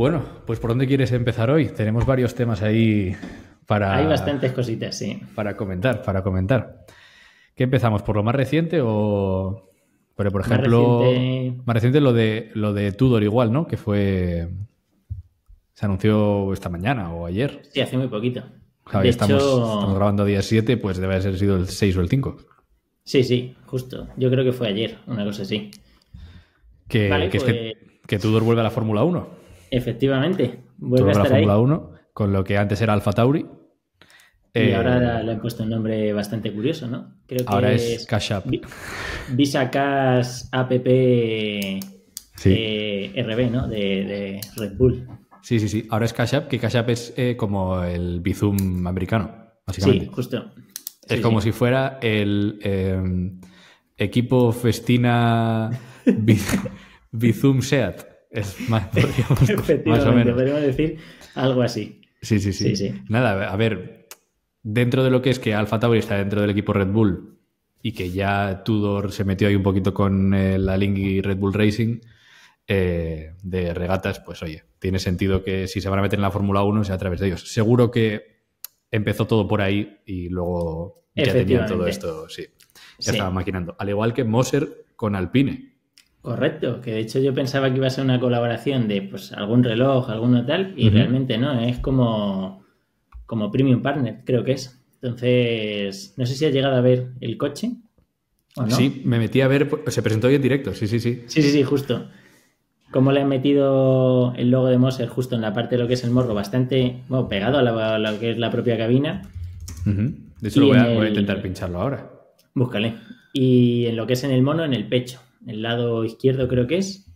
Bueno, pues ¿por dónde quieres empezar hoy? Tenemos varios temas ahí para... Hay bastantes cositas, sí. Para comentar, para comentar. ¿Qué empezamos? ¿Por lo más reciente o...? Pero, por ejemplo, más reciente, lo, de, lo de Tudor igual, ¿no? Que fue... Se anunció esta mañana o ayer. Sí, hace muy poquito. estamos, hecho... grabando día 7, pues debe haber sido el 6 o el 5. Sí, sí, justo. Yo creo que fue ayer, una cosa así. Que, pues- Tudor vuelve a la Fórmula 1. Efectivamente, vuelve a estar Fórmula ahí. 1, con lo que antes era Alfa Tauri. Y eh, ahora le han puesto un nombre bastante curioso, ¿no? Creo que ahora es, Cash App. Visa Cash App eh, eh, RB, ¿no? De, Red Bull. Sí, sí, sí. Ahora es Cash App, que Cash App es como el Bizum americano, Sí, justo. Es como si fuera el em, equipo Festina Bizum Seat. Es más, podríamos, o menos. decir algo así. Sí, sí, sí, Nada, a ver, dentro de lo que es que Alfa Tauri está dentro del equipo Red Bull y que ya Tudor se metió ahí un poquito con eh, la Lingui Red Bull Racing eh, de regatas, pues oye, tiene sentido que si se van a meter en la Fórmula 1 sea a través de ellos. Seguro que empezó todo por ahí y luego ya tenían todo esto, sí. Ya estaba maquinando. Al igual que Moser con Alpine. Correcto, que de hecho yo pensaba que iba a ser una colaboración de pues algún reloj, alguno tal, y realmente no, es como, como Premium Partner, creo que es. Entonces, no sé si has llegado a ver el coche. Sí, me metí a ver, pues, se presentó hoy en directo, sí, sí, sí. Sí, sí, sí, justo. Como le han metido el logo de Moser justo en la parte de lo que es el morro, bastante pegado a, lo que es la propia cabina. De hecho, lo voy a intentar pincharlo ahora. Búscale. Y en lo que es en el mono, en el pecho el lado izquierdo creo que es,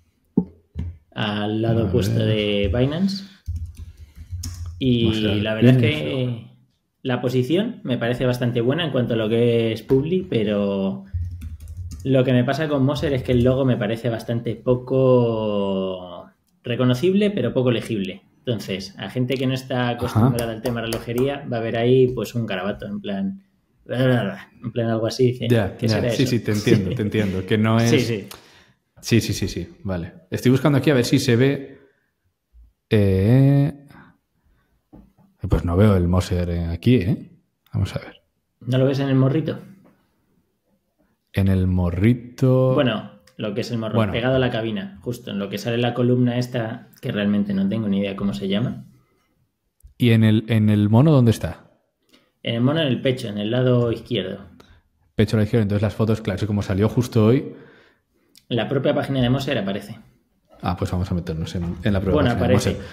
al lado opuesto de Binance. Y la verdad es que la posición me parece bastante buena en cuanto a lo que es Publi, pero lo que me pasa con Moser es que el logo me parece bastante poco reconocible, pero poco legible. Entonces, a gente que no está acostumbrada al tema de relojería, va a ver ahí pues un carabato en plan, en plan algo así. ya, sí, sí, te entiendo, te entiendo. Que no es. Sí, sí. Sí, sí, sí, Vale. Estoy buscando aquí a ver si se ve. Eh, pues no veo el Moser eh, aquí, ¿eh? Vamos a ver. ¿No lo ves en el morrito? En el morrito. Bueno, lo que es el morro, pegado a la cabina, justo en lo que sale la columna esta, que realmente no tengo ni idea cómo se llama. ¿Y en el, en el mono dónde está? En el mono en el pecho, en el lado izquierdo. Pecho a la izquierda, entonces las fotos, claro, como salió justo hoy. La propia página de Moser aparece. Ah, pues vamos a meternos en, la propia bueno, página aparece. de Moser.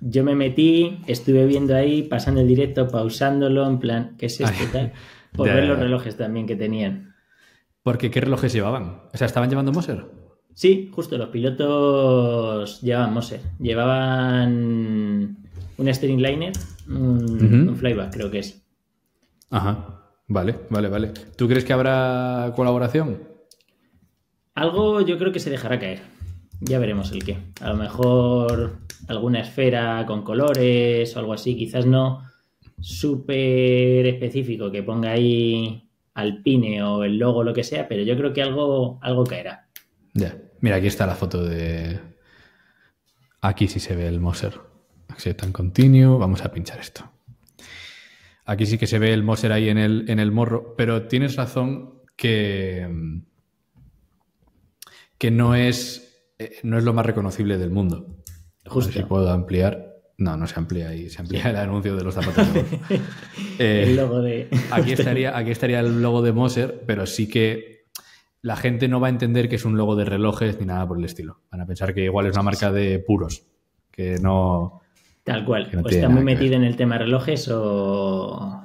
Yo me metí, estuve viendo ahí, pasando el directo, pausándolo, en plan, ¿qué es esto tal? Por ver los relojes también que tenían. Porque ¿qué relojes llevaban? O sea, ¿estaban llevando Moser? Sí, justo, los pilotos llevaban Moser. Llevaban un streamliner, un flyback creo que es. Ajá. Vale, vale, vale. ¿Tú crees que habrá colaboración? Algo yo creo que se dejará caer. Ya veremos el qué. A lo mejor alguna esfera con colores o algo así, quizás no súper específico que ponga ahí Alpine o el logo, lo que sea, pero yo creo que algo, algo caerá. Ya. Mira, aquí está la foto de. Aquí sí se ve el Moser. Accept continuo continuo, Vamos a pinchar esto. Aquí sí que se ve el Moser ahí en el, en el morro, pero tienes razón que, que no, es, eh, no es lo más reconocible del mundo. Justo. si puedo ampliar. No, no se amplía ahí, se amplía el anuncio de los zapatos. De eh, el logo de... aquí, este. estaría, aquí estaría el logo de Moser, pero sí que la gente no va a entender que es un logo de relojes ni nada por el estilo. Van a pensar que igual es una marca de puros, que no, Tal cual. o está muy metido en el tema relojes o.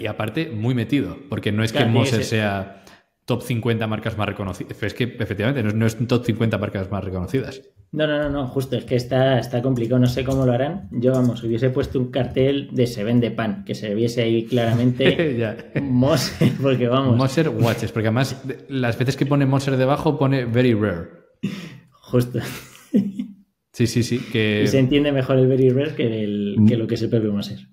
Y, aparte, muy metido, porque no es que Moser sea top 50 marcas más reconocidas. Es que efectivamente no, es top 50 marcas más reconocidas. No, no, no, no, justo, es que está, está complicado, no sé cómo lo harán. Yo, vamos, hubiese puesto un cartel de se vende pan, que se viese ahí claramente Moser, porque vamos. Moser Watches, porque además las veces que pone Moser debajo pone very rare. Justo. Sí, sí, sí. Que... se entiende mejor el Very Rare que, lo que es el Pepe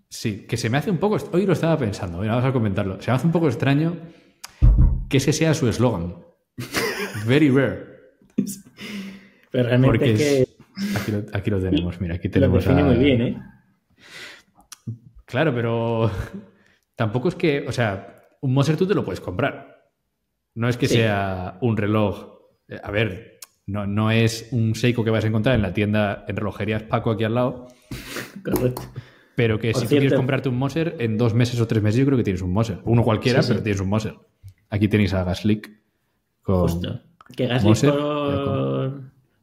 Sí, que se me hace un poco. Hoy lo estaba pensando, mira, vamos a comentarlo. Se me hace un poco extraño que ese sea su eslogan. Very Rare. Pero realmente Aquí, lo, tenemos, mira, aquí tenemos. Lo define muy bien, ¿eh? Claro, pero tampoco es que. O sea, un monster tú te lo puedes comprar. No es que sea un reloj. Eh, a ver, no, no, es un Seiko que vas a encontrar en la tienda en relojerías Paco aquí al lado. Correcto. Pero que si quieres comprarte un Moser, en dos meses o tres meses yo creo que tienes un Moser. Uno cualquiera, pero tienes un Moser. Aquí tenéis a Gaslick Justo. Que Gaslick eh,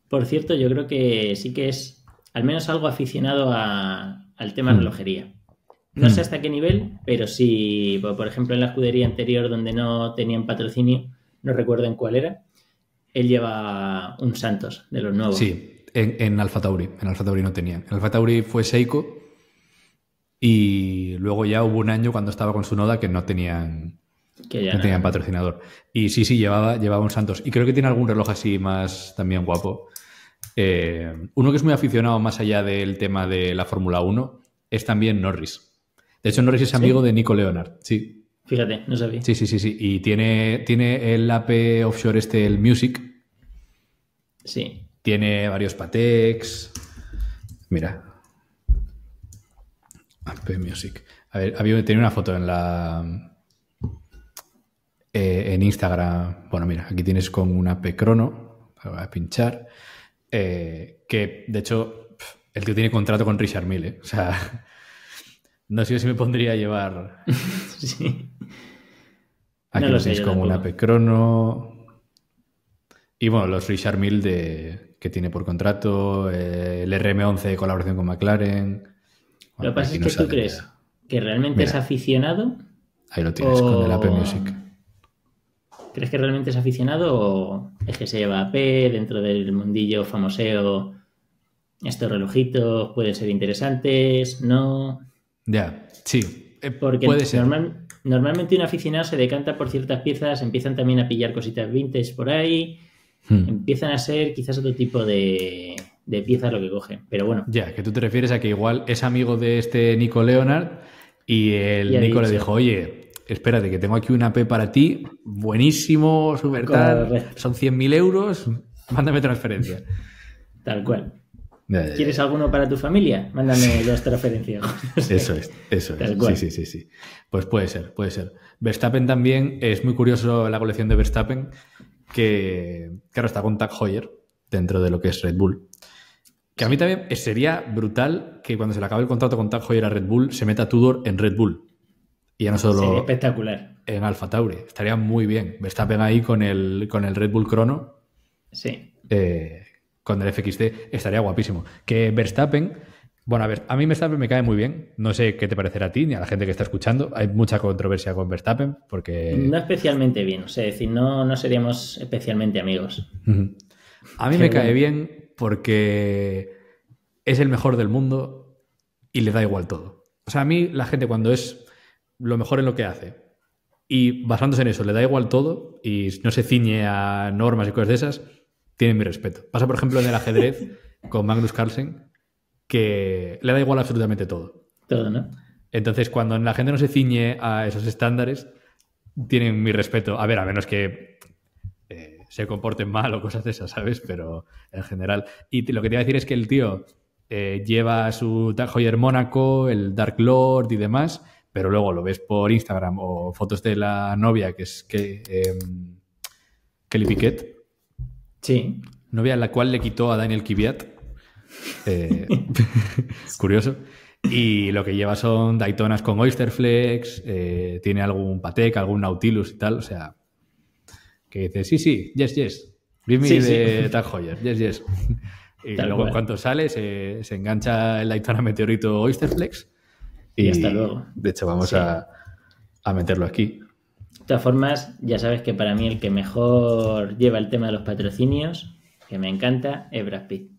por, cierto, yo creo que sí que es al menos algo aficionado a, al tema de hmm. relojería. No hmm. sé hasta qué nivel, pero si por ejemplo, en la escudería anterior donde no tenían patrocinio, no recuerdo en cuál era, él lleva un Santos de los nuevos. Sí, en, Alfa Tauri. En Alfa Tauri no tenía. En Alfa Tauri fue Seiko. Y luego ya hubo un año cuando estaba con su Noda que no tenían, que no, tenían patrocinador. Y sí, sí, llevaba, llevaba un Santos. Y creo que tiene algún reloj así más también guapo. Eh, uno que es muy aficionado más allá del tema de la Fórmula 1 es también Norris. De hecho, Norris es amigo de Nico Leonard. Sí, Fíjate, no sabía. Sí, sí, sí, sí. Y tiene, tiene el AP offshore este, el Music. Sí. Tiene varios Patex. Mira. AP Music. A ver, había, tenía una foto en la... Eh, en Instagram. Bueno, mira, aquí tienes con un AP Crono. a pinchar. Eh, que, de hecho, el tío tiene contrato con Richard Mille. ¿eh? O sea... No sé si me pondría a llevar. sí. Aquí no lo sé, como una Chrono. Y bueno, los Richard Mill que tiene por contrato, eh, el RM11 de colaboración con McLaren. lo que pasa es que tú crees que realmente es aficionado. Ahí lo tienes con el AP Music. ¿Crees que realmente es aficionado o es que se lleva AP dentro del mundillo famoseo? Estos relojitos pueden ser interesantes, ¿no? Ya, sí. Eh, Porque puede ser. normalmente una aficionado se decanta por ciertas piezas, empiezan también a pillar cositas vintage por ahí, hmm. empiezan a ser quizás otro tipo de, piezas lo que cogen. Pero bueno. Ya, que tú te refieres a que igual es amigo de este Nico Leonard y el Nico le dijo, oye, espérate, que tengo aquí una P para ti, buenísimo, super tal, son 100.000 euros, mándame transferencia. Tal cual. ¿Quieres alguno para tu familia? Mándame dos transferencias. eso es, eso es. Sí, sí, sí, sí. Pues puede ser, puede ser. Verstappen también, es muy curioso la colección de Verstappen, que claro, está con Tag Heuer dentro de lo que es Red Bull. Que a mí también sería brutal que cuando se le acabe el contrato con Tag Heuer a Red Bull, se meta Tudor en Red Bull. Y ya no solo espectacular. en Alfa Tauri. Estaría muy bien. Verstappen ahí con el, con el Red Bull Crono. Sí. Eh, con el FXT estaría guapísimo. Que Verstappen, bueno, a ver, a mí Verstappen me cae muy bien. No sé qué te parecerá a ti ni a la gente que está escuchando. Hay mucha controversia con Verstappen porque... No especialmente bien, o sea, decir, no, no seríamos especialmente amigos. a mí me cae bien porque es el mejor del mundo y le da igual todo. O sea, a mí la gente cuando es lo mejor en lo que hace y basándose en eso le da igual todo y no se ciñe a normas y cosas de esas, tienen mi respeto. Pasa, por ejemplo, en el ajedrez con Magnus Carlsen, que le da igual absolutamente todo. Todo, ¿no? Entonces, cuando la gente no se ciñe a esos estándares, tienen mi respeto. A ver, a menos que eh, se comporten mal o cosas de esas, ¿sabes? Pero en general. Y lo que te iba a decir es que el tío eh, lleva su joyer Mónaco, el Dark Lord y demás, pero luego lo ves por Instagram o fotos de la novia, que es que, em, Kelly Piquet Sí. Novia la cual le quitó a Daniel Kiviat. Eh, curioso. Y lo que lleva son Daytonas con Oysterflex, flex, eh, tiene algún Patek, algún Nautilus y tal, o sea, que dice, sí, sí, yes, yes, de Tag yes, yes. Y luego en cuanto sale se, engancha el Daytona Meteorito Oysterflex y, y hasta luego. De hecho vamos a, a meterlo aquí. De todas formas, ya sabes que para mí el que mejor lleva el tema de los patrocinios, que me encanta, es Brad Pitt.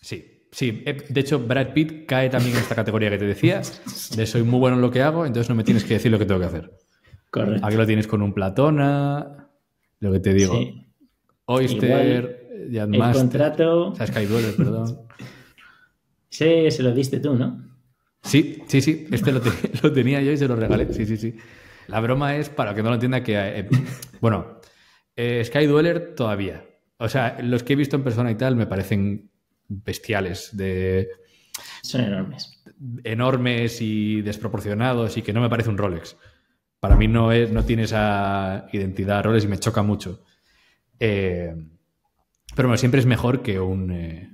Sí, Sí, eh, de hecho, Brad Pitt cae también en esta categoría que te decía, de soy muy bueno en lo que hago, entonces no me tienes que decir lo que tengo que hacer. Correcto. Aquí lo tienes con un Platona, lo que te digo. Sí. Oyster, Igual, El contrato. O sea, perdón. Sí, se lo diste tú, ¿no? Sí, sí, sí. Este lo tenía yo y se lo regalé. Sí, sí, sí. La broma es, para que no lo entienda, que. Eh, bueno, eh, Sky todavía. O sea, los que he visto en persona y tal me parecen bestiales. De, Son enormes. Enormes y desproporcionados y que no me parece un Rolex. Para mí no, es, no tiene esa identidad Rolex y me choca mucho. Eh, pero bueno, siempre es mejor que un. Eh,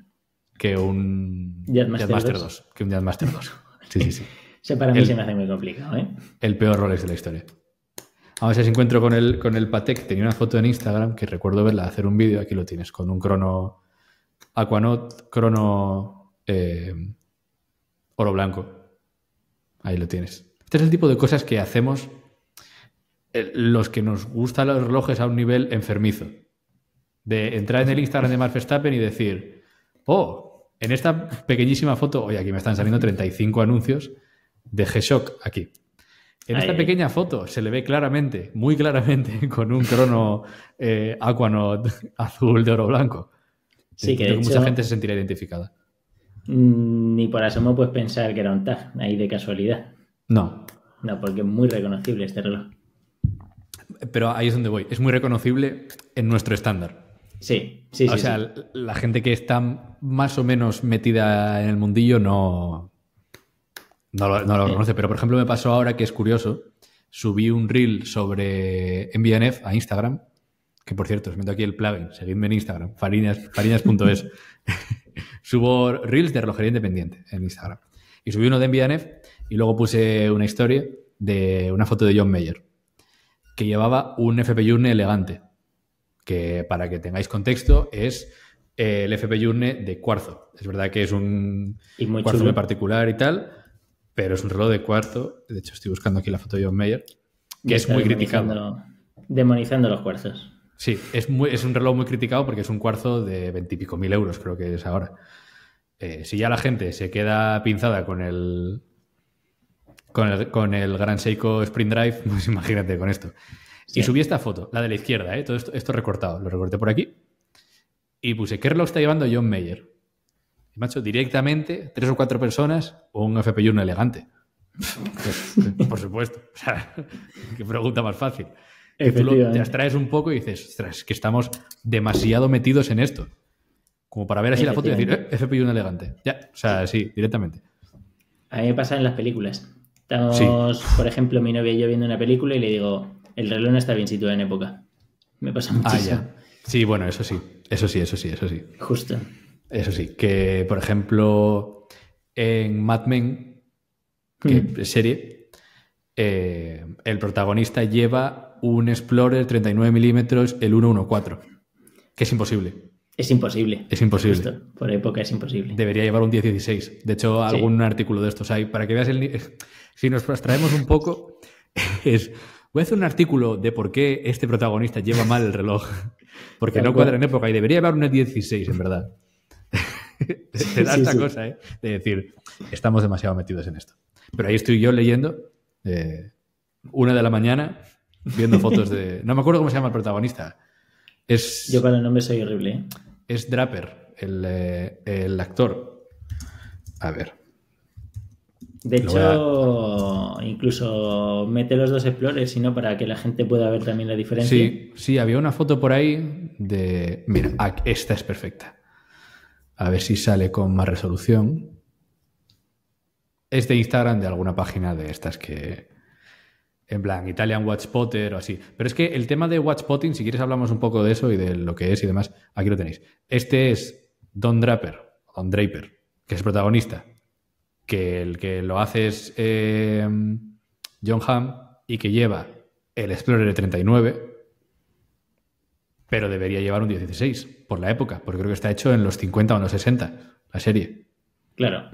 que un. 2. Que un Jetmaster 2. Sí, sí, sí. Se para mí se me hace muy complicado, ¿eh? El peor Rolex de la historia. A ver si encuentro con el, con el Patek. Tenía una foto en Instagram que recuerdo verla hacer un vídeo. Aquí lo tienes, con un crono. Aquanot, crono. Eh, oro blanco. Ahí lo tienes. Este es el tipo de cosas que hacemos eh, los que nos gustan los relojes a un nivel enfermizo. De entrar en el Instagram de Marf Verstappen y decir, oh, en esta pequeñísima foto, hoy aquí me están saliendo 35 anuncios de G-Shock aquí. En esta pequeña foto se le ve claramente, muy claramente, con un crono eh, Aquanaut azul de oro blanco. Sí, que, mucha gente se sentirá identificada. Mm, ni por asomo puedes pensar que era un TAG, ahí de casualidad. No. No, porque es muy reconocible este reloj. Pero ahí es donde voy. Es muy reconocible en nuestro estándar. Sí, sí, sí. O sea, la gente que está más o menos metida en el mundillo no, no lo, conoce, pero por ejemplo me pasó ahora que es curioso. Subí un reel sobre MBNF a Instagram, que por cierto, os meto aquí el plugin, seguidme en Instagram, farinas.es. Subo reels de relojería independiente en Instagram. Y subí uno de MBNF y luego puse una historia de una foto de John Mayer, que llevaba un FP Journey elegante, que para que tengáis contexto es eh, el FP Journey de cuarzo. Es verdad que es un cuarzo muy particular y tal, pero es un reloj de cuarzo. De hecho, estoy buscando aquí la foto de John Mayer, que es muy criticado. Demonizando los cuarzos. Sí, es, un reloj muy criticado porque es un cuarzo de veintipico mil euros, creo que es ahora. Eh, si ya la gente se queda pinzada con el, con el, Gran Seiko Spring Drive, pues imagínate con esto. Y subí esta foto, la de la izquierda, eh, todo esto, esto recortado, lo recorté por aquí. Y puse, ¿qué reloj está llevando John Mayer? macho, directamente, tres o cuatro personas, o un Fp1 elegante. Por supuesto. O qué pregunta más fácil. Que tú te abstraes un poco y dices, ostras, que estamos demasiado metidos en esto. Como para ver así la foto y decir, eh, 1 elegante. Ya, o sea, sí, directamente. A mí me pasa en las películas. Estamos, por ejemplo, mi novia y yo viendo una película y le digo, el reloj no está bien situado en época. Me pasa ah, muchísimo. Ah, Sí, bueno, eso sí. Eso sí, eso sí, eso sí. Justo. Eso sí, que por ejemplo en Mad Men, que hmm. serie, eh, el protagonista lleva un Explorer 39 milímetros, el 114, que es imposible. Es imposible. Es imposible. por época es imposible. Debería llevar un 16 De hecho, algún artículo de estos hay. Para que veas el... Eh, si nos abstraemos un poco, es... Voy a hacer un artículo de por qué este protagonista lleva mal el reloj. Porque no cuadra en época y debería llevar un 16, en verdad. te da esta cosa, ¿eh? De decir, estamos demasiado metidos en esto. Pero ahí estoy yo leyendo, eh, una de la mañana, viendo fotos de. No me acuerdo cómo se llama el protagonista. Es, yo con el nombre soy horrible. ¿eh? Es Draper, el, actor. A ver. De hecho, incluso mete los dos explores, sino para que la gente pueda ver también la diferencia. Sí, sí, había una foto por ahí de. Mira, esta es perfecta a ver si sale con más resolución. Es de Instagram de alguna página de estas que, en plan Italian Watch Potter o así. Pero es que el tema de Watch Potting, si quieres hablamos un poco de eso y de lo que es y demás, aquí lo tenéis. Este es Don Draper, Don Draper, que es el protagonista, que el que lo hace es eh, John Hamm y que lleva el Explorer 39 pero debería llevar un 16 por la época, porque creo que está hecho en los 50 o en los 60, la serie. Claro.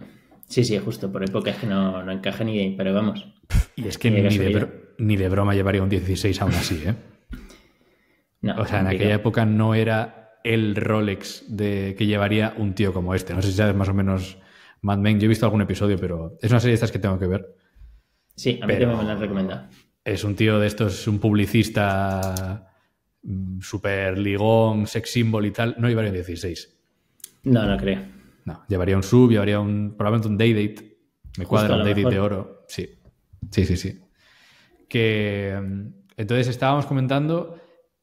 Sí, sí, justo por época es que no, no encaja ni ahí, pero vamos. Y es que eh, ni, de broma llevaría un 16 aún así, ¿eh? o sea, en aquella época no era el Rolex de, que llevaría un tío como este. No sé si sabes más o menos Mad Men. Yo he visto algún episodio, pero es una serie de estas que tengo que ver. Sí, a mí también me la han Es un tío de estos, un publicista Mm, super ligón, sex symbol y tal, no llevaría un 16. No, no creo. No, llevaría un sub, llevaría un, probablemente un Day Date. Me cuadra un Day Date de oro. Sí, sí, sí, sí. Que, mm, entonces estábamos comentando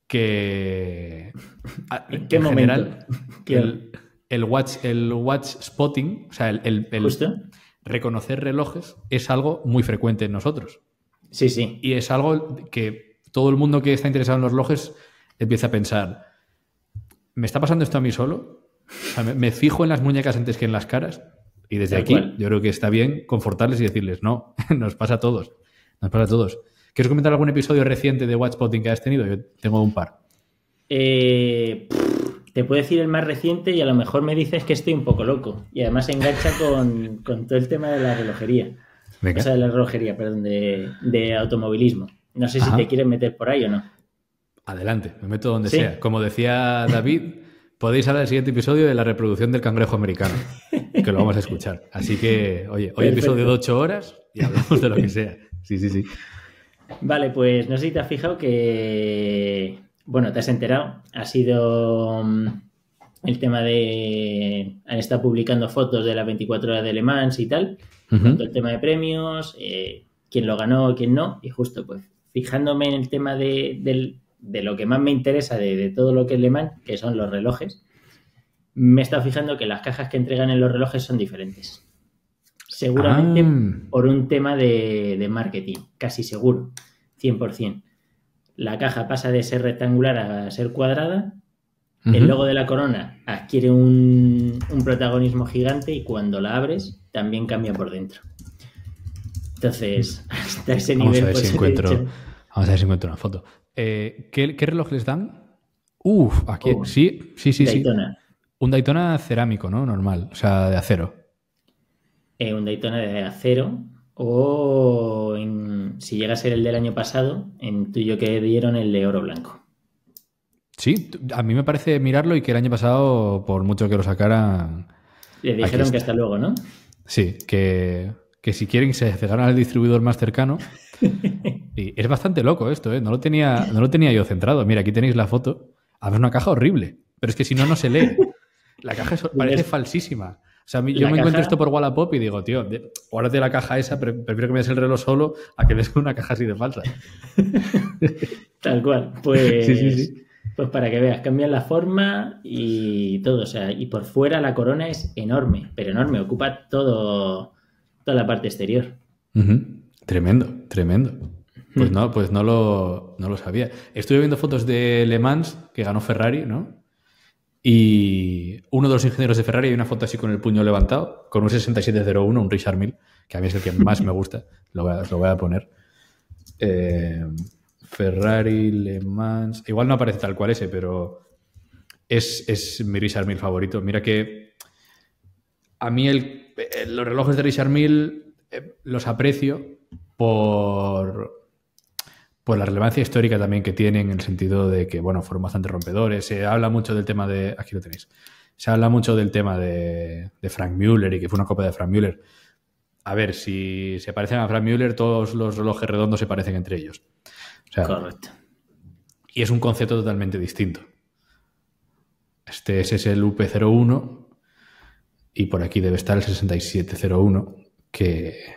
que... Ah, ¿En General, El, watch, el watch spotting, o sea, el, el reconocer relojes es algo muy frecuente en nosotros. Sí, sí. Y es algo que todo el mundo que está interesado en los relojes empieza a pensar, ¿me está pasando esto a mí solo? O sea, me, fijo en las muñecas antes que en las caras. Y desde aquí yo creo que está bien confortarles y decirles, no, nos pasa a todos, nos pasa a todos. ¿Quieres comentar algún episodio reciente de Watchpotting que has tenido? Yo tengo un par. Eh, te puedo decir el más reciente y a lo mejor me dices que estoy un poco loco. Y además se engancha con, todo el tema de la relojería. O de la relojería, perdón, de, automovilismo. No sé si te quieres meter por ahí o no. Adelante, me meto donde sea. Como decía David, podéis hablar del siguiente episodio de la reproducción del cangrejo americano, que lo vamos a escuchar. Así que, oye, hoy el episodio de ocho horas y hablamos de lo que sea. Sí, sí, sí. Vale, pues no sé si te has fijado que, bueno, te has enterado, ha sido mm, el tema de, han estado publicando fotos de las 24 horas de Le Mans y tal, el tema de premios, eh, quién lo ganó, quién no, y justo pues fijándome en el tema de, del, de lo que más me interesa de, todo lo que es Le Mans, que son los relojes, me he estado fijando que las cajas que entregan en los relojes son diferentes. Seguramente ah. por un tema de, marketing, casi seguro, 100%. La caja pasa de ser rectangular a ser cuadrada, el logo de la corona adquiere un, protagonismo gigante y cuando la abres también cambia por dentro. Entonces, hasta ese nivel... Pues, vamos a ver si encuentro una foto. Eh, ¿qué, reloj les dan? Uf, aquí. sí, sí, sí. Daytona. Un Daytona cerámico, ¿no? Normal, o sea, de acero. Eh, un Daytona de acero. O si llega a ser el del año pasado, en tuyo que dieron el de oro blanco. Sí, a mí me parece mirarlo y que el año pasado, por mucho que lo sacaran. Le dijeron que hasta luego, ¿no? Sí, que, si quieren se acercaran al distribuidor más cercano es bastante loco esto, ¿eh? No lo, tenía, no lo tenía yo centrado. Mira, aquí tenéis la foto. A ver, una caja horrible. Pero es que si no, no se lee. La caja parece falsísima. O sea, yo me encuentro esto por Wallapop y digo, tío, guárdate la caja esa, prefiero que me des el reloj solo a que me des una caja así de falsa. Tal cual. Pues, pues para que veas, cambian la forma y todo. O sea, y por fuera la corona es enorme, pero enorme, ocupa todo, toda la parte exterior. Tremendo, tremendo. Pues, hmm. pues no, pues no lo, sabía. Estuve viendo fotos de Le Mans, que ganó Ferrari, ¿no? Y uno de los ingenieros de Ferrari, hay una foto así con el puño levantado, con un 6701, un Richard Mille, que a mí es el que más me gusta, lo voy a, lo voy a poner. Eh, Ferrari, Le Mans. Igual no aparece tal cual ese, pero es, mi Richard Mille favorito. Mira que a mí el, eh, los relojes de Richard Mille eh, los aprecio por por la relevancia histórica también que tienen, en el sentido de que, bueno, fueron bastante rompedores. Se habla mucho del tema de. Aquí lo tenéis. Se habla mucho del tema de, Frank Müller y que fue una copa de Frank Müller. A ver, si se parecen a Frank Müller, todos los relojes redondos se parecen entre ellos. Correcto. Y es un concepto totalmente distinto. Este es el UP01 y por aquí debe estar el 6701 que...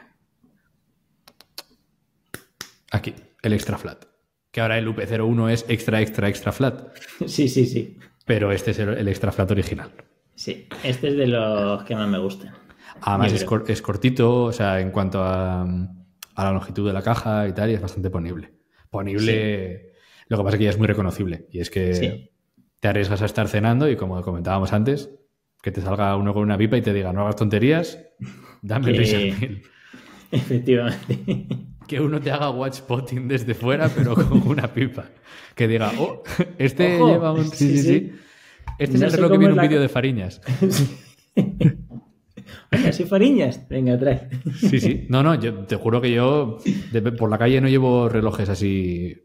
Aquí el extra flat. Que ahora el UP01 es extra, extra, extra flat. Sí, sí, sí. Pero este es el, extra flat original. Sí, este es de los que más me gusta. Además es, cortito, o sea, en cuanto a, la longitud de la caja y tal, y es bastante ponible. Ponible, lo que pasa es que ya es muy reconocible. Y es que te arriesgas a estar cenando y como comentábamos antes, que te salga uno con una pipa y te diga, no hagas tonterías, dame prisa. Efectivamente que uno te haga watch spotting desde fuera, pero con una pipa. Que diga, oh, este lleva un. Sí, sí, sí. Este es el reloj que viene un vídeo de Fariñas. Venga, Fariñas. Venga, trae. Sí, sí. No, no, yo te juro que yo por la calle no llevo relojes así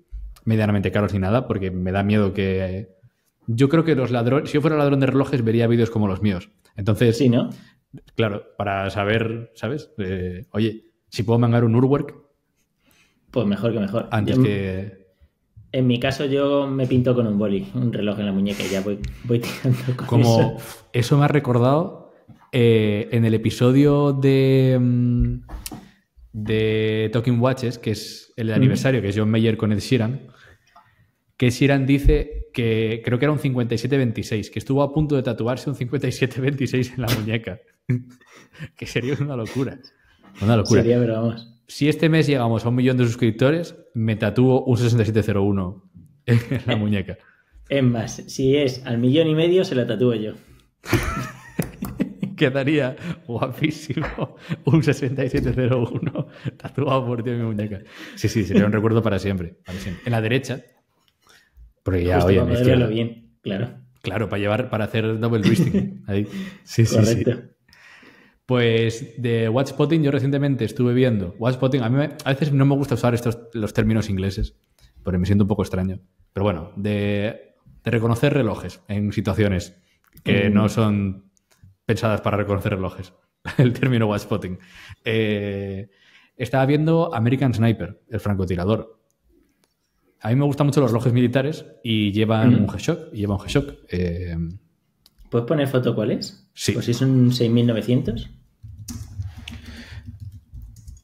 medianamente caros ni nada, porque me da miedo que. Yo creo que los ladrones. Si yo fuera ladrón de relojes, vería vídeos como los míos. Entonces. Sí, ¿no? Claro, para saber, ¿sabes? Eh, oye, si puedo mangar un Urwerk, pues mejor que mejor. Antes que. En mi caso, yo me pinto con un boli, un reloj en la muñeca y ya voy, tirando con Como eso. me ha recordado eh, en el episodio de. Mm, de Talking Watches, que es el de aniversario, que es John Mayer con Ed Sheeran, que Sheeran dice que creo que era un 5726, que estuvo a punto de tatuarse un 5726 en la muñeca. que sería una locura. Una locura. Sería, pero vamos si este mes llegamos a un millón de suscriptores, me tatúo un 6701 en la eh, muñeca. En más, si es al millón y medio, se la tatúo yo. Quedaría guapísimo un 6701 tatuado por ti en mi muñeca. Sí, sí, sería un recuerdo para siempre, En la derecha. Porque ya, Justo para bien, claro. Claro, para llevar, para hacer double twisting. ¿eh? Sí, sí, sí. Pues de Watchpotting, yo recientemente estuve viendo. Watchpotting. a mí a veces no me gusta usar estos, los términos ingleses, porque me siento un poco extraño. Pero bueno, de, reconocer relojes en situaciones que mm. no son pensadas para reconocer relojes. El término Watchpotting. Eh, estaba viendo American Sniper, el francotirador. A mí me gustan mucho los relojes militares y llevan un G-Shock. Lleva un g ¿Puedes poner foto cuál es? Sí. Pues es un 6.900.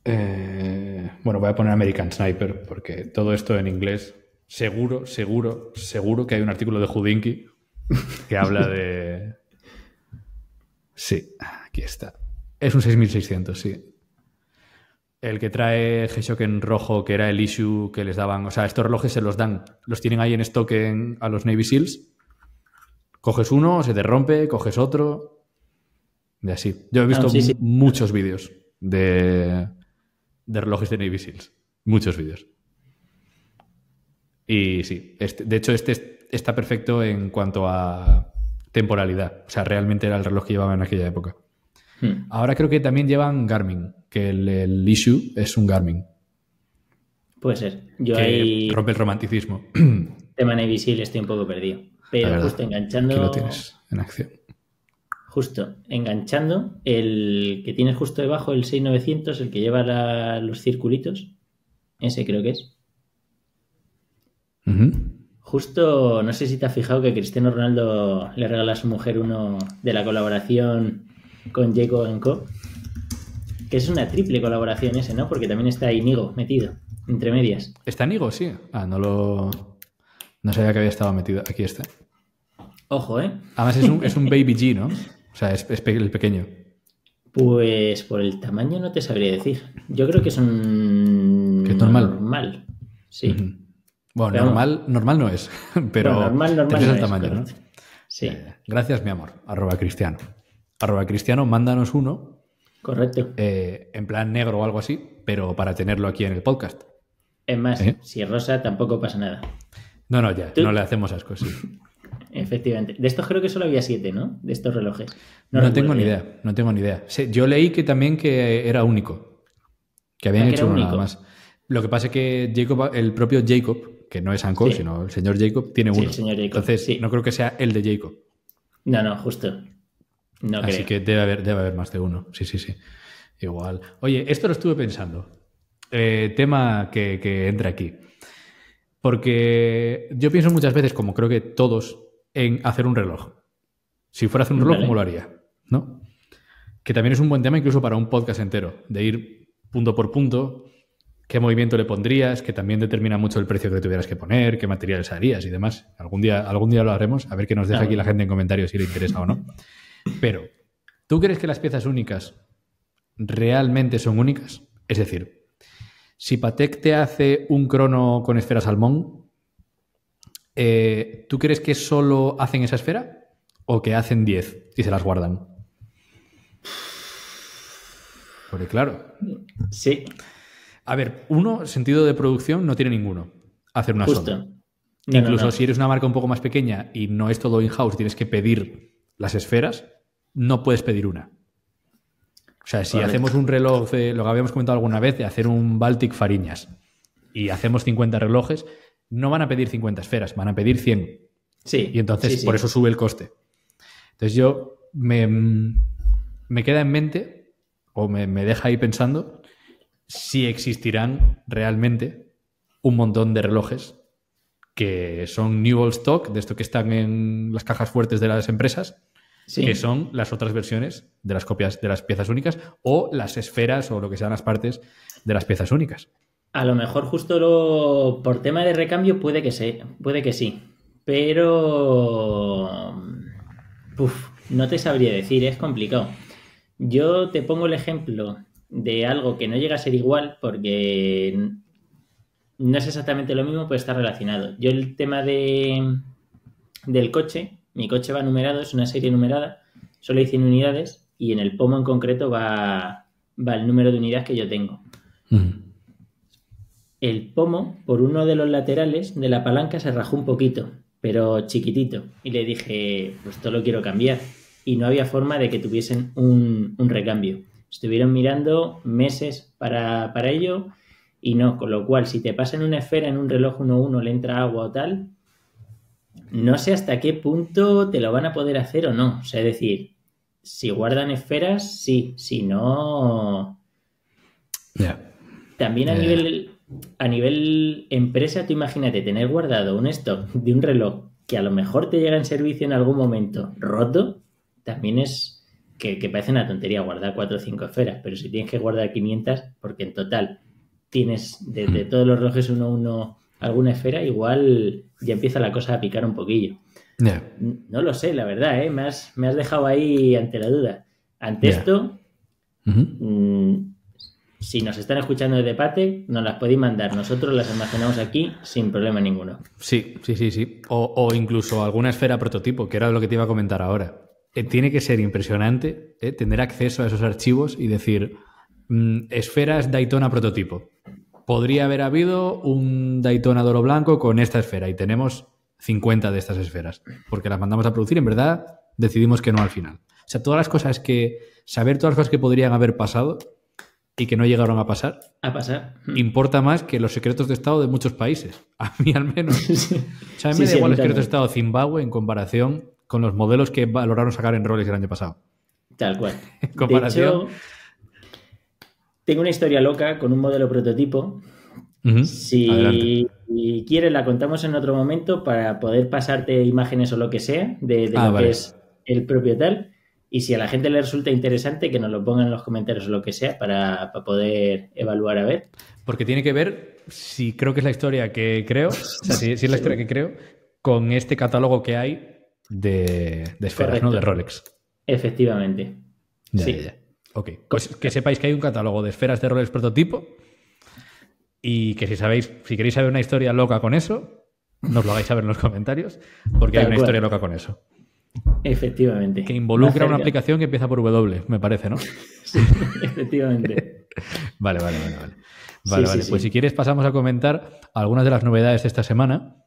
Eh, bueno, voy a poner American Sniper porque todo esto en inglés. Seguro, seguro, seguro que hay un artículo de Houdinki que habla de. Sí, aquí está. Es un 6600, sí. El que trae G-Shock en rojo, que era el issue que les daban. O sea, estos relojes se los dan. Los tienen ahí en stock a los Navy SEALs Coges uno, se te rompe, coges otro. De así. Yo he visto muchos vídeos de, relojes de Navy Seals. Muchos vídeos. Y sí, este, de hecho, este está perfecto en cuanto a temporalidad. O sea, realmente era el reloj que llevaba en aquella época. Hmm. Ahora creo que también llevan Garmin, que el, issue es un Garmin. Puede ser. Yo rompe el romanticismo. El tema Navy Seals estoy un poco perdido. Pero justo enganchando. lo tienes en acción. Justo, enganchando, el que tienes justo debajo, el 6900, el que lleva los circulitos, ese creo que es. Justo, no sé si te has fijado que Cristiano Ronaldo le regala a su mujer uno de la colaboración con en Co. Que es una triple colaboración ese, ¿no? Porque también está Inigo metido, entre medias. ¿Está Inigo? Sí. Ah, no lo. No sabía que había estado metido aquí está. Ojo, ¿eh? Además es un, Baby G, ¿no? O sea, es, el pequeño. Pues por el tamaño no te sabría decir. Yo creo que es un... Que es normal. Normal, sí. Bueno, normal, normal no es, pero normal, normal el tamaño, ¿no? Sí. Eh, gracias, mi amor. Arroba cristiano. Arroba cristiano, mándanos uno. Correcto. Eh, en plan negro o algo así, pero para tenerlo aquí en el podcast. Es más, ¿Eh? si es rosa tampoco pasa nada. No, no, ya, no le hacemos asco, cosas. Efectivamente. De estos creo que solo había siete, ¿no? De estos relojes. No, tengo ni idea, no tengo ni idea. Yo leí que también que era único. Que habían ah, hecho uno nada más. Lo que pasa es que Jacob, el propio Jacob, que no es Anko, sino el señor Jacob, tiene uno. Entonces, sí. no creo que sea el de Jacob. No, no, justo. Así que debe haber, más de uno. Sí, sí, sí. Igual. Oye, esto lo estuve pensando. Eh, tema que entra aquí. Porque yo pienso muchas veces, como creo que todos, en hacer un reloj. Si fuera a hacer un reloj, ¿cómo lo haría? ¿No? Que también es un buen tema incluso para un podcast entero, de ir punto por punto, qué movimiento le pondrías, que también determina mucho el precio que tuvieras que poner, qué materiales harías y demás. Algún día, algún día lo haremos, a ver qué nos deja aquí la gente en comentarios si le interesa o no. Pero, ¿tú crees que las piezas únicas realmente son únicas? Es decir, si Patek te hace un crono con esfera salmón, eh, ¿tú crees que solo hacen esa esfera? ¿O que hacen 10 y se las guardan? Porque claro. Sí. A ver, uno, sentido de producción no tiene ninguno. Hacer una sola. Incluso si eres una marca un poco más pequeña y no es todo in-house, tienes que pedir las esferas, no puedes pedir una. O sea, si hacemos un reloj de lo que habíamos comentado alguna vez, de hacer un Baltic Fariñas y hacemos 50 relojes, no van a pedir 50 esferas, van a pedir 100. Sí. Y entonces por eso sube el coste. Entonces yo me, queda en mente, o me, me deja ahí pensando, si existirán realmente un montón de relojes que son new old stock, de esto que están en las cajas fuertes de las empresas, que son las otras versiones de las copias de las piezas únicas o las esferas o lo que sean las partes de las piezas únicas. A lo mejor justo por tema de recambio puede que, se, puede que sí, pero... Uf, no te sabría decir, es complicado. Yo te pongo el ejemplo de algo que no llega a ser igual porque no es exactamente lo mismo, puede está relacionado. Yo el tema de, del coche mi coche va numerado, es una serie numerada, solo hay 100 unidades y en el pomo en concreto va, va el número de unidades que yo tengo. El pomo, por uno de los laterales de la palanca, se rajó un poquito, pero chiquitito. Y le dije, pues esto lo quiero cambiar. Y no había forma de que tuviesen un, recambio. Estuvieron mirando meses para, para ello y no, con lo cual si te pasa en una esfera, en un reloj 1-1 le entra agua o tal, no sé hasta qué punto te lo van a poder hacer o no. O sea, es decir, si guardan esferas, sí, si no. También a nivel. A nivel empresa, tú imagínate tener guardado un stock de un reloj que a lo mejor te llega en servicio en algún momento roto, también es que, parece una tontería guardar cuatro o 5 esferas, pero si tienes que guardar 500, porque en total tienes desde hmm. todos los relojes 1 uno alguna esfera, igual ya empieza la cosa a picar un poquillo. No lo sé, la verdad, ¿eh? me, has, dejado ahí ante la duda. Ante esto, mm, si nos están escuchando el debate nos las podéis mandar. Nosotros las almacenamos aquí sin problema ninguno. Sí, sí, sí, sí. O, incluso alguna esfera prototipo, que era lo que te iba a comentar ahora. Eh, tiene que ser impresionante eh, tener acceso a esos archivos y decir mm, esferas Daytona prototipo podría haber habido un Daytona de blanco con esta esfera y tenemos 50 de estas esferas, porque las mandamos a producir en verdad decidimos que no al final. O sea, todas las cosas que, saber todas las cosas que podrían haber pasado y que no llegaron a pasar, a pasar. Hmm. importa más que los secretos de Estado de muchos países, a mí al menos. Sí. igual los secretos de Estado de Zimbabue en comparación con los modelos que valoraron sacar en roles el año pasado. Tal cual. comparación... Tengo una historia loca con un modelo prototipo. Si quieres, la contamos en otro momento para poder pasarte imágenes o lo que sea de, ah, lo que es el propio tal. Y si a la gente le resulta interesante, que nos lo pongan en los comentarios o lo que sea para, poder evaluar a ver. Porque tiene que ver, si creo que es la historia que creo, o sea, si, es la historia que creo, con este catálogo que hay de, esferas, De Rolex. Efectivamente. sí. Ok, pues que sepáis que hay un catálogo de esferas de roles prototipo y que si sabéis, si queréis saber una historia loca con eso, nos lo hagáis saber en los comentarios, porque hay una historia loca con eso. Efectivamente. Que involucra una aplicación que empieza por W, me parece, ¿no? sí, efectivamente. vale, vale, vale, vale. Vale, pues si quieres pasamos a comentar algunas de las novedades de esta semana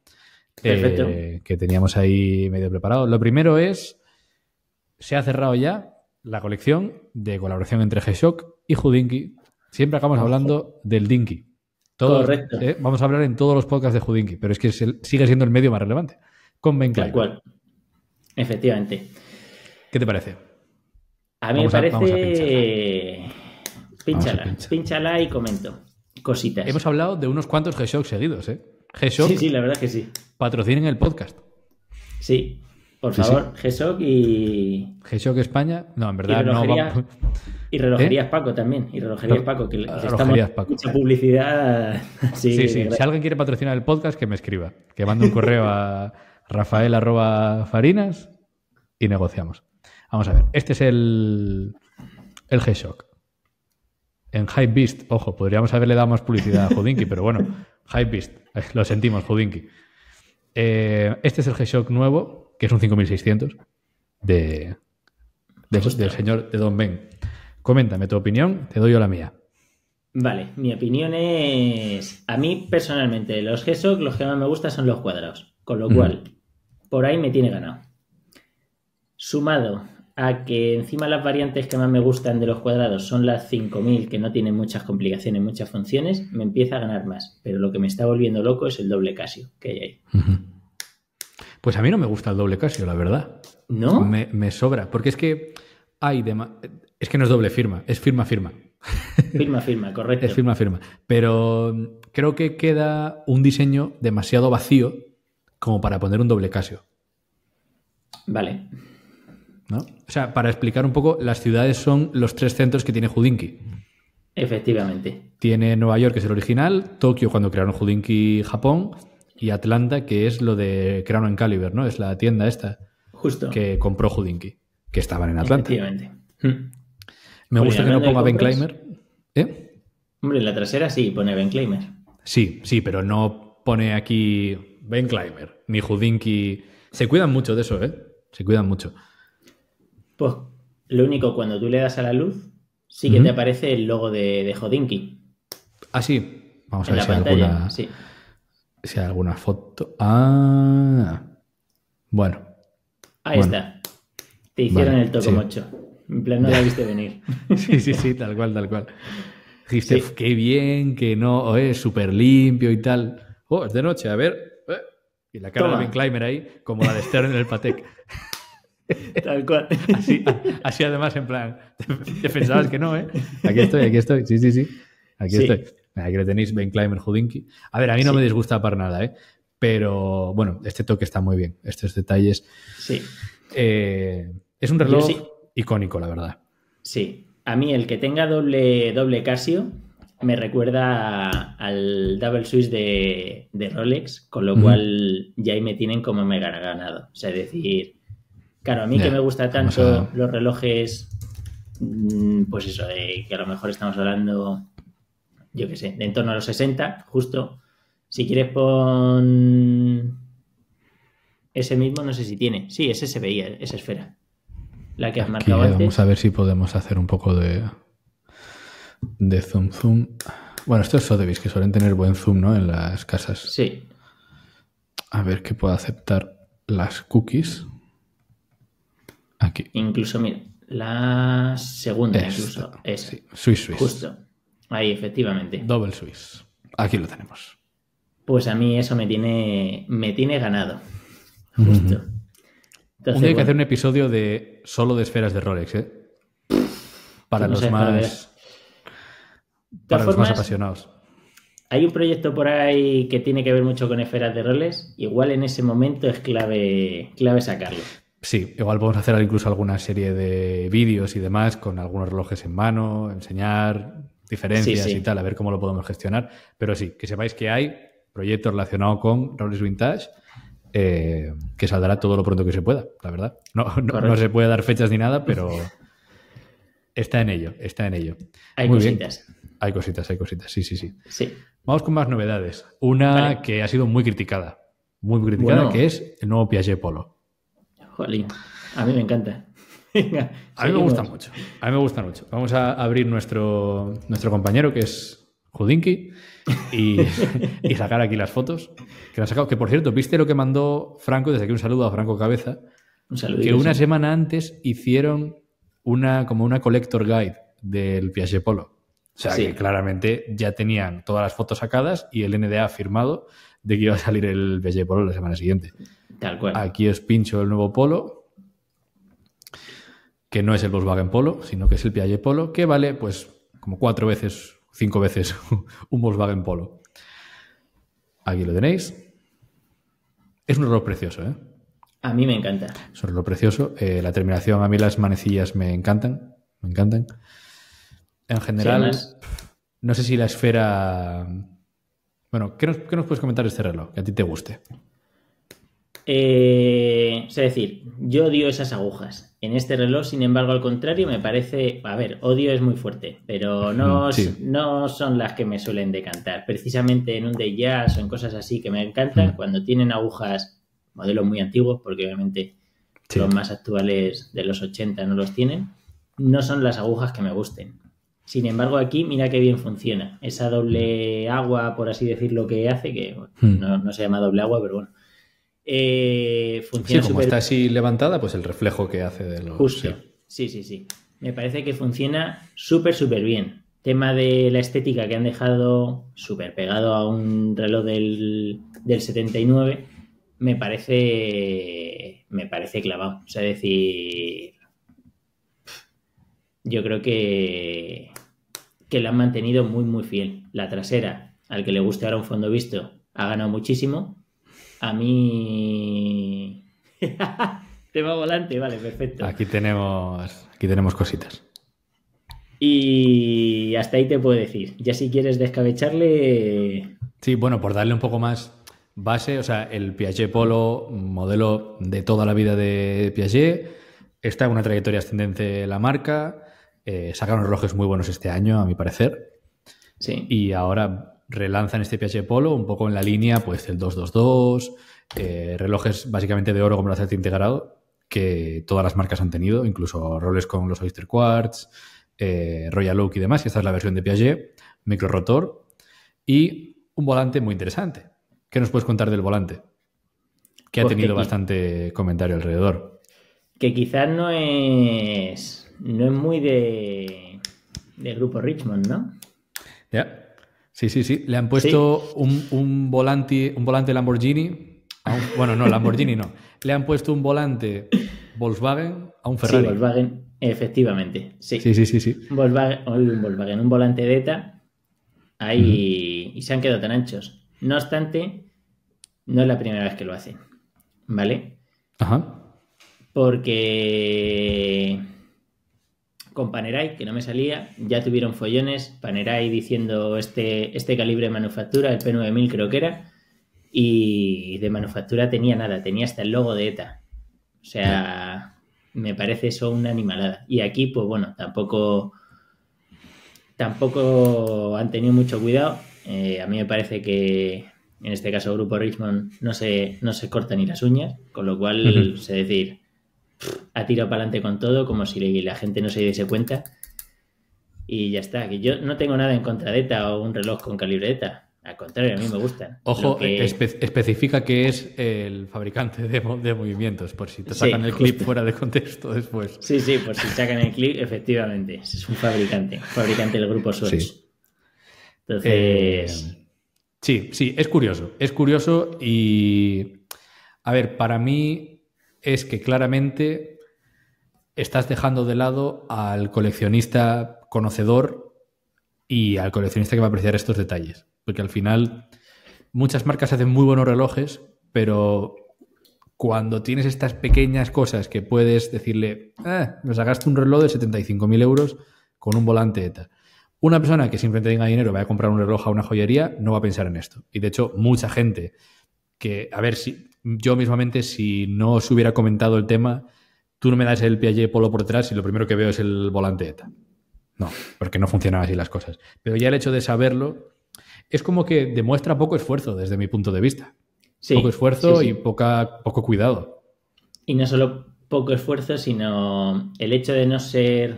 eh, que teníamos ahí medio preparado. Lo primero es, se ha cerrado ya la colección de colaboración entre G-Shock y Houdinki. Siempre acabamos hablando del Dinky. Todo, Correcto. Eh, vamos a hablar en todos los podcasts de Houdinki, pero es que sigue siendo el medio más relevante. Con Tal cual. Efectivamente. ¿Qué te parece? A mí me parece. pínchala, pínchala, y comento. Cositas. Hemos hablado de unos cuantos G-Shock seguidos, ¿eh? G-Shock. Sí, sí, la verdad que sí. Patrocinen el podcast. Sí, por favor, G-Shock y. G-Shock España. No, en verdad y relojería, Y relojerías ¿Eh? Paco también. Y relojerías Paco, que mucha publicidad. sí, sí. Si alguien quiere patrocinar el podcast, que me escriba. Que mande un correo a rafael.farinas y negociamos. Vamos a ver. Este es el, el G-Shock. En Hype Beast, ojo, podríamos haberle dado más publicidad a Houdinki, pero bueno, Hype Beast. Eh, lo sentimos, Houdinki. Eh, este es el G-Shock nuevo, que es un 5600 de, del señor de Don Ben. Coméntame tu opinión, te doy yo la mía. Vale, mi opinión es. A mí personalmente, los G-Shock, los que más me gustan son los cuadrados. Con lo cual, por ahí me tiene ganado. Sumado a que encima las variantes que más me gustan de los cuadrados son las 5000, que no tienen muchas complicaciones, muchas funciones, me empieza a ganar más. Pero lo que me está volviendo loco es el doble casio que hay ahí. Pues a mí no me gusta el doble casio, la verdad. ¿No? Me, sobra, porque es que hay Es que no es doble firma, es firma-firma. Firma, firma, correcto. Es firma, firma. Pero creo que queda un diseño demasiado vacío como para poner un doble casio. Vale. O sea, para explicar un poco, las ciudades son los tres centros que tiene Houdinki. Efectivamente. Tiene Nueva York, que es el original, Tokio, cuando crearon Houdinki Japón, y Atlanta, que es lo de Crown en Caliber, ¿no? Es la tienda esta Justo. que compró Houdinki, que estaban en Atlanta. Efectivamente. Hmm. Me pues gusta que no ponga Ben Climer. ¿Eh? Hombre, en la trasera sí pone Ben Climer. Sí, sí, pero no pone aquí Ben Climer. ni Houdinki. Se cuidan mucho de eso, ¿eh? Se cuidan mucho. Pues lo único, cuando tú le das a la luz, sí que te aparece el logo de, de Ah, sí. Vamos a ver si, alguna, si hay alguna foto. Ah, bueno. Ahí está. Te hicieron el toco mocho. En plan, no la viste venir. sí, sí, sí, tal cual, tal cual. Dijiste, qué bien, que no, es súper limpio y tal. Oh, es de noche, a ver. Eh. Y la cara de Ben Climber ahí, como la de Stern en el Patek. Tal cual. Así, así, además, en plan, te, pensabas que no, ¿eh? Aquí estoy, aquí estoy. Sí, sí, sí. Aquí estoy. Aquí lo tenéis, Ben Climber Houdinki. A ver, a mí no me disgusta para nada, ¿eh? Pero bueno, este toque está muy bien. Estos detalles. Sí. Eh, es un reloj icónico, la verdad. Sí. A mí el que tenga doble, doble Casio me recuerda al Double Switch de, de Rolex, con lo cual ya ahí me tienen como mega ganado. O sea, decir, Claro, a mí que me gusta tanto los relojes, mm, pues eso, que a lo mejor estamos hablando, yo qué sé, de en torno a los 60, justo. Si quieres pon ese mismo, no sé si tiene. Sí, ese se veía, esa esfera. La que has marcado antes. Vamos a ver si podemos hacer un poco de, de zoom zoom. Bueno, esto es Sotheby's que suelen tener buen zoom, ¿no? En las casas. Sí. A ver qué puedo aceptar las cookies. Incluso, mira, la segunda, incluso. Swiss Swiss. Justo. Ahí, efectivamente. Double Swiss. Aquí lo tenemos. Pues a mí eso me tiene, me tiene ganado. Justo. hay que hacer un episodio de solo de esferas de Rolex, ¿eh? Para los más. Para los más apasionados. Hay un proyecto por ahí que tiene que ver mucho con esferas de roles. Igual en ese momento es clave, clave sacarlo. Sí, igual podemos hacer incluso alguna serie de vídeos y demás con algunos relojes en mano, enseñar diferencias y tal, a ver cómo lo podemos gestionar. Pero sí, que sepáis que hay proyecto relacionado con Rolls-Royce vintage eh, que saldrá todo lo pronto que se pueda, la verdad. No, se puede dar fechas ni nada, pero está en ello, está en ello. Hay cositas. Hay cositas, hay cositas, sí, sí, sí. sí. Vamos con más novedades. Una que ha sido muy criticada, muy criticada, que es el nuevo Piaget Polo a mí me encanta. a mí me gusta mucho. A mí me gusta mucho. Vamos a abrir nuestro, nuestro compañero, que es Judinki, y, sacar aquí las fotos que sacado. Que por cierto, ¿viste lo que mandó Franco? Desde aquí un saludo a Franco Cabeza. Que una semana antes hicieron una, como una collector guide del Piaget Polo. O sea, que claramente ya tenían todas las fotos sacadas y el NDA firmado de que iba a salir el Piaget Polo la semana siguiente. Aquí os pincho el nuevo Polo, que no es el Volkswagen Polo, sino que es el Piaget Polo, que vale pues como cuatro veces, cinco veces un Volkswagen Polo. Aquí lo tenéis. Es un reloj precioso, ¿eh? A mí me encanta. Es un reloj precioso. Eh, la terminación, a mí las manecillas me encantan. Me encantan. En general, no sé si la esfera... Bueno, nos, ¿qué nos puedes comentar de este reloj? Que a ti te guste. Eh, es decir, yo odio esas agujas. En este reloj, sin embargo, al contrario, me parece. A ver, odio es muy fuerte, pero no, no son las que me suelen decantar. Precisamente en un de jazz o en cosas así que me encantan, cuando tienen agujas, modelos muy antiguos, porque obviamente los más actuales de los 80 no los tienen, no son las agujas que me gusten. Sin embargo, aquí mira qué bien funciona. Esa doble agua, por así decirlo, que hace, que no se llama doble agua, pero bueno eh, funciona como está así levantada, pues el reflejo que hace de los... Sí, sí, sí. Me parece que funciona súper, súper bien. Tema de la estética que han dejado súper pegado a un reloj del, 79, me parece, me parece clavado. O sea, decir, yo creo que, que la han mantenido muy, muy fiel. La trasera, al que le guste ahora un fondo visto, ha ganado muchísimo a mí. Tema volante, vale, perfecto. Aquí tenemos, aquí tenemos cositas. Y hasta ahí te puedo decir. Ya si quieres descabecharle. Sí, bueno, por darle un poco más base, o sea, el Piaget Polo, modelo de toda la vida de Piaget, está en una trayectoria ascendente la marca, eh, sacaron relojes muy buenos este año, a mi parecer. Sí. Y ahora relanzan este Piaget Polo un poco en la línea pues el 222, eh, relojes básicamente de oro como con brazalete integrado que todas las marcas han tenido, incluso roles con los Oyster Quartz, eh, Royal Oak y demás, y esta es la versión de Piaget, micro rotor y un volante muy interesante. ¿Qué nos puedes contar del volante? Que ha pues tenido bastante comentario alrededor. Que quizás no es no es muy de del grupo Richmond, ¿no? Ya. Sí, sí, sí. Le han puesto un, un, volante, un volante Lamborghini. bueno, no, Lamborghini no. Le han puesto un volante Volkswagen a un Ferrari. Sí, Volkswagen, efectivamente. Sí, sí, sí. sí, sí. Volkswagen, un Volkswagen, un volante Deta Ahí. Y se han quedado tan anchos. No obstante, no es la primera vez que lo hacen. ¿Vale? Ajá. Porque con Panerai, que no me salía, ya tuvieron follones, Panerai diciendo este, este calibre de manufactura, el P9000 creo que era, y de manufactura tenía nada, tenía hasta el logo de ETA. O sea, me parece eso una animalada. Y aquí, pues bueno, tampoco, tampoco han tenido mucho cuidado. Eh, a mí me parece que en este caso Grupo Richmond no se, no se corta ni las uñas, con lo cual sé decir, ha tirado para adelante con todo, como si la gente no se diese cuenta. Y ya está, que yo no tengo nada en contra de ETA o un reloj con calibre ETA. Al contrario, a mí me gustan. Ojo, que... Eh, especifica que es el fabricante de, movimientos, por si te sacan el clip fuera de contexto después. Sí, sí, por si sacan el clip, efectivamente. Es un fabricante, fabricante del grupo Swatch. Entonces. Eh, sí, sí, es curioso. Es curioso y. A ver, para mí es que claramente estás dejando de lado al coleccionista conocedor y al coleccionista que va a apreciar estos detalles. Porque al final muchas marcas hacen muy buenos relojes, pero cuando tienes estas pequeñas cosas que puedes decirle, ah, nos me sacaste un reloj de 75.000 euros con un volante ETA. Una persona que simplemente tenga dinero, va a comprar un reloj a una joyería, no va a pensar en esto. Y de hecho, mucha gente que, a ver, si yo mismamente, si no os hubiera comentado el tema, tú no me das el Piaget polo por detrás y lo primero que veo es el volante ETA. No, porque no funcionan así las cosas. Pero ya el hecho de saberlo es como que demuestra poco esfuerzo desde mi punto de vista. poco esfuerzo y poca, poco cuidado. Y no solo poco esfuerzo, sino el hecho de no ser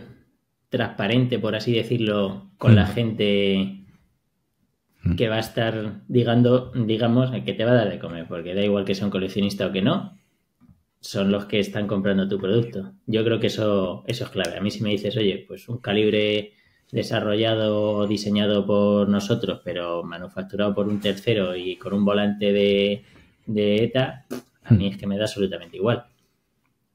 transparente, por así decirlo, con la mm. gente que va a estar, digando, digamos, que te va a dar de comer, porque da igual que sea un coleccionista o que no, son los que están comprando tu producto. Yo creo que eso, eso es clave. A mí si me dices, oye, pues un calibre desarrollado o diseñado por nosotros, pero manufacturado por un tercero y con un volante de, ETA, a mí es que me da absolutamente igual.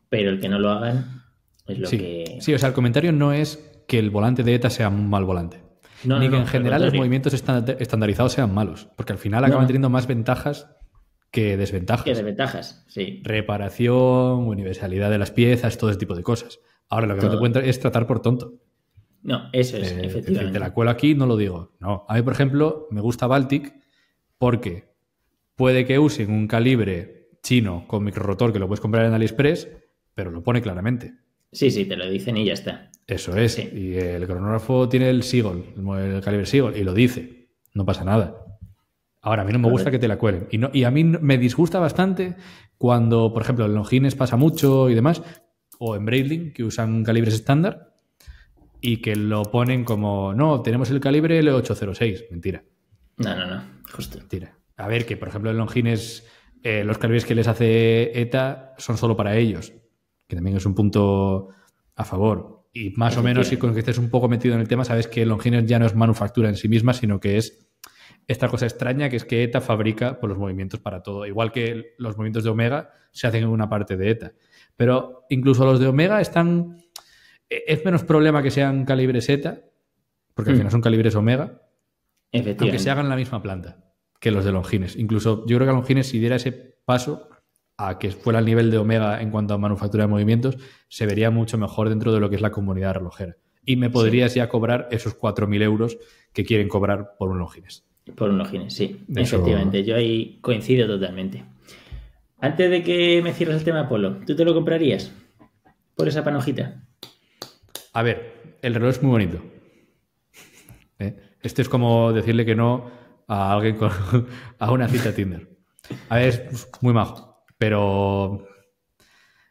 Pero el que no lo hagan es lo que... Sí, o sea, el comentario no es que el volante de ETA sea un mal volante ni que en general los movimientos estandarizados sean malos, porque al final acaban teniendo más ventajas que desventajas. Que desventajas, sí. Reparación, universalidad de las piezas, todo ese tipo de cosas. Ahora lo que no te cuento es tratar por tonto. No, eso es, eh, efectivamente. te la cuelo aquí, no lo digo. No, a mí, por ejemplo, me gusta Baltic porque puede que usen un calibre chino con microrotor que lo puedes comprar en AliExpress, pero lo pone claramente. Sí, sí, te lo dicen y ya está. Eso es. Sí. Y el cronógrafo tiene el SIGOL, el calibre SIGOL, y lo dice. No pasa nada. Ahora, a mí no me gusta que te la cuelen. Y, no, y a mí me disgusta bastante cuando, por ejemplo, en Longines pasa mucho y demás, o en Braidling, que usan calibres estándar, y que lo ponen como, no, tenemos el calibre L806. Mentira. No, no, no. Justo. Mentira. A ver, que por ejemplo en Longines eh, los calibres que les hace ETA son solo para ellos que también es un punto a favor. Y más o menos, si con que estés un poco metido en el tema, sabes que Longines ya no es manufactura en sí misma, sino que es esta cosa extraña que es que ETA fabrica pues, los movimientos para todo. Igual que los movimientos de Omega se hacen en una parte de ETA. Pero incluso los de Omega están. E, es menos problema que sean calibres ETA, porque al hmm. final son calibres Omega, aunque se hagan en la misma planta que los de Longines. Incluso yo creo que Longines, si diera ese paso, a que fuera al nivel de Omega en cuanto a manufactura de movimientos, se vería mucho mejor dentro de lo que es la comunidad relojera. Y me podrías ya cobrar esos 4.000 euros que quieren cobrar por un Longines. Por un Longines, sí. Efectivamente, yo ahí coincido totalmente. Antes de que me cierres el tema Polo, ¿tú te lo comprarías por esa panojita? A ver, el reloj es muy bonito. ¿Eh? Esto Este es como decirle que no a alguien a una cita Tinder. A ver, es muy majo. Pero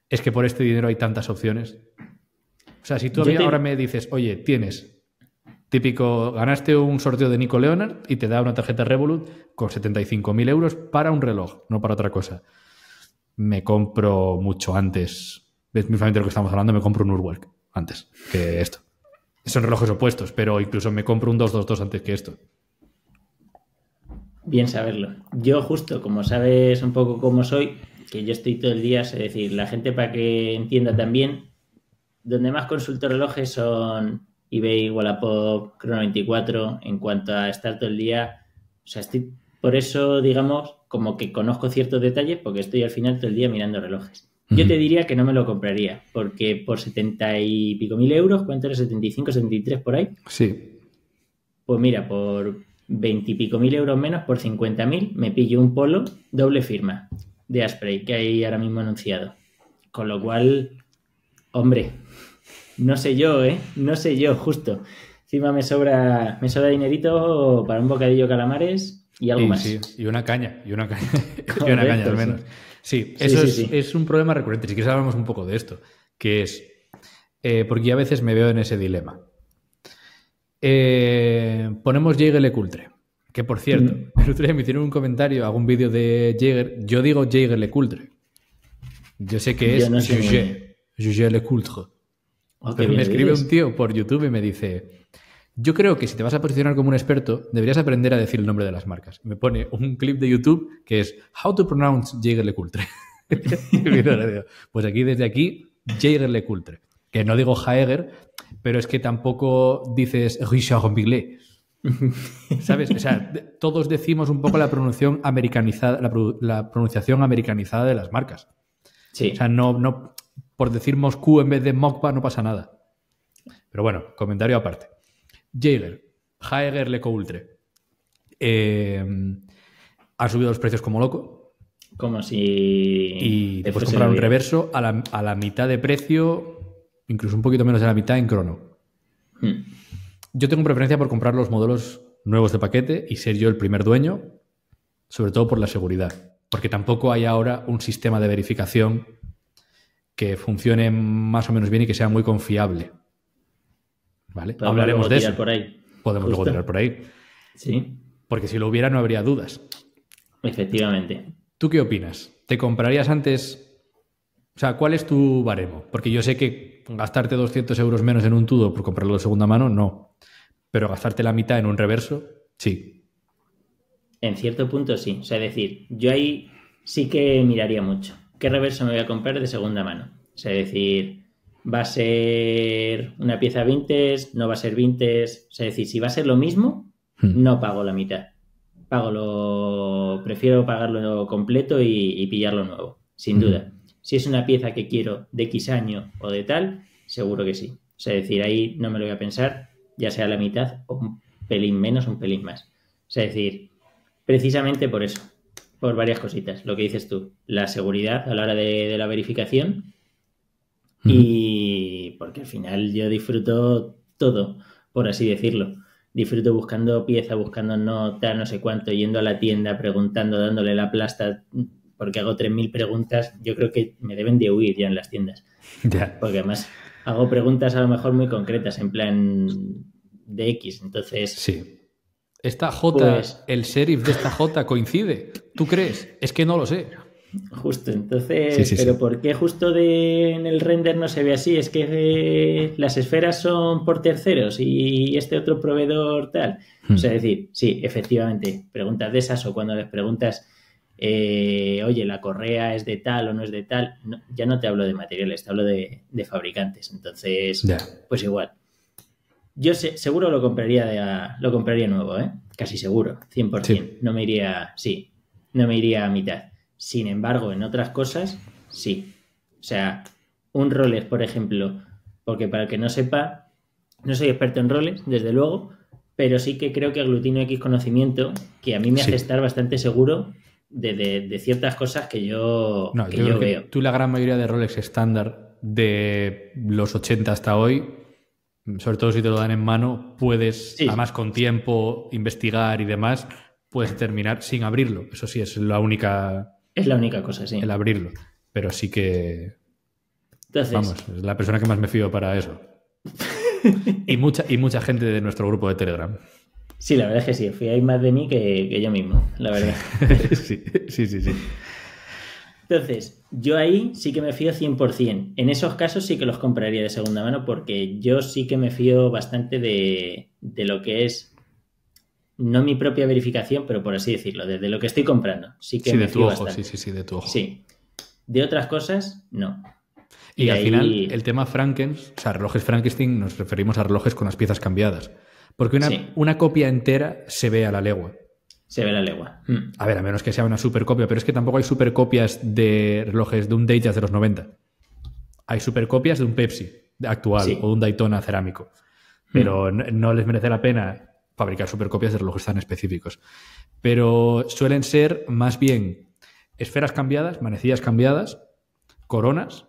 es que por este dinero hay tantas opciones. O sea, si tú ahora me dices, oye, tienes típico, ganaste un sorteo de Nico Leonard y te da una tarjeta Revolut con 75.000 euros para un reloj, no para otra cosa. Me compro mucho antes, es de lo que estamos hablando, me compro un Urwerk antes que esto. Son relojes opuestos, pero incluso me compro un 222 antes que esto. Bien saberlo. Yo justo, como sabes un poco cómo soy, que yo estoy todo el día, es decir, la gente para que entienda también, donde más consulto relojes son eBay, Wallapop, Crono 24 en cuanto a estar todo el día, o sea, estoy, por eso, digamos, como que conozco ciertos detalles, porque estoy al final todo el día mirando relojes. Yo te diría que no me lo compraría, porque por 70 y pico mil euros, ¿cuánto era? 75, 73 por ahí. Sí. Pues mira, por 20 y pico mil euros menos, por 50 mil, me pillo un polo doble firma de Asprey que hay ahora mismo anunciado. Con lo cual, hombre, no sé yo, ¿eh? No sé yo, justo. Encima me sobra, me sobra dinerito para un bocadillo calamares y algo más. Sí. y una caña, y una caña, y una caña al menos. Sí, eso es, un problema recurrente. Si quieres hablamos un poco de esto, que es, eh, porque a veces me veo en ese dilema. Eh, ponemos ponemos le Cultre. Que por cierto, mm. el otro día me hicieron un comentario, hago un vídeo de Jaeger. Yo digo Jaeger Le Yo sé que es Juge. Juge Le me escribe un tío por YouTube y me dice: Yo creo que si te vas a posicionar como un experto, deberías aprender a decir el nombre de las marcas. me pone un clip de YouTube que es How to pronounce Jaeger Le pues aquí, desde aquí, Jaeger Le Que no digo Jaeger, pero es que tampoco dices Richard Millet. ¿Sabes? O sea, todos decimos un poco la pronunciación americanizada, la, pronunciación americanizada de las marcas. Sí. O sea, no, por decir Moscú en vez de Mokpa no pasa nada. Pero bueno, comentario aparte. Jaeger, Jaeger Leco eh, ha subido los precios como loco. Como si. Y te puedes comprar un reverso a la, mitad de precio, incluso un poquito menos de la mitad en crono. Hmm yo tengo preferencia por comprar los modelos nuevos de paquete y ser yo el primer dueño, sobre todo por la seguridad, porque tampoco hay ahora un sistema de verificación que funcione más o menos bien y que sea muy confiable. ¿Vale? Hablaremos de eso. Por ahí. Podemos luego tirar por ahí. Sí. Porque si lo hubiera no habría dudas. Efectivamente. ¿Tú qué opinas? ¿Te comprarías antes? O sea, ¿cuál es tu baremo? Porque yo sé que gastarte 200 euros menos en un tudo por comprarlo de segunda mano, no. Pero gastarte la mitad en un reverso, sí. En cierto punto sí. O sea, es decir, yo ahí sí que miraría mucho. ¿Qué reverso me voy a comprar de segunda mano? O sea, es decir, va a ser una pieza vintage? no va a ser vintage? O sea, es decir, si va a ser lo mismo, hmm. no pago la mitad. Pago lo. Prefiero pagarlo completo y, pillarlo nuevo, sin hmm. duda. Si es una pieza que quiero de X año o de tal, seguro que sí. O sea, decir, ahí no me lo voy a pensar, ya sea la mitad o un pelín menos, un pelín más. O sea, decir, precisamente por eso, por varias cositas, lo que dices tú, la seguridad a la hora de, la verificación y porque al final yo disfruto todo, por así decirlo. Disfruto buscando pieza, buscando nota, no sé cuánto, yendo a la tienda, preguntando, dándole la plasta, porque hago 3.000 preguntas, yo creo que me deben de huir ya en las tiendas. Porque además hago preguntas a lo mejor muy concretas, en plan de X. Entonces. Sí. Esta J, pues- el sheriff de esta J coincide. ¿Tú crees? Es que no lo sé. Justo, entonces, pero ¿por qué justo de, en el render no se ve así? Es que eh, las esferas son por terceros y este otro proveedor tal. O sea, hmm. decir, sí, efectivamente, preguntas de esas o cuando les preguntas eh, oye, la correa es de tal o no es de tal, ya no te hablo de materiales, te hablo de, fabricantes. Entonces, pues igual. Yo seguro lo compraría, de lo compraría nuevo, ¿eh? casi seguro, 100%. No me iría, sí, no me iría a mitad. Sin embargo, en otras cosas, sí. O sea, un Rolex, por ejemplo, porque para el que no sepa, no soy experto en roles, desde luego, pero sí que creo que aglutino X conocimiento que a mí me hace estar bastante seguro de, ciertas cosas que yo, yo, veo. tú la gran mayoría de Rolex estándar de los 80 hasta hoy, sobre todo si te lo dan en mano, puedes, además con tiempo, investigar y demás, puedes terminar sin abrirlo. Eso sí, es la única... Es la única cosa, sí. El abrirlo. Pero sí que... Vamos, es la persona que más me fío para eso. y, mucha, y mucha gente de nuestro grupo de Telegram. Sí, la verdad es que sí, fui ahí más de mí que, yo mismo, la verdad. sí, sí, sí, Entonces, yo ahí sí que me fío 100%. En esos casos sí que los compraría de segunda mano porque yo sí que me fío bastante de, lo que es, no mi propia verificación, pero por así decirlo, desde de lo que estoy comprando. Sí que de tu ojo, Sí, sí, sí, de tu ojo. Sí. De otras cosas, no. Y, al final, el tema Franken, o sea, relojes Frankenstein, nos referimos a relojes con las piezas cambiadas. Porque una, copia entera se ve a la legua. Se ve a la legua. Hmm. A ver, a menos que sea una supercopia, pero es que tampoco hay supercopias de relojes de un Datejust de los 90. Hay supercopias de un Pepsi actual o de un Daytona cerámico. Pero hmm. no, no les merece la pena fabricar supercopias de relojes tan específicos. Pero suelen ser más bien esferas cambiadas, manecillas cambiadas, coronas,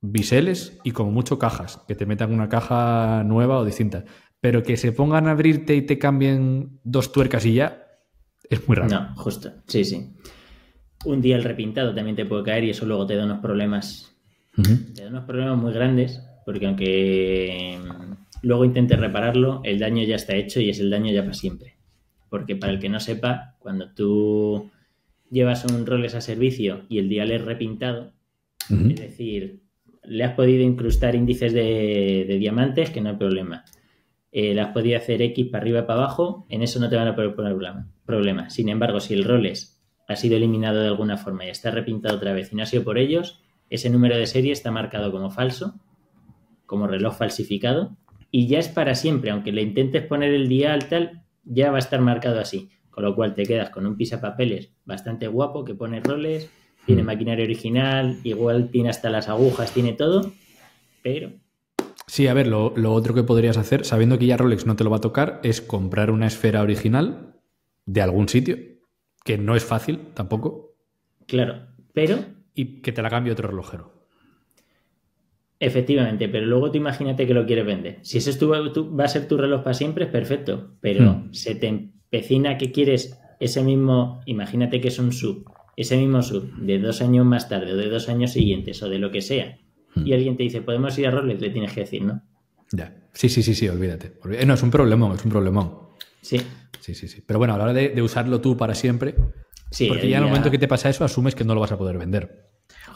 biseles y como mucho cajas, que te metan una caja nueva o distinta pero que se pongan a abrirte y te cambien dos tuercas y ya, es muy raro. No, justo, sí, sí. Un día el repintado también te puede caer y eso luego te da unos problemas, unos problemas muy grandes, porque aunque mm, luego intentes repararlo, el daño ya está hecho y es el daño ya para siempre. Porque para el que no sepa, cuando tú llevas un roles a servicio y el dial es repintado, es decir, le has podido incrustar índices de, de diamantes que no hay problema eh, las podía hacer X para arriba y para abajo, en eso no te van a poner problema. Sin embargo, si el roles ha sido eliminado de alguna forma y está repintado otra vez y no ha sido por ellos, ese número de serie está marcado como falso, como reloj falsificado, y ya es para siempre, aunque le intentes poner el día al tal, ya va a estar marcado así. Con lo cual te quedas con un pisapapeles bastante guapo que pone roles, tiene mm. maquinaria original, igual tiene hasta las agujas, tiene todo, pero Sí, a ver, lo, otro que podrías hacer, sabiendo que ya Rolex no te lo va a tocar, es comprar una esfera original de algún sitio, que no es fácil tampoco. Claro, pero... Y que te la cambie otro relojero. Efectivamente, pero luego tú imagínate que lo quieres vender. Si ese tu, va a ser tu reloj para siempre, es perfecto, pero hmm. se te empecina que quieres ese mismo, imagínate que es un sub, ese mismo sub de dos años más tarde o de dos años siguientes o de lo que sea, y alguien te dice, podemos ir a Rolex, le tienes que decir, ¿no? Ya. Sí, sí, sí, sí, olvídate. Eh, no, es un problemón, es un problemón. Sí. Sí, sí, sí. Pero bueno, a la hora de, usarlo tú para siempre, porque ya en el momento que te pasa eso, asumes que no lo vas a poder vender.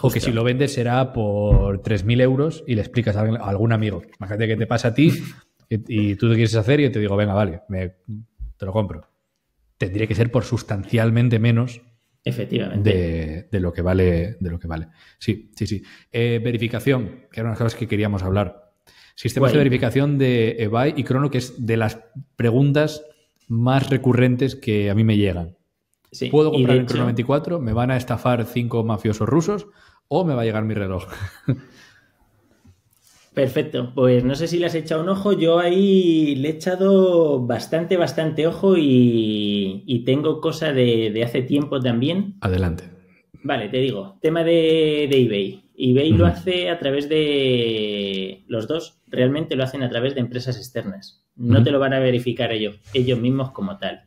O que si lo vendes será por 3.000 euros y le explicas a algún amigo. Imagínate que te pasa a ti y, tú te quieres hacer y yo te digo, venga, vale, te lo compro. Tendría que ser por sustancialmente menos Efectivamente. De, lo que vale, de lo que vale. Sí, sí, sí. Eh, verificación, que eran las cosas que queríamos hablar. Sistemas de verificación de eBay y Crono, que es de las preguntas más recurrentes que a mí me llegan. ¿Puedo comprar en Crono 24? ¿Me van a estafar cinco mafiosos rusos? ¿O me va a llegar mi reloj? Perfecto, pues no sé si le has echado un ojo, yo ahí le he echado bastante, bastante ojo y, tengo cosa de, hace tiempo también. Adelante. Vale, te digo, tema de, eBay. eBay lo hace a través de los dos, realmente lo hacen a través de empresas externas. No te lo van a verificar ellos, ellos mismos como tal,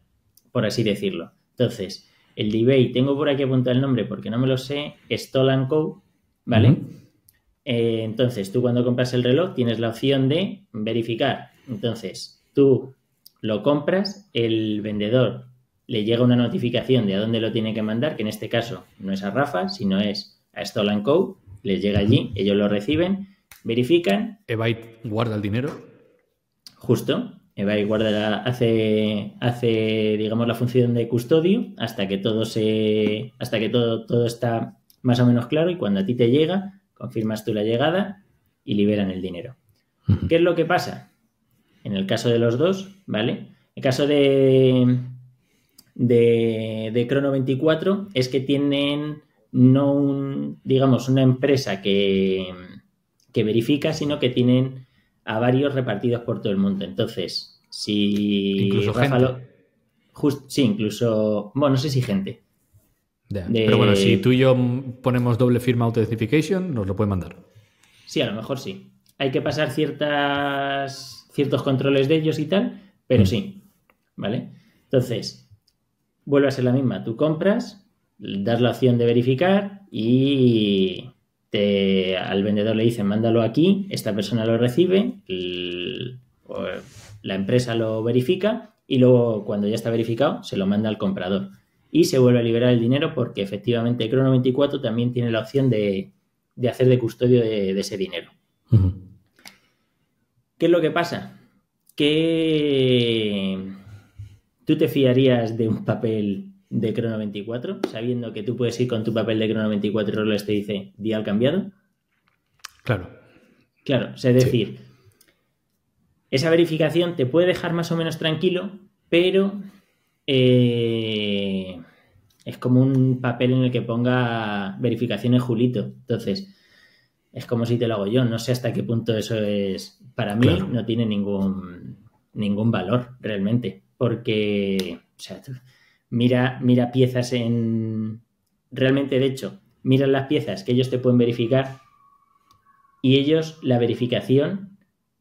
por así decirlo. Entonces, el de eBay, tengo por aquí apuntado el nombre porque no me lo sé, Stolen Co, ¿vale? Eh, entonces, tú cuando compras el reloj tienes la opción de verificar. Entonces, tú lo compras, el vendedor le llega una notificación de a dónde lo tiene que mandar, que en este caso no es a Rafa, sino es a Stolen Co. Les llega allí, ellos lo reciben, verifican. Evite guarda el dinero. Justo. y guarda hace, hace, digamos, la función de custodio hasta que todo se. hasta que todo, todo está más o menos claro. Y cuando a ti te llega, confirmas tú la llegada y liberan el dinero. ¿Qué es lo que pasa? En el caso de los dos, ¿vale? En el caso de, de, de Crono 24 es que tienen no un, digamos, una empresa que, que verifica, sino que tienen a varios repartidos por todo el mundo. Entonces, si incluso sí, incluso, bueno, no sé si gente, pero bueno, si tú y yo ponemos doble firma authentication, nos lo puede mandar. Sí, a lo mejor sí. Hay que pasar ciertas, ciertos controles de ellos y tal, pero mm. sí. ¿Vale? Entonces, vuelve a ser la misma. Tú compras, das la opción de verificar y al vendedor le dicen, mándalo aquí, esta persona lo recibe, la empresa lo verifica y luego cuando ya está verificado se lo manda al comprador y se vuelve a liberar el dinero porque efectivamente Crono 24 también tiene la opción de, de hacer de custodio de, ese dinero. ¿Qué es lo que pasa? Que tú te fiarías de un papel de Crono 24 sabiendo que tú puedes ir con tu papel de Crono 24 y Roles te dice día al cambiado. Claro. Claro, es decir, esa verificación te puede dejar más o menos tranquilo, pero eh, es como un papel en el que ponga verificaciones Julito. Entonces, es como si te lo hago yo. No sé hasta qué punto eso es. Para mí no tiene ningún, ningún valor realmente. Porque, o sea, mira, mira piezas en. Realmente, de hecho, mira las piezas que ellos te pueden verificar y ellos la verificación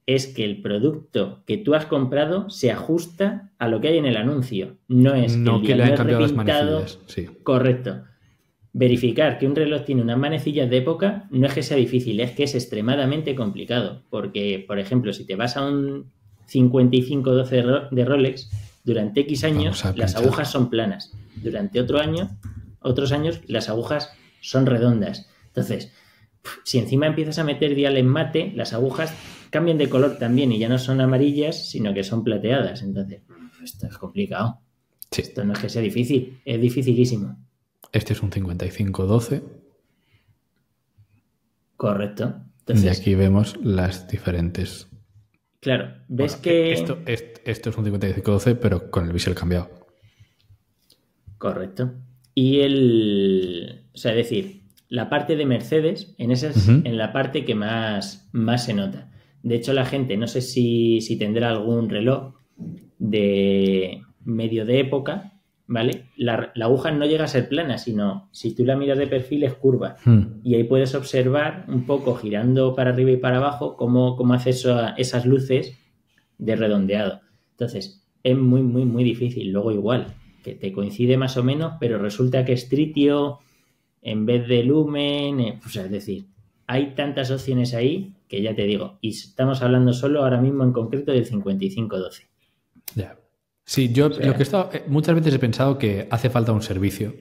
es que el producto que tú has comprado se ajusta a lo que hay en el anuncio. No es que, le hayan cambiado las manecillas. Sí. Correcto. Verificar que un reloj tiene unas manecillas de época no es que sea difícil, es que es extremadamente complicado. Porque, por ejemplo, si te vas a un 55 de Rolex, durante X años las agujas son planas. Durante otro año, otros años las agujas son redondas. Entonces, si encima empiezas a meter dial en mate, las agujas cambian de color también y ya no son amarillas, sino que son plateadas. Entonces, esto es complicado. Esto no es que sea difícil, es dificilísimo. Este es un 55-12. Correcto. Entonces, y aquí vemos las diferentes. Claro, ves que. Esto, esto, es un 55-12, pero con el visor cambiado. Correcto. Y el. O sea, es decir, la parte de Mercedes, en, esas, en la parte que más, más se nota. De hecho, la gente, no sé si, tendrá algún reloj de medio de época, ¿vale? La, aguja no llega a ser plana, sino si tú la miras de perfil es curva. Hmm. Y ahí puedes observar un poco girando para arriba y para abajo cómo, cómo hace eso, esas luces de redondeado. Entonces, es muy, muy, muy difícil. Luego igual, que te coincide más o menos, pero resulta que es tritio en vez de lumen, eh, o es decir, hay tantas opciones ahí que ya te digo, y estamos hablando solo ahora mismo en concreto del 5512. Ya. Sí, yo lo que he eh, muchas veces he pensado que hace falta un servicio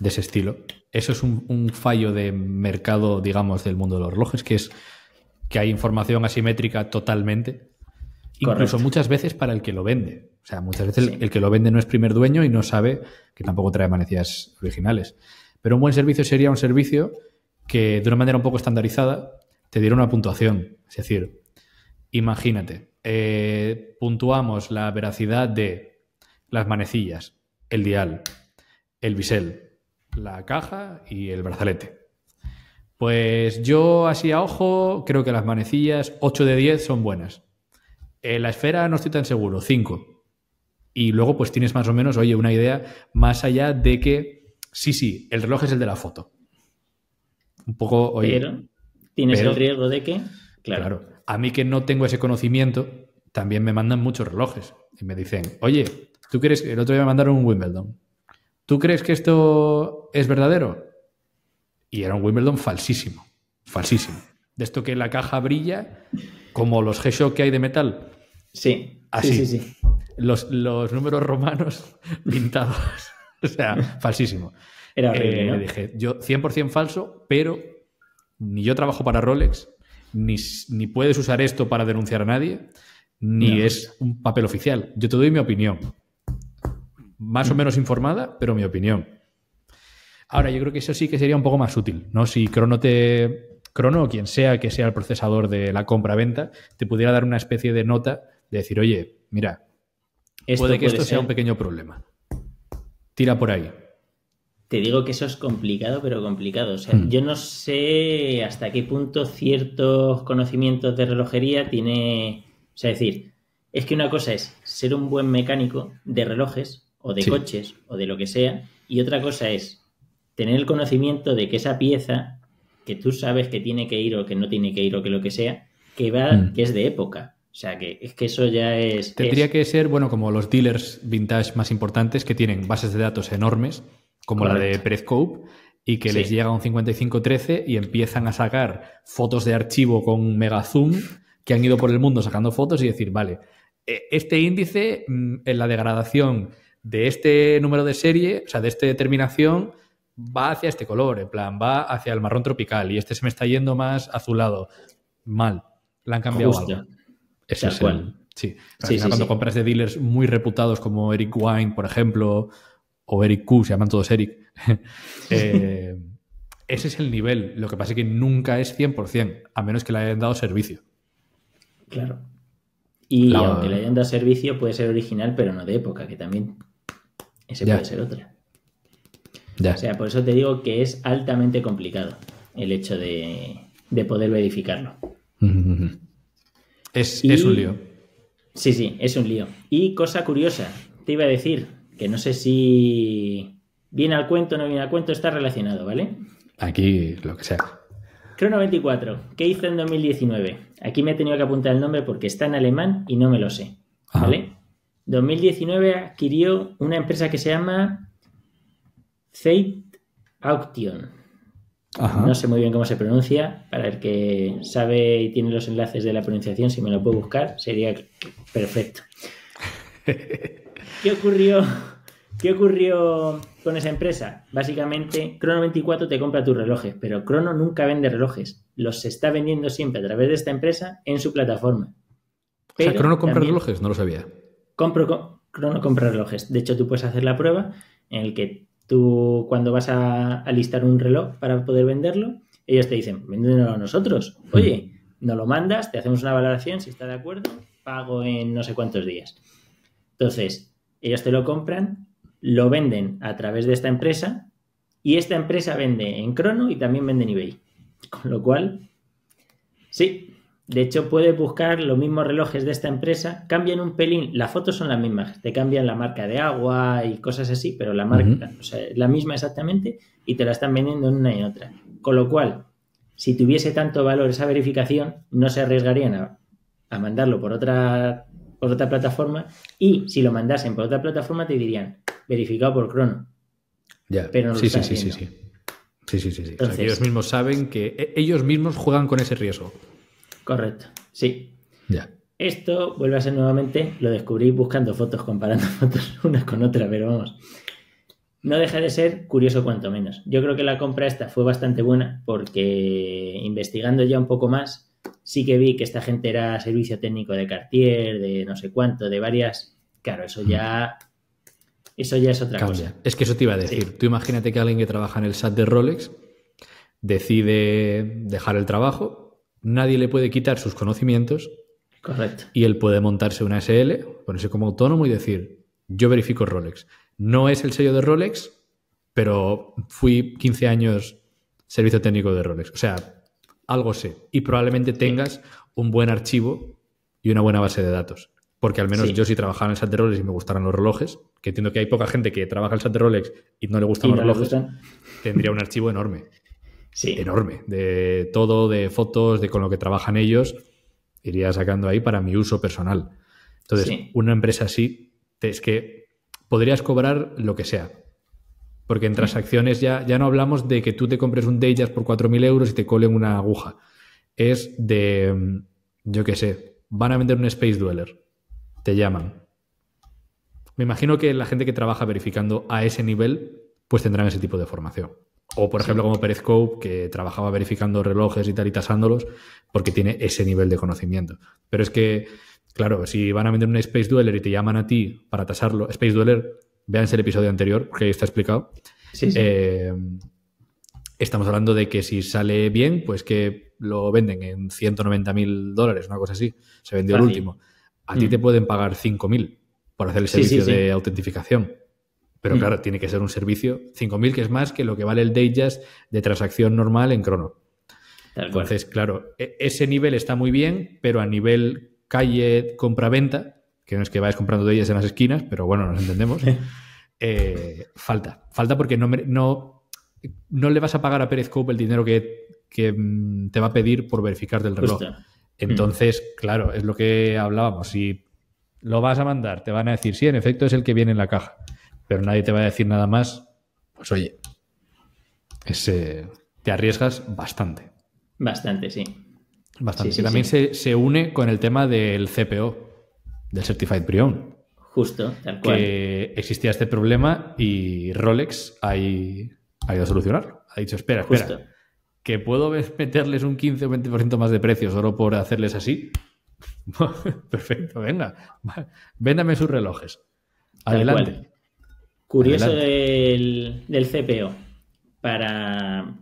de ese estilo. Eso es un, fallo de mercado, digamos, del mundo de los relojes, que es que hay información asimétrica totalmente. Incluso muchas veces para el que lo vende. O sea, muchas veces el que lo vende no es primer dueño y no sabe que tampoco trae manecillas originales. Pero un buen servicio sería un servicio que de una manera un poco estandarizada te dieron una puntuación. Es decir, imagínate, eh, puntuamos la veracidad de las manecillas, el dial, el bisel, la caja y el brazalete. Pues yo así a ojo creo que las manecillas 8 de 10 son buenas. la esfera no estoy tan seguro, 5. Y luego pues tienes más o menos, oye, una idea más allá de que, sí, sí, el reloj es el de la foto. Un poco, oye, Tienes el riesgo de que. Claro. A mí que no tengo ese conocimiento, también me mandan muchos relojes y me dicen, oye, ¿tú crees que el otro día me mandaron un Wimbledon? ¿Tú crees que esto es verdadero? Y era un Wimbledon falsísimo, falsísimo. De esto que la caja brilla como los G-Shock que hay de metal. Sí, así. Los, números romanos pintados. o sea, falsísimo. Era horrible. Eh, ¿no? Dije, yo 100% falso, pero ni yo trabajo para Rolex, ni, puedes usar esto para denunciar a nadie, ni es un papel oficial. Yo te doy mi opinión. Más o menos informada, pero mi opinión. Ahora, yo creo que eso sí que sería un poco más útil, ¿no? Si Crono te. Crono o quien sea que sea el procesador de la compra-venta, te pudiera dar una especie de nota de decir, oye, mira, puede que esto sea un pequeño problema. Tira por ahí. Te digo que eso es complicado, pero complicado. Hmm. yo no sé hasta qué punto ciertos conocimientos de relojería tiene. O sea, es decir, es que una cosa es ser un buen mecánico de relojes o de coches o de lo que sea, y otra cosa es tener el conocimiento de que esa pieza que tú sabes que tiene que ir o que no tiene que ir o que lo que sea, que va, hmm. que es de época. O sea, que es que eso ya es... Tendría que ser, bueno, como los dealers vintage más importantes que tienen bases de datos enormes como la de Prescope y que les llega un 5513 y empiezan a sacar fotos de archivo con mega zoom que han ido por el mundo sacando fotos y decir, vale, e-, este índice mm, en la degradación de este número de serie, o sea, de esta determinación, va hacia este color, en plan, va hacia el marrón tropical y este se me está yendo más azulado. Mal, la han cambiado. Justo. es cuando compras de dealers muy reputados como Eric Wine, por ejemplo, o Eric Q, se llaman todos Eric. Eh, ese es el nivel. Lo que pasa es que nunca es 100%, a menos que le hayan dado servicio. Claro. Y aunque le hayan dado servicio, puede ser original, pero no de época, que también ese puede ser otra. Ya. O sea, por eso te digo que es altamente complicado el hecho de, de poder verificarlo. es un lío. Sí, sí, es un lío. Y cosa curiosa, te iba a decir, que no sé si viene al cuento o no viene al cuento, está relacionado, ¿vale? Aquí lo que sea. Crono 94, ¿qué hizo en 2019? Aquí me he tenido que apuntar el nombre porque está en alemán y no me lo sé, ¿vale? 2019 adquirió una empresa que se llama Zeit Auction. No sé muy bien cómo se pronuncia. Para el que sabe y tiene los enlaces de la pronunciación, si me lo puedo buscar, sería perfecto. ¿Qué ocurrió? ¿Qué ocurrió con esa empresa? Básicamente, Crono 24 te compra tus relojes, pero Crono nunca vende relojes. Los está vendiendo siempre a través de esta empresa en su plataforma. o Crono compra relojes, no lo sabía. Compro, Crono compra relojes. De hecho, tú puedes hacer la prueba en el que tú, cuando vas a, listar un reloj para poder venderlo, ellos te dicen, véndenlo a nosotros. Hmm. Oye, nos lo mandas, te hacemos una valoración, si está de acuerdo, pago en no sé cuántos días. Entonces, ellos te lo compran, lo venden a través de esta empresa y esta empresa vende en Crono y también vende en eBay. Con lo cual, sí, de hecho puedes buscar los mismos relojes de esta empresa, cambian un pelín, las fotos son las mismas, te cambian la marca de agua y cosas así, pero la marca es la misma exactamente y te la están vendiendo en una y otra. Con lo cual, si tuviese tanto valor esa verificación, no se arriesgarían a mandarlo por otra por otra plataforma y si lo mandasen por otra plataforma te dirían verificado por Crono. Ya. Pero no sí, sí, sí, ellos mismos saben que e, ellos mismos juegan con ese riesgo. Correcto, sí. Ya. Esto vuelve a ser nuevamente, lo descubrí buscando fotos, comparando fotos una con otra, pero vamos. No deja de ser curioso cuanto menos. Yo creo que la compra esta fue bastante buena porque investigando ya un poco más, sí que vi que esta gente era servicio técnico de Cartier, de no sé cuánto, de varias. Claro, eso mm. ya. Eso ya es otra cosa. Es que eso te iba a decir. Tú imagínate que alguien que trabaja en el SAT de Rolex decide dejar el trabajo, nadie le puede quitar sus conocimientos. Correcto. Y él puede montarse una SL, ponerse como autónomo y decir: Yo verifico Rolex. No es el sello de Rolex, pero fui 15 años servicio técnico de Rolex. O sea, algo sé. Y probablemente tengas un buen archivo y una buena base de datos. Porque al menos yo si trabajaba en el Rolex y me gustaran los relojes, que entiendo que hay poca gente que trabaja en el Rolex y no le gustan los relojes, tendría un archivo enorme. Sí. Enorme. De todo, de fotos, de con lo que trabajan ellos, iría sacando ahí para mi uso personal. Entonces, una empresa así, es que podrías cobrar lo que sea, porque en transacciones ya, ya no hablamos de que tú te compres un Dejas por 4.000 euros y te colen una aguja. Es de, mm, yo qué sé, van a vender un Space Dweller. Te llaman. Me imagino que la gente que trabaja verificando a ese nivel, pues tendrán ese tipo de formación. O, por ejemplo, como Pérez que trabajaba verificando relojes y tal y tasándolos, porque tiene ese nivel de conocimiento. Pero es que, claro, si van a vender un Space Dweller y te llaman a ti para tasarlo, Space Dweller vean el episodio anterior, que está explicado. Eh, estamos hablando de que si sale bien, pues que lo venden en 190 mil dólares, una cosa así. Se vendió el último. A ti mm. te pueden pagar 5 mil por hacer el servicio de autentificación. Pero mm. claro, tiene que ser un servicio mil que es más que lo que vale el Datejust de transacción normal en Crono. Entonces, claro, e-, ese nivel está muy bien, pero a nivel calle compra-venta, que no es que vayas comprando de ellas en las esquinas, pero bueno, nos entendemos. Eh, falta. Falta porque no, no, no, le vas a pagar a Pérez el dinero que, mm, te va a pedir por verificar del reloj. Entonces, mm. claro, es lo que hablábamos. Si lo vas a mandar, te van a decir, sí, en efecto es el que viene en la caja, pero nadie te va a decir nada más, pues oye, te arriesgas bastante. Bastante, sí. Bastante. y también Se, se, une con el tema del CPO, del Certified pre Justo, tal cual. Que existía este problema y Rolex ha, ido a solucionar, Ha dicho, espera, espera, Justo. que puedo meterles un 15 o 20% más de precios solo por hacerles así. Perfecto, venga. Véndame sus relojes. Adelante. Curioso Del, CPO. Para,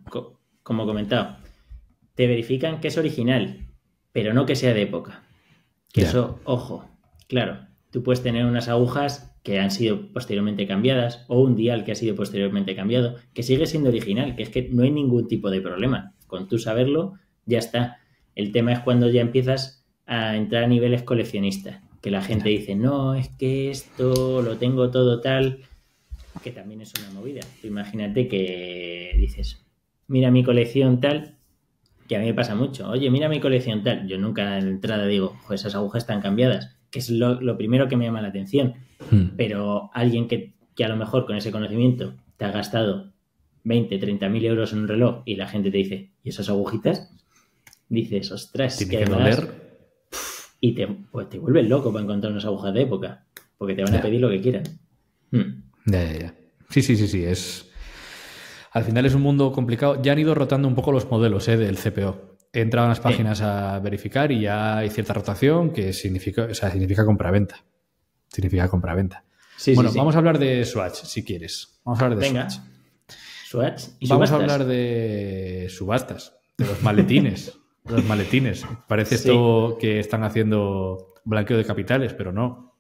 como comentado, te verifican que es original, pero no que sea de época. Que eso, ojo, Claro, tú puedes tener unas agujas que han sido posteriormente cambiadas o un dial que ha sido posteriormente cambiado, que sigue siendo original, que es que no hay ningún tipo de problema. Con tú saberlo, ya está. El tema es cuando ya empiezas a entrar a niveles coleccionistas, que la gente dice, no, es que esto lo tengo todo tal, que también es una movida. imagínate que dices, mira mi colección tal, que a mí me pasa mucho, oye, mira mi colección tal. Yo nunca la entrada digo, esas agujas están cambiadas que es lo, primero que me llama la atención. Hmm. Pero alguien que, a lo mejor con ese conocimiento te ha gastado 20, 30 mil euros en un reloj y la gente te dice, ¿y esas agujitas? Dices, ostras, Tiene que, y te, pues te vuelves loco para encontrar unas agujas de época, porque te van a pedir lo que quieran. Hmm. Ya, ya, ya. Sí, sí, sí, sí, es... Al final es un mundo complicado. Ya han ido rotando un poco los modelos ¿eh? del CPO he en las páginas a verificar y ya hay cierta rotación que significa, o significa compra-venta. Significa compra-venta. bueno, vamos a hablar de Swatch, si quieres. Vamos a hablar de Swatch. Vamos a hablar de subastas, de los maletines. los maletines. Parece esto que están haciendo blanqueo de capitales, pero no.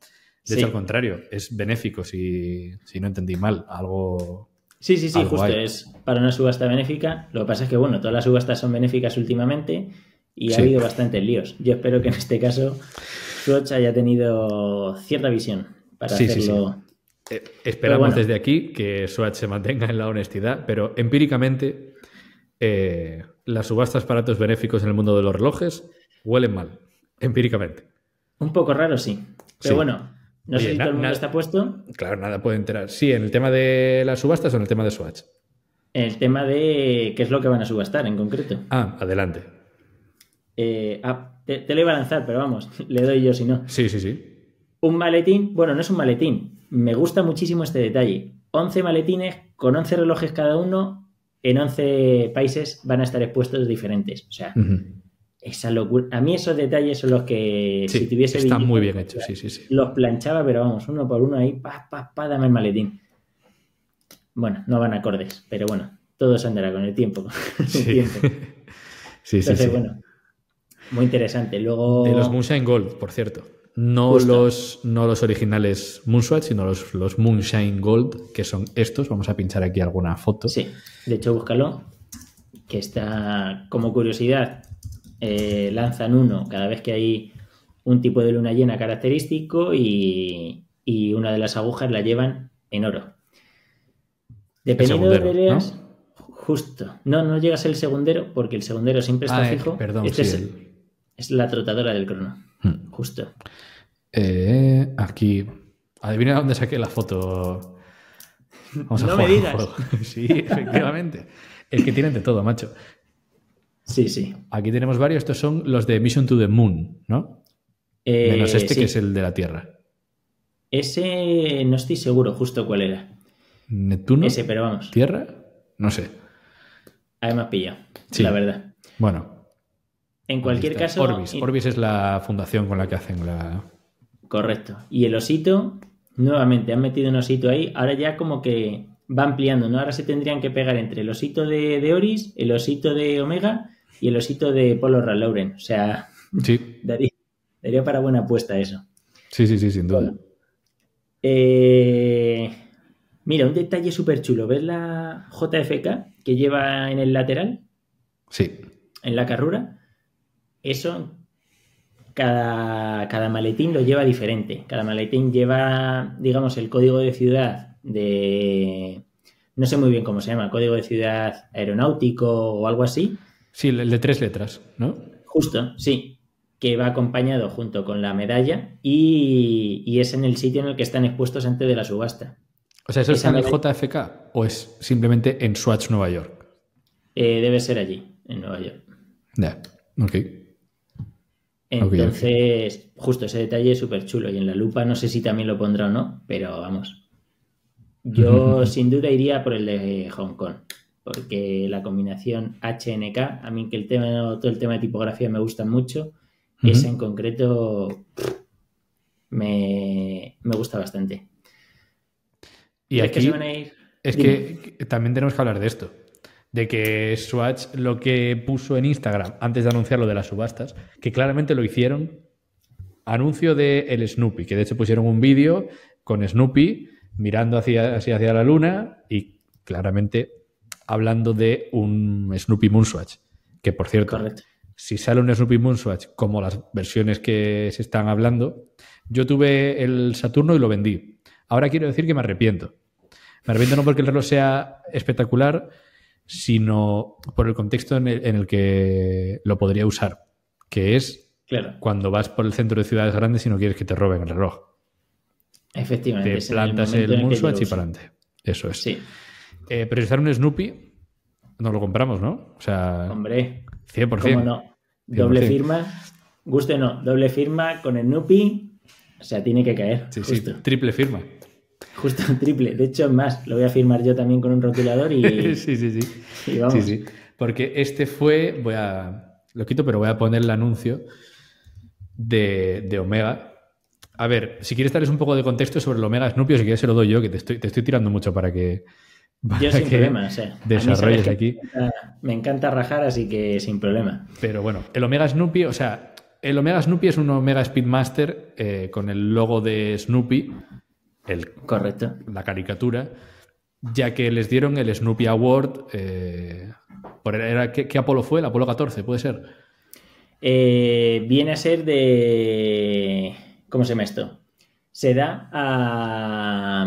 De hecho, al contrario, es benéfico si, si no entendí mal. Algo Sí, sí, sí, justo es para una subasta benéfica. Lo que pasa es que, bueno, todas las subastas son benéficas últimamente y ha habido bastantes líos. Yo espero que en este caso Swatch haya tenido cierta visión para hacerlo. Sí, eh, esperamos desde aquí que Swatch se mantenga en la honestidad, pero empíricamente eh, las subastas para datos benéficos en el mundo de los relojes huelen mal, empíricamente. Un poco raro, sí. Pero bueno, no sé si todo el mundo está puesto. Claro, nada puede enterar. Sí, en el tema de las subastas o en el tema de Swatch. En el tema de qué es lo que van a subastar en concreto. Ah, adelante. Eh, ah, te, lo iba a lanzar, pero vamos, le doy yo si no. Sí, sí, sí. Un maletín, bueno, no es un maletín. Me gusta muchísimo este detalle. 11 maletines con 11 relojes cada uno en 11 países van a estar expuestos diferentes. O sea, esa locura. A mí esos detalles son los que si tuviese están muy bien hechos, sí, sí, sí. Los planchaba, pero vamos, uno por uno ahí, pa, pa, pa, dame el maletín. Bueno, no van acordes, pero bueno, todo se andará con el tiempo. Sí, sí. sí, Entonces, bueno, muy interesante. Luego... De los Moonshine Gold, por cierto. No los, no los originales Moonshine, sino los, los Moonshine Gold, que son estos. Vamos a pinchar aquí alguna foto. Sí, de hecho, búscalo. Que está como curiosidad eh, lanzan uno cada vez que hay un tipo de luna llena característico y, una de las agujas la llevan en oro. Dependiendo de leas, justo. No, no llegas el segundero porque el segundero siempre está ah, eh, fijo. Este es, la trotadora del crono. Hmm. Justo. Eh, aquí. Adivina dónde saqué la foto. Vamos a no me digas. Sí, efectivamente. el que tiene de todo, macho. Sí, sí. Aquí tenemos varios. Estos son los de Mission to the Moon, ¿no? Eh, Menos este que es el de la Tierra. Ese no estoy seguro justo cuál era. ¿Neptuno? Ese, pero vamos. ¿Tierra? No sé. Ahí me pilla, sí. la verdad. Bueno. En cualquier caso. Orbis. es la fundación con la que hacen la. Correcto. Y el osito, nuevamente, han metido un osito ahí. Ahora ya como que va ampliando, ¿no? Ahora se tendrían que pegar entre el osito de, de Oris, el osito de Omega y el osito de Polo Ralauren. O sea, sí. daría, para buena apuesta eso. Sí, sí, sí, sin duda. Eh, mira, un detalle súper chulo. ¿Ves la JFK que lleva en el lateral? Sí. En la carrura. Eso, cada, cada maletín lo lleva diferente. Cada maletín lleva, digamos, el código de ciudad de no sé muy bien cómo se llama, código de ciudad aeronáutico o algo así. Sí, el de tres letras, ¿no? Justo, sí. Que va acompañado junto con la medalla y, es en el sitio en el que están expuestos antes de la subasta. O sea, ¿eso en el JFK o es simplemente en Swatch, Nueva York? Eh, debe ser allí, en Nueva York. Ya, ok. Entonces, justo ese detalle es súper chulo. Y en la lupa no sé si también lo pondrá o no, pero vamos. Yo sin duda iría por el de Hong Kong porque la combinación HNK, a mí que el tema, todo el tema de tipografía me gusta mucho, uh en concreto me, gusta bastante. Y aquí es que también tenemos que hablar de esto, de que Swatch lo que puso en Instagram antes de anunciar lo de las subastas, que claramente lo hicieron, anuncio de Snoopy, que de hecho pusieron un vídeo con Snoopy mirando hacia, hacia, hacia la luna y claramente hablando de un Snoopy Moonswatch. Que por cierto, si sale un Snoopy Moonswatch como las versiones que se están hablando, yo tuve el Saturno y lo vendí. Ahora quiero decir que me arrepiento. Me arrepiento no porque el reloj sea espectacular, sino por el contexto en el, que lo podría usar, que es cuando vas por el centro de ciudades grandes y no quieres que te roben el reloj. Efectivamente. Te plantas el, Moonswatch y para adelante. Eso es. Sí. Eh, priorizar un Snoopy, no lo compramos, ¿no? O sea. Hombre. 100%. ¿Cómo no? Doble firma. Guste no. Doble firma con el Snoopy. O sea, tiene que caer. Sí, sí. Triple firma. Justo triple. De hecho, más. Lo voy a firmar yo también con un rotulador y. sí, sí, sí. Y vamos. Sí, sí. Porque este fue. Voy a. Lo quito, pero voy a poner el anuncio de, Omega. A ver, si quieres darles un poco de contexto sobre el Omega Snoopy, o si quieres se lo doy yo, que estoy, te estoy tirando mucho para que, yo sin problema, o sea, desarrolles aquí. Me encanta, rajar, así que sin problema. Pero bueno, el Omega Snoopy, o sea, el Omega Snoopy es un Omega Speedmaster eh, con el logo de Snoopy, el, correcto, la caricatura, ya que les dieron el Snoopy Award. Eh, por, era, ¿qué, Apolo fue? El Apolo 14, puede ser. Eh, viene a ser de. ¿Cómo se llama esto? Se da a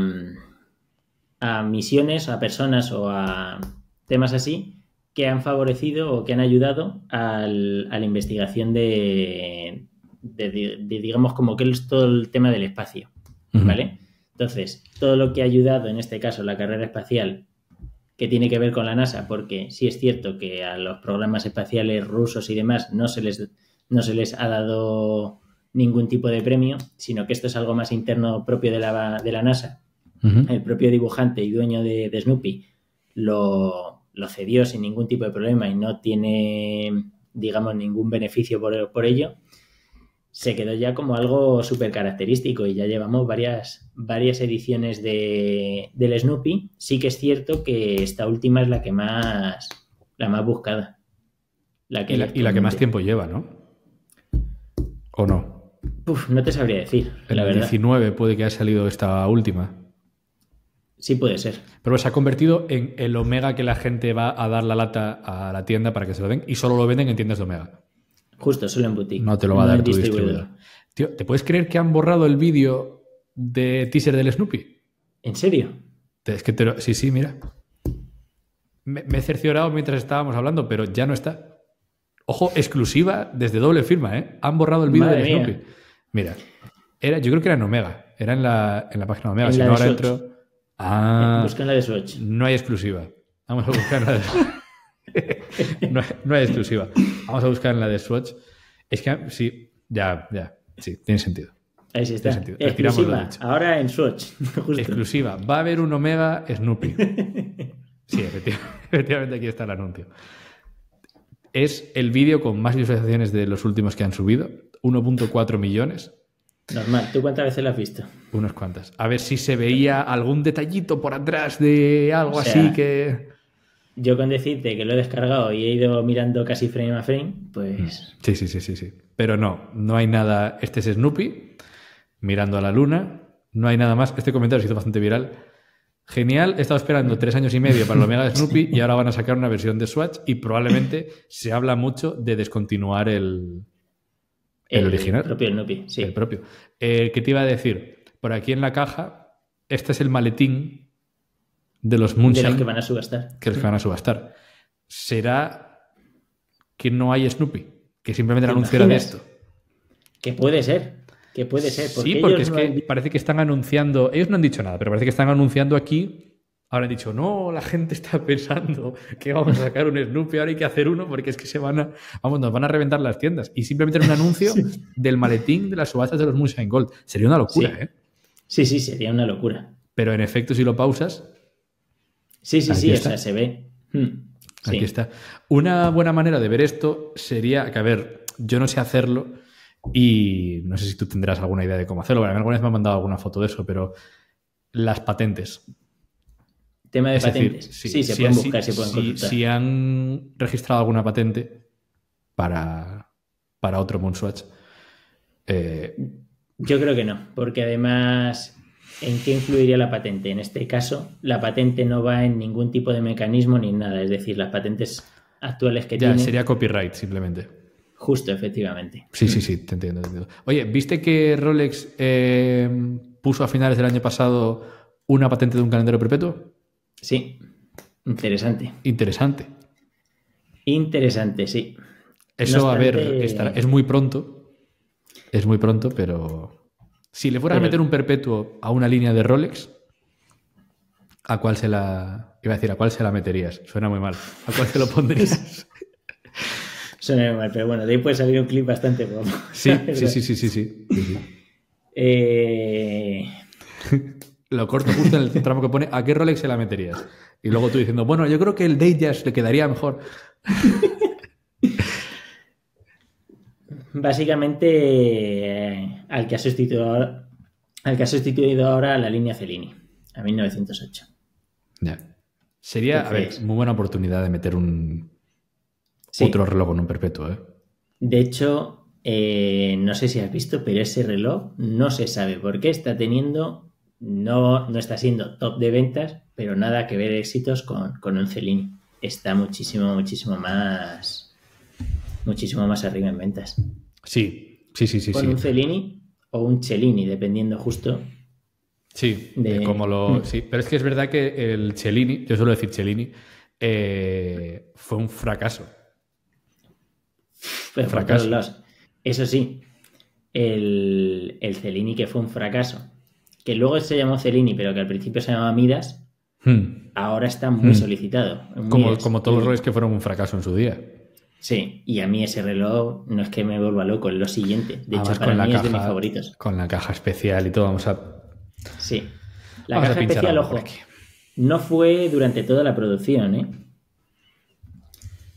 a misiones, a personas o a temas así que han favorecido o que han ayudado a la investigación de, digamos, como que es todo el tema del espacio, ¿vale? Entonces, todo lo que ha ayudado, en este caso, la carrera espacial, que tiene que ver con la NASA, porque sí es cierto que a los programas espaciales rusos y demás no se les, no se les ha dado ningún tipo de premio, sino que esto es algo más interno propio de la, de la NASA el propio dibujante y dueño de, Snoopy lo, cedió sin ningún tipo de problema y no tiene, digamos, ningún beneficio por, ello, se quedó ya como algo súper característico y ya llevamos varias, ediciones de, del Snoopy. Sí que es cierto que esta última es la que más, la más buscada. La que y, la, que más tiempo lleva, ¿no? ¿O no? no te sabría decir. En la 19 puede que haya salido esta última. Sí puede ser. Pero se ha convertido en el Omega que la gente va a dar la lata a la tienda para que se lo den y solo lo venden en tiendas de Omega. Justo, solo en boutique. No te lo va a dar tu distribuidor. Tío, ¿te puedes creer que han borrado el vídeo de teaser del Snoopy? ¿En serio? Es que Sí, sí, mira. Me, he cerciorado mientras estábamos hablando, pero ya no está. Ojo, exclusiva desde doble firma, ¿eh? Han borrado el vídeo del Snoopy. Mira, era, yo creo que era en Omega. Era en la, página de Omega. si no, ahora entro Ah, Buscan la de Swatch. No hay exclusiva. Vamos a buscar la de no, no, hay exclusiva. Vamos a buscar la de Swatch. Es que sí, ya, ya. Sí, tiene sentido. Ahí sí está. Exclusiva. Ahora en Swatch. Exclusiva. Va a haber un Omega Snoopy. sí, efectivamente aquí está el anuncio. Es el vídeo con más visualizaciones de los últimos que han subido. 1.4 millones. Normal, ¿tú cuántas veces la has visto? Unas cuantas. A ver si se veía algún detallito por atrás de algo así que. Yo con decirte que lo he descargado y he ido mirando casi frame a frame, pues. Mm. Sí, sí, sí, sí, sí. Pero no, no hay nada. Este es Snoopy mirando a la luna. No hay nada más. Este comentario se hizo bastante viral. Genial, he estado esperando tres años y medio para lo mirar de Snoopy y ahora van a sacar una versión de Swatch y probablemente se habla mucho de descontinuar el, el, original. El propio, el sí. El propio. Eh, ¿Qué te iba a decir? Por aquí en la caja, este es el maletín de los Moonshine. que van a subastar. Que que van a subastar. Será que no hay Snoopy, que simplemente anunciaron esto. Que puede ser, que puede ser. sí, porque es que parece que están anunciando, ellos no han dicho nada, pero parece que están anunciando aquí han dicho, no, la gente está pensando que vamos a sacar un Snoopy, ahora hay que hacer uno porque es que se van a, vamos, nos van a reventar las tiendas. Y simplemente un anuncio del maletín de las subastas de los Moonshine Gold. Sería una locura, sí. ¿eh? Sí, sí, sería una locura. Pero en efecto, si lo pausas. Sí, sí, sí, se ve. Hmm. Aquí está. Una buena manera de ver esto sería que, a ver, yo no sé hacerlo y no sé si tú tendrás alguna idea de cómo hacerlo. Bueno, alguna vez me han mandado alguna foto de eso, pero las patentes. Tema de patentes. sí, se si pueden buscar, si, se pueden consultar. Si han registrado alguna patente para, otro Moonswatch. Eh, Yo creo que no, porque además, ¿en qué influiría la patente? En este caso, la patente no va en ningún tipo de mecanismo ni nada. Es decir, las patentes actuales que ya, Sería copyright, simplemente. Justo, efectivamente. Sí, sí, sí, te entiendo. entiendo. Oye, ¿viste que Rolex eh, puso a finales del año pasado una patente de un calendario perpetuo? Sí, interesante. Interesante. Interesante, sí. Eso, a ver, es muy pronto. Es muy pronto, pero. Si le fueras a meter un perpetuo a una línea de Rolex, ¿a cuál se la. Iba a decir, ¿a cuál se la meterías? Suena muy mal. ¿A cuál se lo pondrías? Suena muy mal, pero bueno, de ahí puede salir un clip bastante bueno. Sí, sí, sí, sí, sí, sí. Eh lo corto justo en el tramo que pone ¿a qué Rolex se la meterías? Y luego tú diciendo, bueno, yo creo que el Datejust le quedaría mejor. Básicamente eh, al que ha sustituido al que ha sustituido ahora la línea Cellini a 1908. Sería, a ver, muy buena oportunidad de meter un otro reloj con un perpetuo, ¿eh? De hecho, eh, no sé si has visto, pero ese reloj no se sabe por qué está teniendo no, no está siendo top de ventas, pero nada que ver éxitos con, un celini Está muchísimo, muchísimo más. Muchísimo más arriba en ventas. Sí, sí, sí, sí. Con un Celini o un Cellini, dependiendo justo. Sí, de... cómo lo. Mm. Sí, pero es que es verdad que el Cellini, yo suelo decir Cellini, eh, fue un fracaso. fracaso. Eso sí, el, el Cellini que fue un fracaso que luego se llamó Celini, pero que al principio se llamaba Midas, hmm. ahora está muy hmm. solicitado. Como, todos los roles que fueron un fracaso en su día. Sí, y a mí ese reloj no es que me vuelva loco, es lo siguiente. De ah, hecho, para mí es de mis favoritos. Con la caja especial y todo, vamos a. Sí. La caja especial, ojo. No fue durante toda la producción, ¿eh?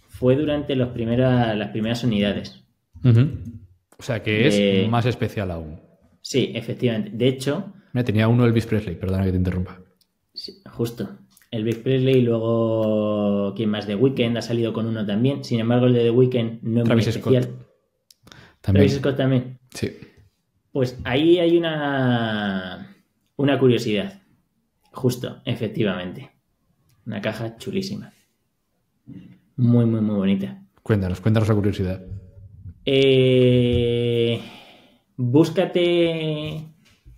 Fue durante las primeras unidades. O sea que es más especial aún. Sí, efectivamente. De hecho, tenía uno Elvis Presley, perdona que te interrumpa. justo el Elvis Presley y luego, ¿quién más? de weekend ha salido con uno también. Sin embargo, el de weekend no es especial. También. también. Sí. Pues ahí hay una, una curiosidad. Justo, efectivamente. Una caja chulísima. Muy, muy, muy bonita. Cuéntanos, cuéntanos la curiosidad. Eh, búscate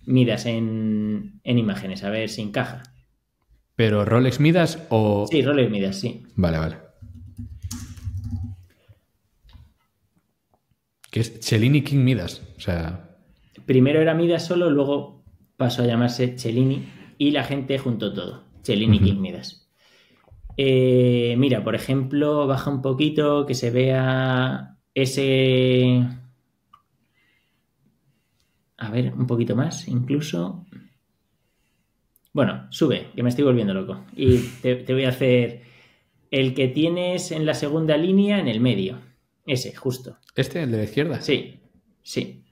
Midas en, en imágenes, a ver si encaja. ¿Pero Rolex Midas o...? Sí, Rolex Midas, sí. Vale, vale. ¿Qué es Cellini King Midas, o sea... Primero era Midas solo, luego pasó a llamarse Cellini y la gente juntó todo. Cellini King Midas. Eh, mira, por ejemplo, baja un poquito que se vea ese a ver, un poquito más, incluso. Bueno, sube, que me estoy volviendo loco. Y te, voy a hacer el que tienes en la segunda línea, en el medio. Ese, justo. ¿Este, el de la izquierda? Sí, sí.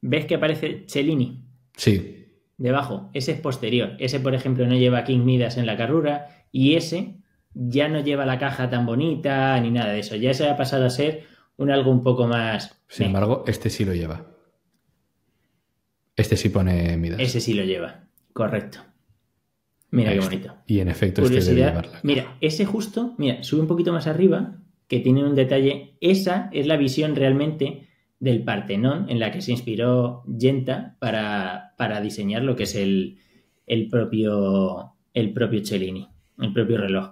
¿Ves que aparece Cellini? Sí. Debajo, ese es posterior. Ese, por ejemplo, no lleva King Midas en la carrura y ese ya no lleva la caja tan bonita ni nada de eso. Ya se ha pasado a ser un algo un poco más... Sin embargo, este sí lo lleva. Este sí pone Midas. Ese sí lo lleva, correcto. Mira qué bonito. Y en efecto, este debe llevarla. Mira, ese justo, mira, sube un poquito más arriba, que tiene un detalle. Esa es la visión realmente del Partenón en la que se inspiró Genta para, diseñar lo que es el, propio, el propio Cellini, el propio reloj.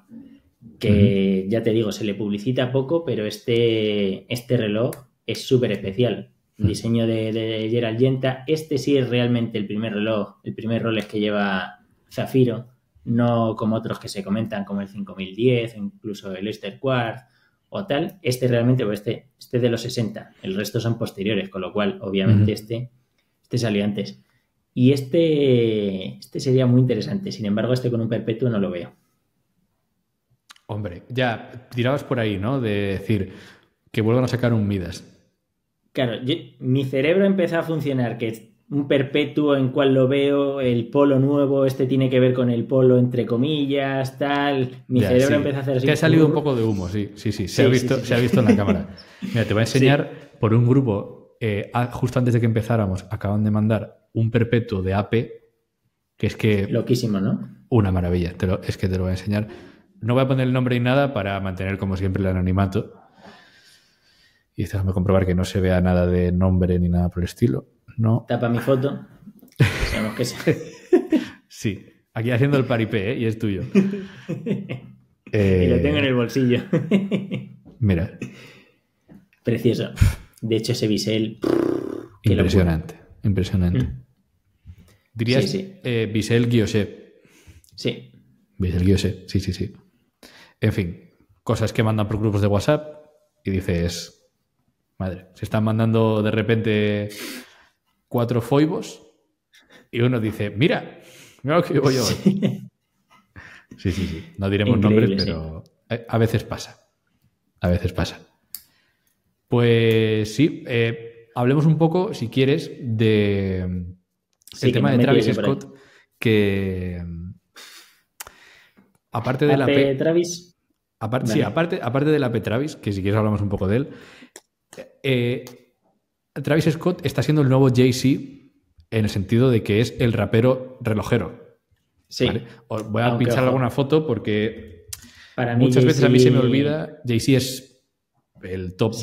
Que ya te digo, se le publicita poco, pero este, este reloj es súper especial diseño de, Gerald Yenta. Este sí es realmente el primer reloj, el primer Rolex que lleva Zafiro, no como otros que se comentan como el 5010, incluso el Esther Quartz o tal. Este realmente, pues este, este de los 60, el resto son posteriores, con lo cual obviamente este, este, salió antes. Y este, este sería muy interesante, sin embargo este con un perpetuo no lo veo. Hombre, ya tirados por ahí, ¿no? De decir que vuelvan a sacar un Midas Claro, mi cerebro empezó a funcionar, que es un perpetuo en cual lo veo, el polo nuevo, este tiene que ver con el polo entre comillas, tal. Mi cerebro empieza a hacer así. ha salido un poco de humo, sí, sí, sí. Se, ha, visto, se ha visto en la cámara. Mira, te voy a enseñar por un grupo, eh, justo antes de que empezáramos, acaban de mandar un perpetuo de AP, que es que. Loquísimo, ¿no? Una maravilla, es que te lo voy a enseñar. No voy a poner el nombre ni nada para mantener, como siempre, el anonimato y déjame comprobar que no se vea nada de nombre ni nada por el estilo. No. Tapa mi foto. Sabemos que sí. sí. Aquí haciendo el paripé, ¿eh? Y es tuyo. Y lo tengo en eh, el bolsillo. Mira. Precioso. De hecho, ese bisel. Impresionante. Impresionante. Mm. Dirías eh, Bisel Sí. Bisel Giuseppe sí, sí, sí. En fin, cosas que mandan por grupos de WhatsApp y dices, Madre, se están mandando de repente cuatro foibos y uno dice, mira, mira lo que voy yo. Sí, sí, sí. No diremos nombres, pero eh, a veces pasa. A veces pasa. Pues sí, eh, hablemos un poco, si quieres, de tema de Travis Scott, que mm, aparte de la... P Travis. Aparte, aparte, aparte de la P. Travis, que si quieres hablamos un poco de él, eh, Travis Scott está siendo el nuevo Jay-Z en el sentido de que es el rapero relojero. Sí. Os voy a pinchar alguna foto porque muchas veces a mí se me olvida. Jay-Z es el top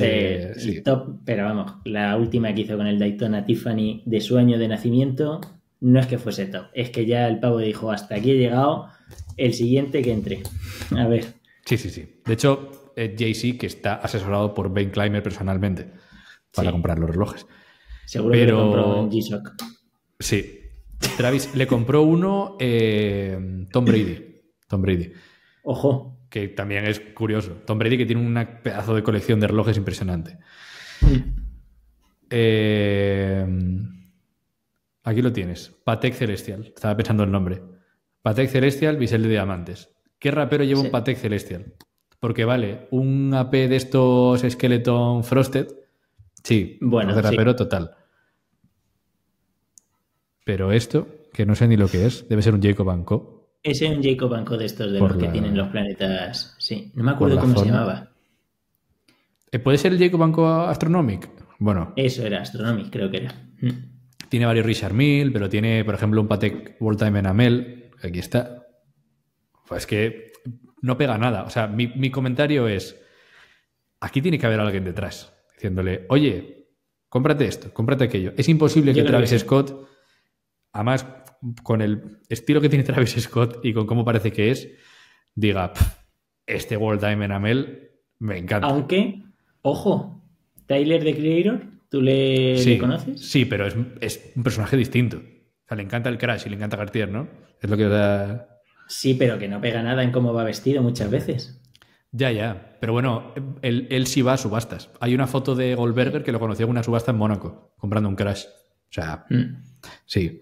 top, pero vamos, la última que hizo con el Daytona Tiffany de su año de nacimiento no es que fuese top, es que ya el pavo dijo hasta aquí he llegado, el siguiente que entre. A ver. Sí, sí, sí. De hecho, JC eh, jay que está asesorado por Ben Clymer personalmente para comprar los relojes. Seguro que lo compró en G-Shock. Sí. Travis le compró uno eh, Tom Brady. Tom Brady. Ojo. Que también es curioso. Tom Brady que tiene un pedazo de colección de relojes impresionante. Eh, aquí lo tienes. Patek Celestial. Estaba pensando el nombre. Patek Celestial, bisel de diamantes. ¿Qué rapero lleva un Patek Celestial? Porque vale, un AP de estos Skeleton Frosted, sí, bueno, de total. Pero esto, que no sé ni lo que es, debe ser un Jacob Ese Es un Jacob banco de estos, de los que tienen los planetas. Sí, no me acuerdo cómo se llamaba. Eh, ¿Puede ser el Jacob banco Astronomic? Bueno. Eso era Astronomic, creo que era. Mm. Tiene varios Richard Mill, pero tiene, por ejemplo, un Patek World Time Enamel. Aquí está. Pues que no pega nada. O sea, mi, comentario es, aquí tiene que haber alguien detrás, diciéndole, oye, cómprate esto, cómprate aquello. Es imposible que Travis Scott, además, con el estilo que tiene Travis Scott y con cómo parece que es, diga, este World Diamond Amel me encanta. Aunque, ojo, Tyler de Creator, ¿tú le, conoces? Sí, pero es, es, un personaje distinto. O sea, le encanta el Crash y le encanta Cartier, ¿no? Es lo que da... Sí, pero que no pega nada en cómo va vestido muchas veces. Ya, ya. Pero bueno, él, sí va a subastas. Hay una foto de Goldberger que lo conocía en una subasta en Mónaco, comprando un Crash. O sea, mm. sí.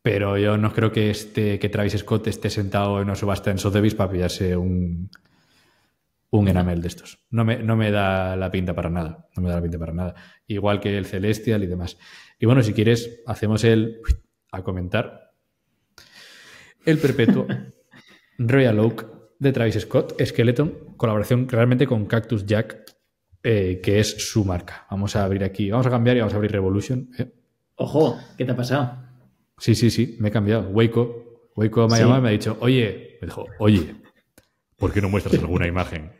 Pero yo no creo que, este, que Travis Scott esté sentado en una subasta en Sotheby's para pillarse un, un enamel de estos. No me, no me da la pinta para nada. No me da la pinta para nada. Igual que el Celestial y demás. Y bueno, si quieres, hacemos el a comentar el Perpetuo, Royal Oak de Travis Scott, Skeleton, colaboración realmente con Cactus Jack, eh, que es su marca. Vamos a abrir aquí, vamos a cambiar y vamos a abrir Revolution. Eh. Ojo, ¿qué te ha pasado? Sí, sí, sí, me he cambiado. Waco, Waco me ha me ha dicho, oye, me dijo, oye, ¿por qué no muestras alguna imagen?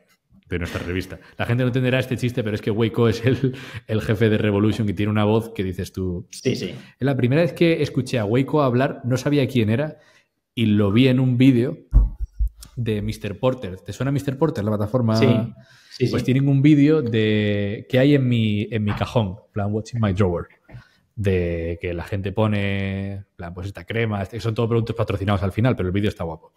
de nuestra revista. La gente no entenderá este chiste, pero es que Waco es el, el, jefe de Revolution y tiene una voz que dices tú. Sí, sí. La primera vez que escuché a Waco hablar, no sabía quién era y lo vi en un vídeo de Mr. Porter. ¿Te suena Mr. Porter, la plataforma? Sí. pues tienen un vídeo de qué hay en mi, en mi cajón, plan watching my drawer, de que la gente pone, plan, pues esta crema, este, son todos productos patrocinados al final, pero el vídeo está guapo.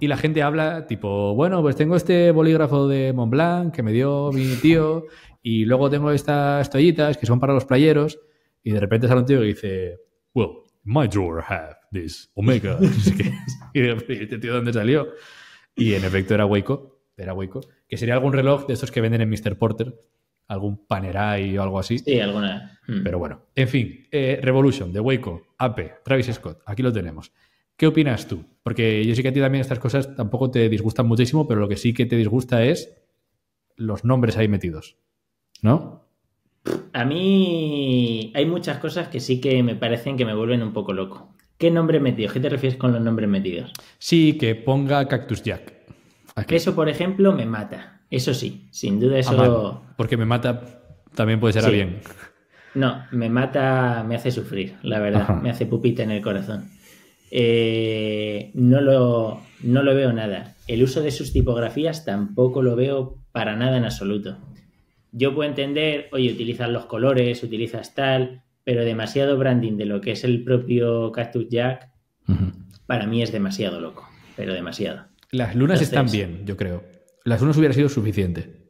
Y la gente habla tipo, bueno, pues tengo este bolígrafo de Montblanc que me dio mi tío y luego tengo estas toallitas que son para los playeros y de repente sale un tío que dice, wow, my drawer have this Omega. y este tío, ¿dónde salió? Y en efecto era Waco, era Waco, que sería algún reloj de estos que venden en Mr. Porter, algún Panerai o algo así. Sí, alguna. Hmm. Pero bueno, en fin, eh, Revolution de Waco, Ape, Travis Scott, aquí lo tenemos. ¿Qué opinas tú? Porque yo sé que a ti también estas cosas tampoco te disgustan muchísimo, pero lo que sí que te disgusta es los nombres ahí metidos, ¿no? A mí hay muchas cosas que sí que me parecen que me vuelven un poco loco. ¿Qué nombre metido? ¿Qué te refieres con los nombres metidos? Sí, que ponga Cactus Jack. Eso, por ejemplo, me mata. Eso sí, sin duda eso. porque me mata también puede ser a bien. No, me mata, me hace sufrir, la verdad. Me hace pupita en el corazón. Eh, no lo veo nada. El uso de sus tipografías tampoco lo veo para nada en absoluto yo puedo entender, oye, utilizas los colores, utilizas tal, pero demasiado branding de lo que es el propio Cactus Jack, para mí es demasiado loco, pero demasiado. Las lunas están bien, yo creo. Las lunas hubiera sido suficiente.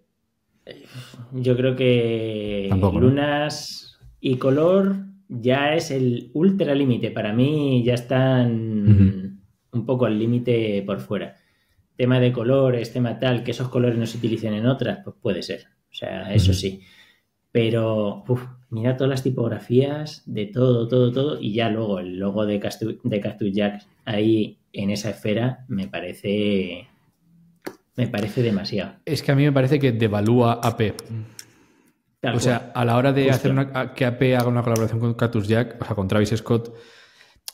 Eh, yo creo que lunas y color ya es el ultra límite. Para mí ya están un poco al límite por fuera. Tema de colores, tema tal, que esos colores no se utilicen en otras, pues puede ser. O sea, eso sí. Pero, uff, mira todas las tipografías de todo, todo, todo. Y ya luego el logo de, de Cactus Jack ahí en esa esfera me parece. Me parece demasiado. Es que a mí me parece que devalúa AP. o sea, a la hora de hacer una, que AP haga una colaboración con Cactus Jack, o sea, con Travis Scott,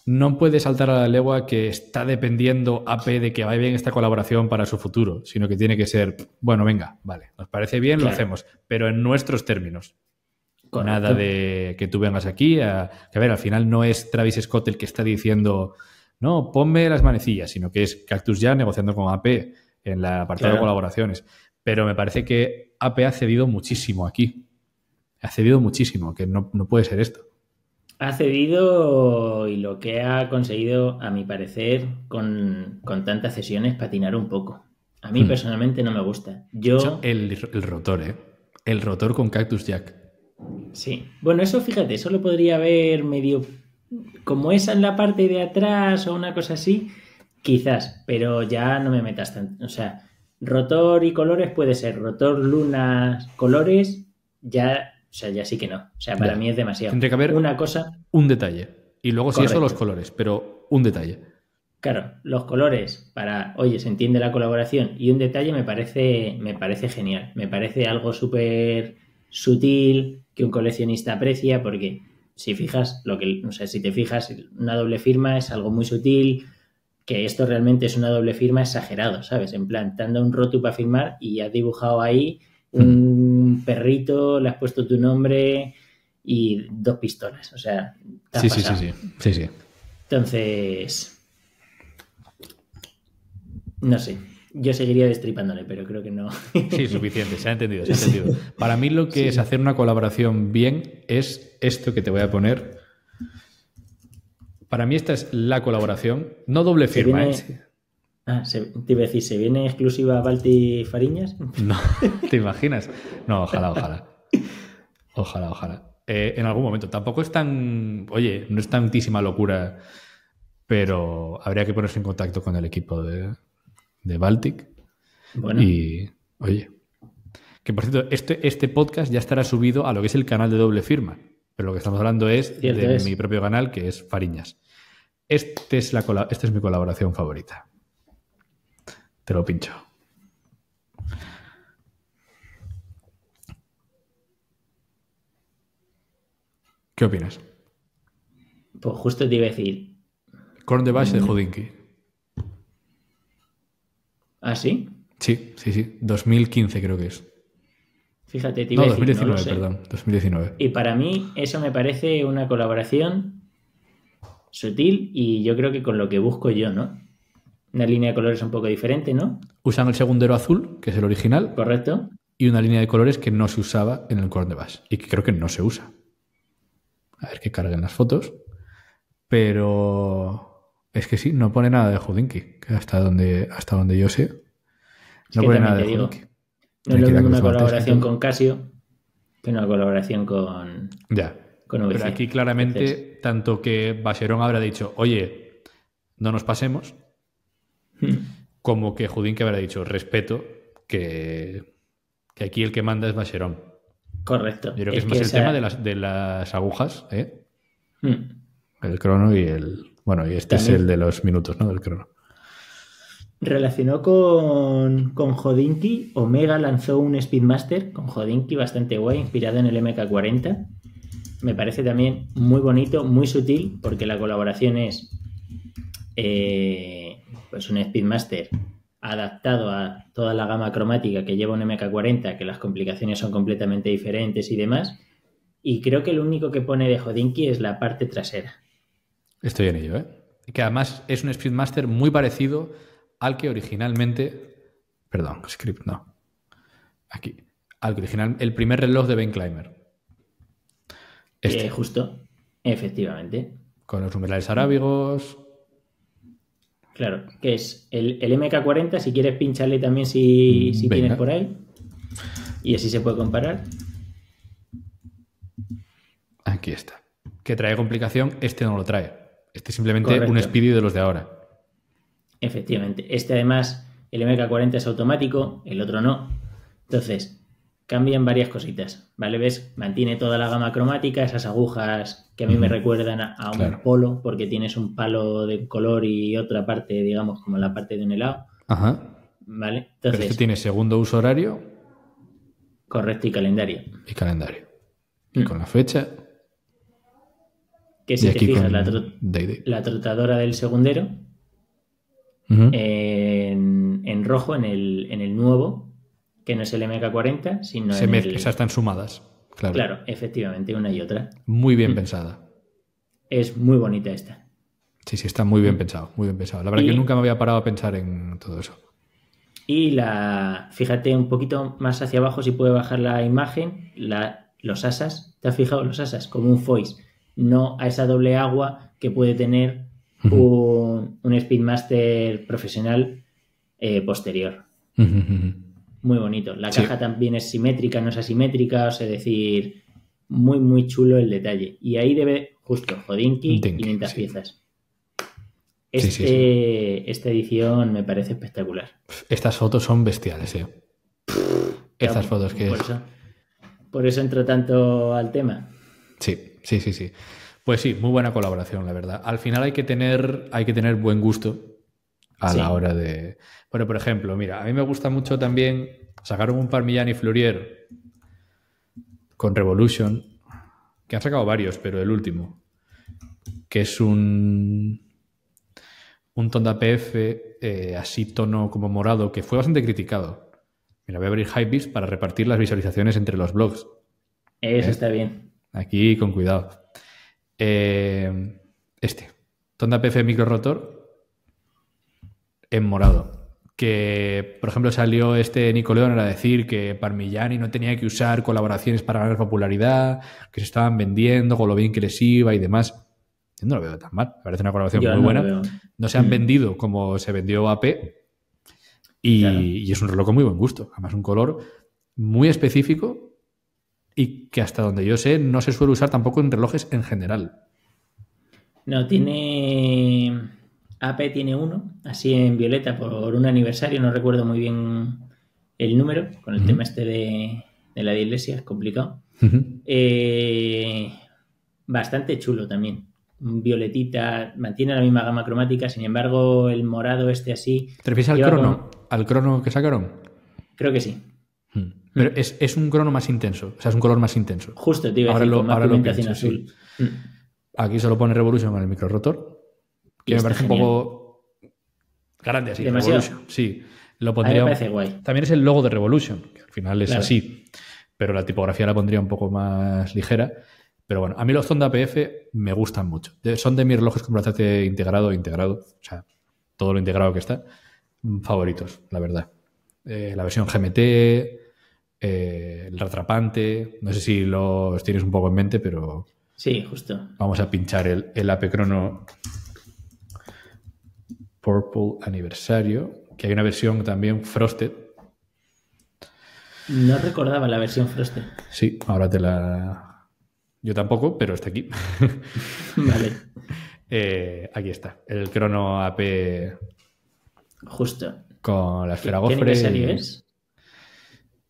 no puede saltar a la legua que está dependiendo AP de que vaya bien esta colaboración para su futuro, sino que tiene que ser, bueno, venga, vale, nos parece bien, lo hacemos, pero en nuestros términos. Con Nada de que tú vengas aquí. A, que a ver, al final no es Travis Scott el que está diciendo, no, ponme las manecillas, sino que es Cactus ya negociando con AP en la parte de colaboraciones. Pero me parece que AP ha cedido muchísimo aquí. Ha cedido muchísimo, que no puede ser esto ha cedido y lo que ha conseguido, a mi parecer, con, tantas sesiones, patinar un poco. A mí hmm. personalmente no me gusta. Yo... El, el, rotor, ¿eh? El rotor con Cactus Jack. Sí. Bueno, eso fíjate, eso lo podría haber medio... Como esa en la parte de atrás o una cosa así, quizás, pero ya no me metas tanto. O sea, rotor y colores puede ser. Rotor, lunas, colores, ya o sea, ya sí que no. O sea, para mí es demasiado. Tendría que haber una cosa. Un detalle. Y luego, sí, si eso, los colores, pero un detalle. Claro, los colores para, oye, se entiende la colaboración y un detalle me parece, me parece genial. Me parece algo súper sutil que un coleccionista aprecia porque si fijas, lo que, o sea, si te fijas, una doble firma es algo muy sutil, que esto realmente es una doble firma exagerado, ¿sabes? En plan, te anda un rotu para firmar y has dibujado ahí un hmm perrito, le has puesto tu nombre y dos pistolas. O sea, sí, sí, sí, sí, sí, Entonces, no sé. Yo seguiría destripándole, pero creo que no. Sí, suficiente, se ha entendido, se ha entendido. Para mí lo que es hacer una colaboración bien es esto que te voy a poner. Para mí esta es la colaboración, no doble firma, ¿eh? Ah, te iba a decir, ¿se viene exclusiva Balti Fariñas? No, ¿te imaginas? No, ojalá, ojalá. Ojalá, ojalá. Eh, en algún momento. Tampoco es tan. Oye, no es tantísima locura, pero habría que ponerse en contacto con el equipo de, Baltic. Bueno. Y. Oye. Que por cierto, este, este podcast ya estará subido a lo que es el canal de doble firma. Pero lo que estamos hablando es de mi propio canal, que es Fariñas. Este es esta es mi colaboración favorita. Te lo pincho. ¿Qué opinas? Pues justo te iba a decir. Corn de Bash de mm. Houdinki. ¿Ah, sí? Sí, sí, sí. 2015 creo que es. Fíjate, te 2019, perdón. 2019. Y para mí eso me parece una colaboración sutil y yo creo que con lo que busco yo, ¿no? Una línea de colores un poco diferente, ¿no? Usan el segundero azul, que es el original. Correcto. Y una línea de colores que no se usaba en el Corn de Bass y que creo que no se usa. A ver que carguen las fotos. Pero es que sí, no pone nada de Houdinki, hasta donde, hasta donde yo sé. No pone nada de digo, No es lo una colaboración con Casio que una colaboración con. Ya. Pero aquí claramente, tanto que Baserón habrá dicho, oye, no nos pasemos, Hmm. Como que Judín habrá dicho, respeto, que, que aquí el que manda es masherón Correcto. que es, más el tema de las, de las agujas, ¿eh? Hmm. El crono y el. Bueno, y este es el de los minutos, ¿no? Del crono. Relacionó con, con Jodinki, Omega lanzó un Speedmaster con Jodinki bastante guay, inspirado en el MK40. Me parece también muy bonito, muy sutil, porque la colaboración es eh, pues un Speedmaster adaptado a toda la gama cromática que lleva un MK40, que las complicaciones son completamente diferentes y demás. Y creo que lo único que pone de Jodinki es la parte trasera. Estoy en ello, ¿eh? Que además es un Speedmaster muy parecido al que originalmente. Perdón, script no. Aquí. Al que original. El primer reloj de Ben Climber. Este. justo. Efectivamente. Con los numerales arábigos, Claro, que es el, MK40, si quieres pincharle también si, mm, tienes por ahí. Y así se puede comparar. Aquí está. Que trae complicación, este no lo trae. Este es simplemente un Speedy de los de ahora. Efectivamente. Este además, el MK40 es automático, el otro no. Entonces, cambian varias cositas, ¿vale? ¿Ves? Mantiene toda la gama cromática, esas agujas que a mí me recuerdan a, un polo, porque tienes un palo de color y otra parte, digamos, como la parte de un helado. Ajá. ¿Vale? Este Entonces, tiene segundo uso horario. Correcto, y calendario. Y calendario. Y mm. con la fecha. Que se te la, tratadora del segundero en, en, rojo, en el, en el nuevo, que no es el MK40, sino. Se están sumadas. Claro. claro, efectivamente, una y otra. Muy bien mm. pensada. Es muy bonita esta. Sí, sí, está muy bien mm. pensado, muy bien pensado. La verdad que nunca me había parado a pensar en todo eso. Y la, fíjate un poquito más hacia abajo si puede bajar la imagen, la, los asas, ¿te has fijado? Los asas, como un foice, no a esa doble agua que puede tener un, Speedmaster profesional eh, posterior. Muy bonito. La caja también es simétrica, no es asimétrica, o sea, decir, muy, muy chulo el detalle. Y ahí debe, justo, Jodinki, 500 piezas. Este, esta edición me parece espectacular. Estas fotos son bestiales, ¿eh? Estas fotos que... Por, eso, por eso entro tanto al tema. Sí, sí, sí, sí. Pues sí, muy buena colaboración, la verdad. Al final hay que tener, hay que tener buen gusto a la hora de... Bueno, por ejemplo, mira, a mí me gusta mucho también, sacaron un Parmigiani Fleurier con Revolution, que han sacado varios, pero el último, que es un, un Tonda PF eh, así tono como morado, que fue bastante criticado. Mira, voy a abrir Hypebeast para repartir las visualizaciones entre los blogs. Eso ¿Eh? está bien. Aquí con cuidado. Eh, este, Tonda PF Micro Rotor, en morado. Que, por ejemplo, salió este Nico León a decir que Parmigiani no tenía que usar colaboraciones para ganar popularidad, que se estaban vendiendo con lo bien que les iba y demás. Yo no lo veo tan mal, me parece una colaboración muy buena. No se han mm. vendido como se vendió AP y, y es un reloj con muy buen gusto. Además, un color muy específico y que hasta donde yo sé no se suele usar tampoco en relojes en general. No, tiene AP tiene uno, así en violeta por un aniversario, no recuerdo muy bien el número, con el tema este de, la iglesia, es complicado. Eh, bastante chulo también. Violetita, mantiene la misma gama cromática, sin embargo, el morado este así. ¿Te refieres al crono? ¿Al crono que sacaron? Creo que sí. Hmm. Pero hmm. es, un crono más intenso, o sea, es un color más intenso. Justo, te más azul. Aquí se lo pone Revolution con el micro rotor que me parece un poco grande así. sí, lo pondría. También es el logo de Revolution, que al final es así, pero la tipografía la pondría un poco más ligera. Pero bueno, a mí los Zonda APF me gustan mucho. Son de mis relojes con brazalete integrado, integrado, o sea, todo lo integrado que está, mm, favoritos, la verdad. Eh, la versión GMT, eh, el retrapante, no sé si los tienes un poco en mente, pero... Sí, justo. Vamos a pinchar el, el AP Purple Aniversario, que hay una versión también Frosted. No recordaba la versión Frosted. Sí, ahora te la... Yo tampoco, pero está aquí. vale. Eh, aquí está, el crono AP. Justo. Con la esfera gofre. ¿Qué aniversario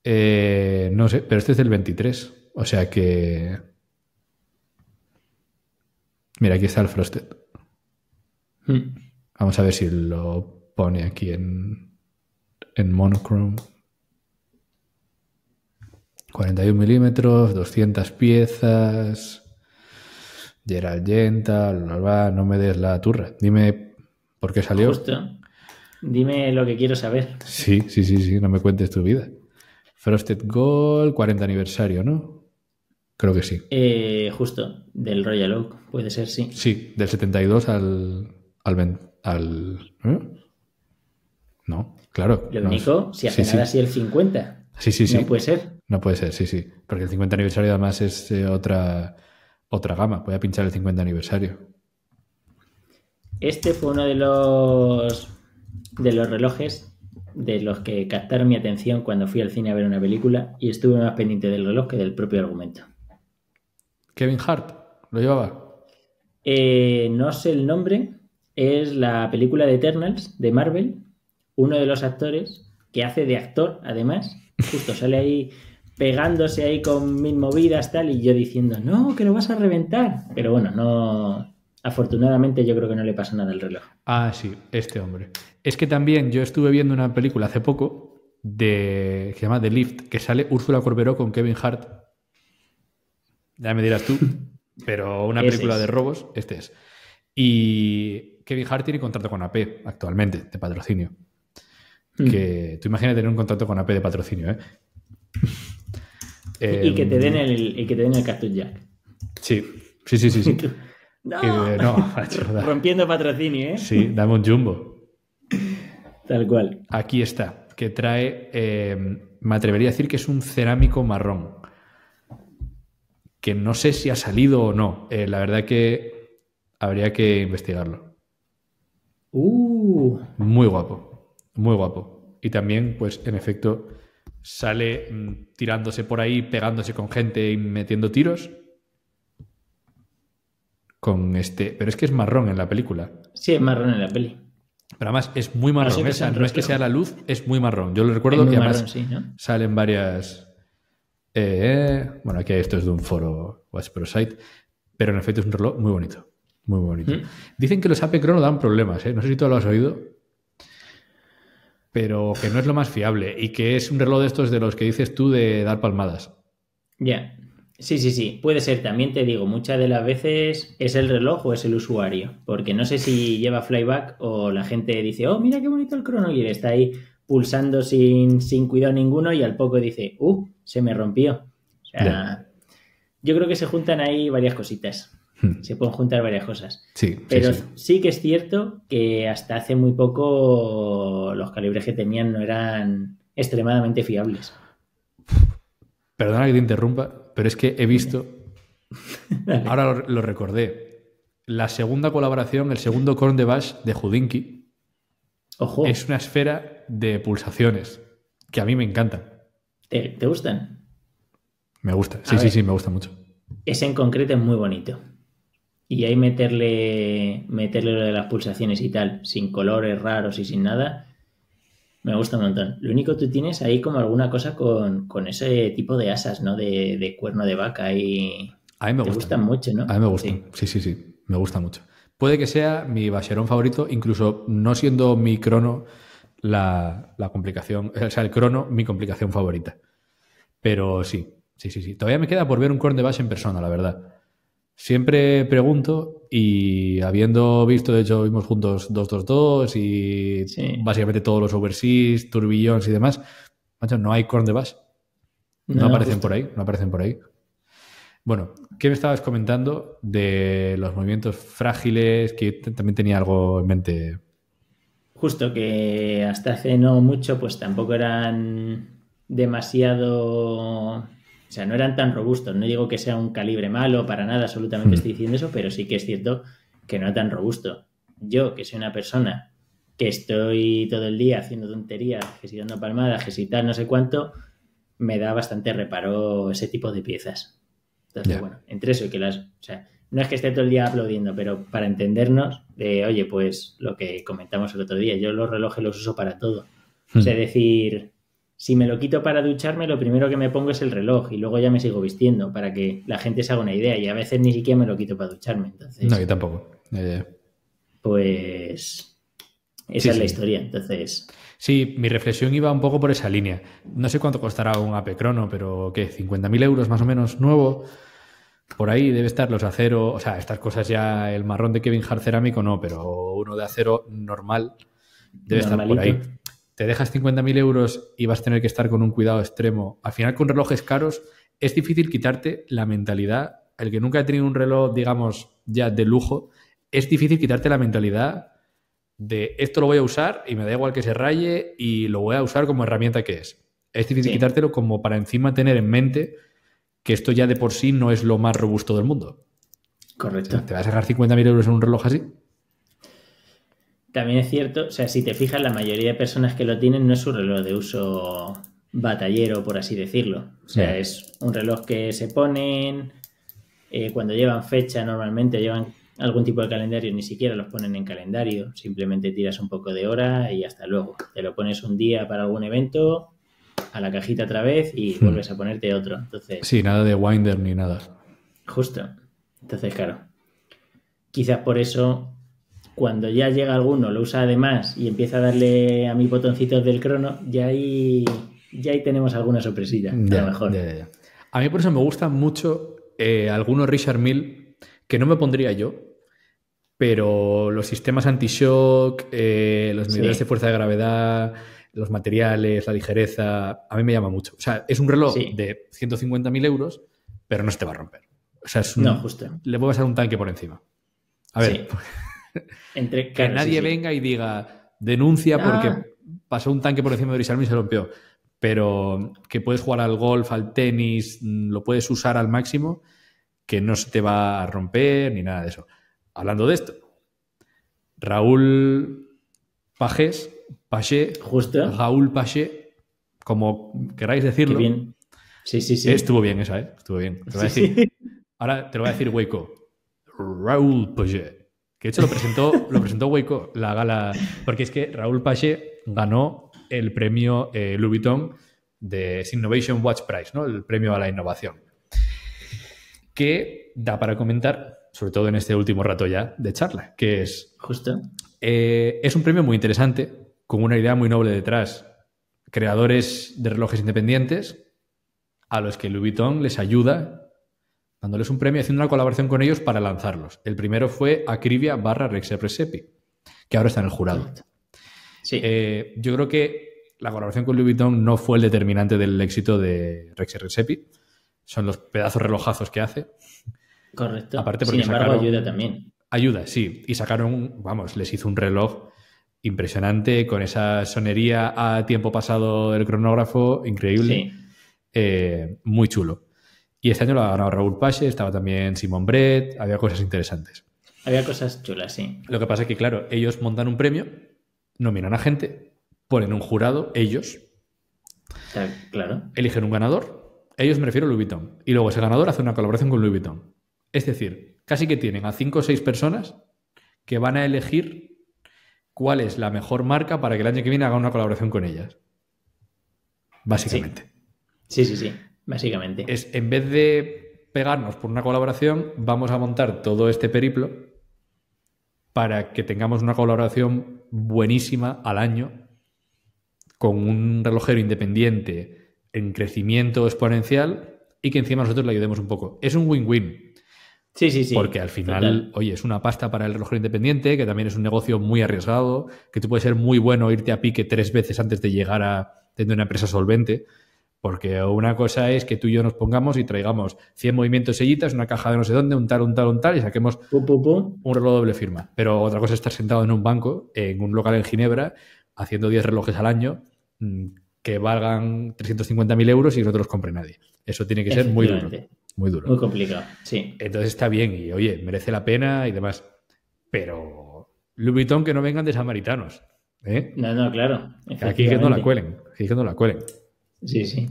eh, no sé, pero este es del 23. O sea que... Mira, aquí está el Frosted. Hmm. Vamos a ver si lo pone aquí en, en monochrome. 41 milímetros, 200 piezas. Gerald bla. no me des la turra. Dime por qué salió. Justo. Dime lo que quiero saber. Sí, sí, sí, sí, no me cuentes tu vida. Frosted Gold, 40 aniversario, ¿no? Creo que sí. Eh, justo, del Royal Oak, puede ser, sí. Sí, del 72 al, al 20, ¿eh? No, claro. Lo si hace así el 50. Sí, sí, sí. No puede ser. No puede ser, sí, sí. Porque el 50 aniversario además es eh, otra, otra gama. Voy a pinchar el 50 aniversario. Este fue uno de los, de los relojes de los que captaron mi atención cuando fui al cine a ver una película y estuve más pendiente del reloj que del propio argumento. Kevin Hart, ¿lo llevaba? Eh, no sé el nombre, es la película de Eternals de Marvel. Uno de los actores, que hace de actor, además, justo sale ahí pegándose ahí con mil movidas, tal, y yo diciendo, no, que lo vas a reventar. Pero bueno, no. Afortunadamente, yo creo que no le pasa nada al reloj. Ah, sí, este hombre. Es que también yo estuve viendo una película hace poco de. que se llama The Lift, que sale Úrsula Corberó con Kevin Hart. Ya me dirás tú, pero una película de robos, este es. Y Kevin Hart tiene contrato con AP actualmente de patrocinio. Mm. Que tú imaginas tener un contrato con AP de patrocinio, ¿eh? Em, y que te den el, y que el Sí, sí, sí, sí. rompiendo patrocinio, ¿eh? Sí, dame un jumbo. Tal cual. Aquí está, que trae, em, me atrevería a decir que es un cerámico marrón, que no sé si ha salido o no. Eh, la verdad que habría que investigarlo. Uh. Muy guapo, muy guapo. Y también, pues, en efecto, sale mm, tirándose por ahí, pegándose con gente y metiendo tiros. Con este. Pero es que es marrón en la película. Sí, es marrón en la peli. Pero además es muy marrón. ¿eh? No, es que sea la luz, es muy marrón. Yo lo recuerdo que además salen varias. Eh, bueno, aquí esto es de un foro Watch Site. Pero en efecto es un reloj muy bonito. Muy bonito. Dicen que los AP Crono dan problemas, ¿eh? No sé si tú lo has oído. Pero que no es lo más fiable y que es un reloj de estos de los que dices tú de dar palmadas. Ya. Sí, sí, sí, puede ser. También te digo, muchas de las veces es el reloj o es el usuario, porque no sé si lleva flyback o la gente dice, oh, mira qué bonito el crono y él está ahí pulsando sin, sin cuidado ninguno y al poco dice, uh, se me rompió. O sea, yo creo que se juntan ahí varias cositas. Hmm. Se pueden juntar varias cosas. Sí, Pero sí, que es cierto que hasta hace muy poco los calibres que tenían no eran extremadamente fiables. Perdona que te interrumpa, pero es que he visto. ahora lo, recordé. La segunda colaboración, el segundo corn de Bash de Houdinki. Ojo. Es una esfera de pulsaciones que a mí me encantan. ¿Te, gustan? Me gusta, sí, sí, sí, me gusta mucho. Ese en concreto es muy bonito y ahí meterle, meterle de las pulsaciones y tal, sin colores raros y sin nada, me gusta un montón. Lo único tú tienes ahí como alguna cosa con, ese tipo de asas, ¿no? De, de cuerno de vaca y... A mí me gusta. gustan. mucho, ¿no? A mí me gusta Sí. sí, sí, Me gusta mucho. Puede que sea mi Bacherón favorito, incluso no siendo mi crono la, complicación, o sea, el crono mi complicación favorita. Pero sí, sí, sí, sí. Todavía me queda por ver un cuerno de Bash en persona, la verdad. Siempre pregunto y habiendo visto, de hecho, vimos juntos 222 y básicamente todos los overseas, turbillones y demás, no hay corn de base. No, aparecen por ahí, no aparecen por ahí. Bueno, ¿qué me estabas comentando de los movimientos frágiles? Que también tenía algo en mente. Justo que hasta hace no mucho, pues tampoco eran demasiado o sea, no eran tan robustos. No digo que sea un calibre malo, para nada, absolutamente hmm. estoy diciendo eso, pero sí que es cierto que no era tan robusto. Yo, que soy una persona que estoy todo el día haciendo tonterías, que si dando palmadas, que si tal, no sé cuánto, me da bastante reparo ese tipo de piezas. Entonces, bueno, entre eso y que las... O sea, no es que esté todo el día aplaudiendo, pero para entendernos, de, oye, pues lo que comentamos el otro día, yo los relojes los uso para todo. O sea, hmm. decir, si me lo quito para ducharme, lo primero que me pongo es el reloj y luego ya me sigo vistiendo para que la gente se haga una idea. Y a veces ni siquiera me lo quito para ducharme. no, yo tampoco. Pues esa es la historia. Entonces. Sí, mi reflexión iba un poco por esa línea. No sé cuánto costará un AP Crono, pero ¿qué? 50.000 euros más o menos nuevo. Por ahí debe estar los acero, o sea, estas cosas ya, el marrón de Kevin Hart cerámico no, pero uno de acero normal debe estar por ahí te dejas 50.000 euros y vas a tener que estar con un cuidado extremo. Al final, con relojes caros, es difícil quitarte la mentalidad. El que nunca ha tenido un reloj, digamos, ya de lujo, es difícil quitarte la mentalidad de esto lo voy a usar y me da igual que se raye y lo voy a usar como herramienta que es. Es difícil quitártelo como para encima tener en mente que esto ya de por sí no es lo más robusto del mundo. Correcto. ¿Te vas a dejar 50.000 euros en un reloj así? También es cierto, o sea, si te fijas, la mayoría de personas que lo tienen no es un reloj de uso batallero, por así decirlo. O sea, es un reloj que se ponen eh, cuando llevan fecha normalmente, llevan algún tipo de calendario, ni siquiera los ponen en calendario, simplemente tiras un poco de hora y hasta luego. Te lo pones un día para algún evento, a la cajita otra vez y hmm. vuelves a ponerte otro. Entonces, sí, nada de winder ni nada. Justo. Entonces, claro. Quizás por eso cuando ya llega alguno, lo usa además y empieza a darle a mi botoncitos del crono, ya ahí, ya ahí tenemos alguna sorpresilla, a lo mejor. A mí por eso me gusta mucho eh, algunos Richard Mill que no me pondría yo, pero los sistemas anti-shock, eh, los niveles de fuerza de gravedad, los materiales, la ligereza, a mí me llama mucho. O sea, es un reloj de 150.000 euros, pero no se te va a romper. O sea, es un, no, justo. le puedo pasar un tanque por encima. A ver. Entre, que nadie venga y diga denuncia porque pasó un tanque por encima de Brisalmi y se rompió. Pero que puedes jugar al golf, al tenis, mm, lo puedes usar al máximo, que no se te va a romper ni nada de eso. Hablando de esto, Raúl Pajes, Paché, Justo. Raúl Paché, como queráis decirlo. bien. Sí, sí, sí. Estuvo bien esa, ¿eh? Estuvo bien. Ahora te lo voy a decir hueco. Raúl Paché. Que de hecho lo presentó, lo presentó la gala. Porque es que Raúl Pache ganó el premio eh, Vuitton de Innovation Watch Prize, ¿no? El premio a la innovación. Que da para comentar, sobre todo en este último rato ya de charla, que es. Justo. Eh, es un premio muy interesante, con una idea muy noble detrás. Creadores de relojes independientes a los que Louis Vuitton les ayuda dándoles un premio, haciendo una colaboración con ellos para lanzarlos. El primero fue Acribia barra Rexepresepi, que ahora está en el jurado. Eh, yo creo que la colaboración con Louis Vuitton no fue el determinante del éxito de Rexepresepi. Son los pedazos relojazos que hace. Correcto. Aparte Sin embargo, ayuda también. Ayuda, sí. Y sacaron, vamos, les hizo un reloj impresionante con esa sonería a tiempo pasado del cronógrafo, increíble. Eh, muy chulo. Y este año lo ha ganado Raúl Pache, estaba también Simón Brett, había cosas interesantes. Había cosas chulas, sí. Lo que pasa es que, claro, ellos montan un premio, nominan a gente, ponen un jurado, ellos. Claro. Eligen un ganador, ellos me refiero a Louis Vuitton. Y luego ese ganador hace una colaboración con Louis Vuitton. Es decir, casi que tienen a cinco o seis personas que van a elegir cuál es la mejor marca para que el año que viene haga una colaboración con ellas. Básicamente. sí. sí. sí. Básicamente. Es, en vez de pegarnos por una colaboración, vamos a montar todo este periplo para que tengamos una colaboración buenísima al año con un relojero independiente en crecimiento exponencial y que encima nosotros le ayudemos un poco. Es un win-win. Sí, sí, sí. Porque al final, oye, es una pasta para el relojero independiente, que también es un negocio muy arriesgado, que tú puedes ser muy bueno irte a pique tres veces antes de llegar a tener una empresa solvente. Porque una cosa es que tú y yo nos pongamos y traigamos 100 movimientos sellitas, una caja de no sé dónde, un tal, un tal, un tal, y saquemos un reloj doble firma. Pero otra cosa es estar sentado en un banco, en un local en Ginebra, haciendo 10 relojes al año mm, que valgan 350.000 euros y no te los compre nadie. Eso tiene que ser muy duro. Muy duro. Muy complicado, sí. Entonces está bien y, oye, merece la pena y demás. Pero Lubitón, que no vengan de samaritanos. ¿eh? No, no, claro. Aquí que no la cuelen. Aquí que no la cuelen. Pues sí, sí.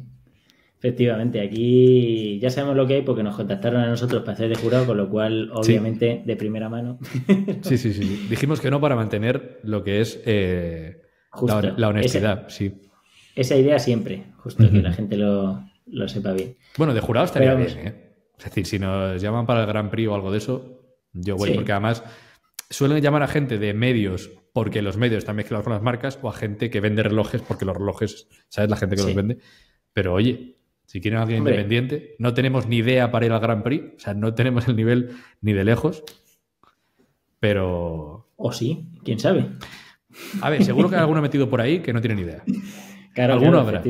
Efectivamente, aquí ya sabemos lo que hay porque nos contactaron a nosotros para hacer de jurado, con lo cual, obviamente, de primera mano. Sí, sí, sí. Dijimos que no para mantener lo que es eh, la, honestidad, esa, sí. Esa idea siempre, justo que la gente lo, sepa bien. Bueno, de jurado estaría bien, ¿eh? Es decir, si nos llaman para el Gran Prix o algo de eso, yo voy, porque además suelen llamar a gente de medios porque los medios están mezclados con las marcas o a gente que vende relojes porque los relojes, ¿sabes? La gente que los vende. Pero oye, si quieren a alguien independiente, no tenemos ni idea para ir al Grand Prix, o sea, no tenemos el nivel ni de lejos, pero... O sí, quién sabe. A ver, seguro que alguno metido por ahí que no tiene ni idea. Claro, alguno habrá.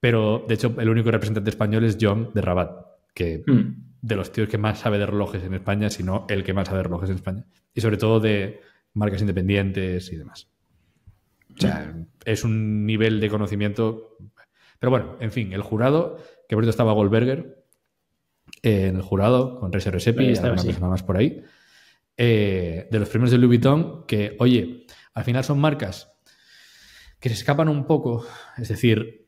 Pero, de hecho, el único representante español es John de Rabat, que hmm. de los tíos que más sabe de relojes en España, sino el que más sabe de relojes en España. Y sobre todo de marcas independientes y demás. O sea, es un nivel de conocimiento. Pero bueno, en fin, el jurado, que por cierto estaba Goldberger eh, en el jurado, con Rese Resepi y alguna más por ahí, eh, de los premios de Louis Vuitton, que, oye, al final son marcas que se escapan un poco. Es decir,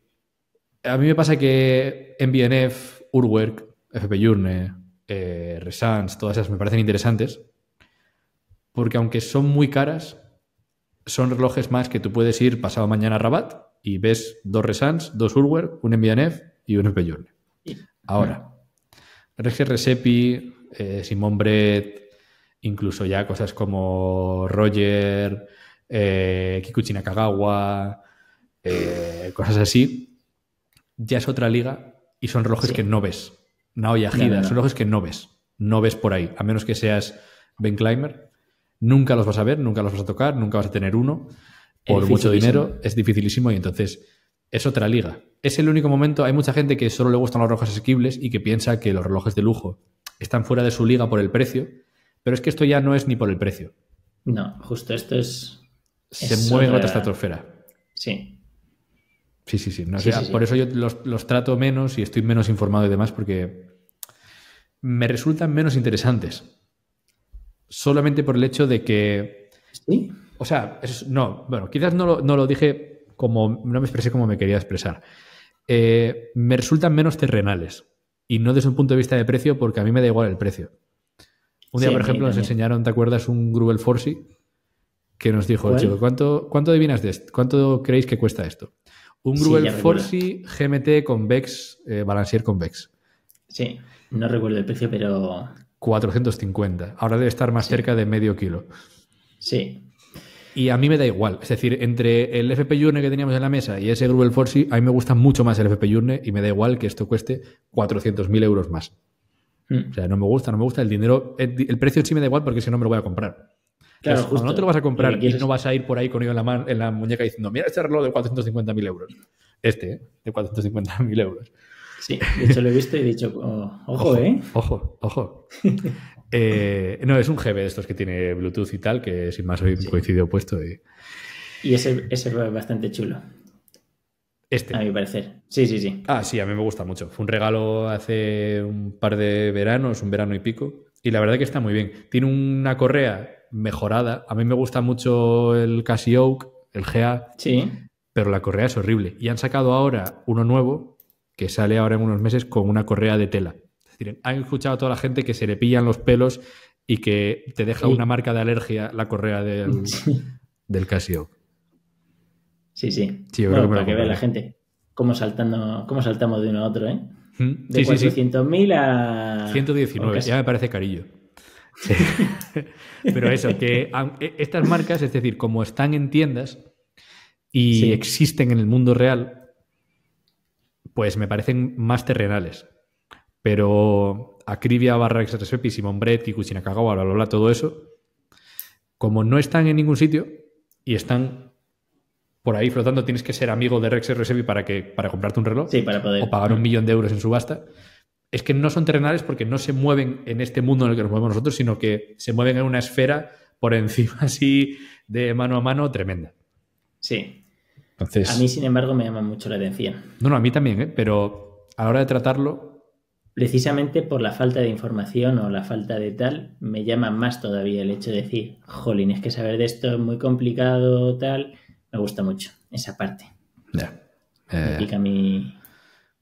a mí me pasa que MBNF, Urwerk, FP Jurne, eh, Resans, todas esas me parecen interesantes, porque aunque son muy caras, son relojes más que tú puedes ir pasado mañana a Rabat y ves dos Resans, dos Urwer, un Envianev y un Peyurne. Ahora, RG mm. Recepi, eh, Simón Brett, incluso ya cosas como Roger, eh, Kikuchi Nakagawa, eh, cosas así, ya es otra liga y son relojes que no ves. Naoya no, son relojes que no ves. No ves por ahí, a menos que seas Ben Climber nunca los vas a ver, nunca los vas a tocar, nunca vas a tener uno por mucho dinero, es dificilísimo y entonces es otra liga. Es el único momento, hay mucha gente que solo le gustan los relojes asequibles y que piensa que los relojes de lujo están fuera de su liga por el precio, pero es que esto ya no es ni por el precio. No, justo esto es... Se mueve en otra estratosfera. Sí. Sí, sí, sí. por eso yo los trato menos y estoy menos informado y demás porque me resultan menos interesantes solamente por el hecho de que... ¿Sí? O sea, no, bueno, quizás no lo, dije como, no me expresé como me quería expresar. Eh, me resultan menos terrenales y no desde un punto de vista de precio porque a mí me da igual el precio. Un día, por ejemplo, nos enseñaron, ¿te acuerdas? Un Grubel Forsi que nos dijo, chico, ¿cuánto, ¿cuánto adivinas de esto? ¿Cuánto creéis que cuesta esto? Un Grubel sí, GMT convex, eh, Balancier convex. Sí, no recuerdo el precio, pero 450. Ahora debe estar más cerca de medio kilo. Sí. Y a mí me da igual. Es decir, entre el FP que teníamos en la mesa y ese Grubel forsy a mí me gusta mucho más el FP y me da igual que esto cueste 400.000 euros más. Hmm. O sea, no me gusta, no me gusta el dinero. El, precio sí me da igual porque si no me lo voy a comprar. Claro, no te lo vas a comprar y, no vas a ir por ahí con ello en la, en la muñeca diciendo, mira este reloj de 450.000 euros. Este, ¿eh? de 450.000 euros. Sí, de hecho lo he visto y he dicho, oh, ojo, ¿eh? Ojo, ojo. Eh, no, es un GB de estos que tiene Bluetooth y tal, que sin más hoy puesto. Y, y ese, es bastante chulo. Este. A mi parecer. Sí, sí, sí. Ah, sí, a mí me gusta mucho. Fue un regalo hace un par de veranos, un verano y pico. Y la verdad que está muy bien. Tiene una correa mejorada. A mí me gusta mucho el Casio el GA. Sí. Pero la correa es horrible. Y han sacado ahora uno nuevo que sale ahora en unos meses con una correa de tela. Es decir, han escuchado a toda la gente que se le pillan los pelos y que te deja una marca de alergia la correa del, del Casio. Sí, sí. sí para que vea la gente cómo, saltando, cómo saltamos de uno a otro, ¿eh? Mm, de 400.000 a... 119, ya me parece carillo. Pero eso, que e, estas marcas, es decir, como están en tiendas y existen en el mundo real, pues me parecen más terrenales. Pero Acribia, barra y bla, bla, bla, todo eso, como no están en ningún sitio y están por ahí flotando, tienes que ser amigo de Rex y para, que, para comprarte un reloj o pagar un millón de euros en subasta. Es que no son terrenales porque no se mueven en este mundo en el que nos movemos nosotros, sino que se mueven en una esfera por encima así de mano a mano tremenda. Sí, a mí, sin embargo, me llama mucho la atención. No, no, a mí también, ¿eh? pero a la hora de tratarlo... Precisamente por la falta de información o la falta de tal, me llama más todavía el hecho de decir, jolín, es que saber de esto es muy complicado, tal. Me gusta mucho esa parte. Ya. Me eh,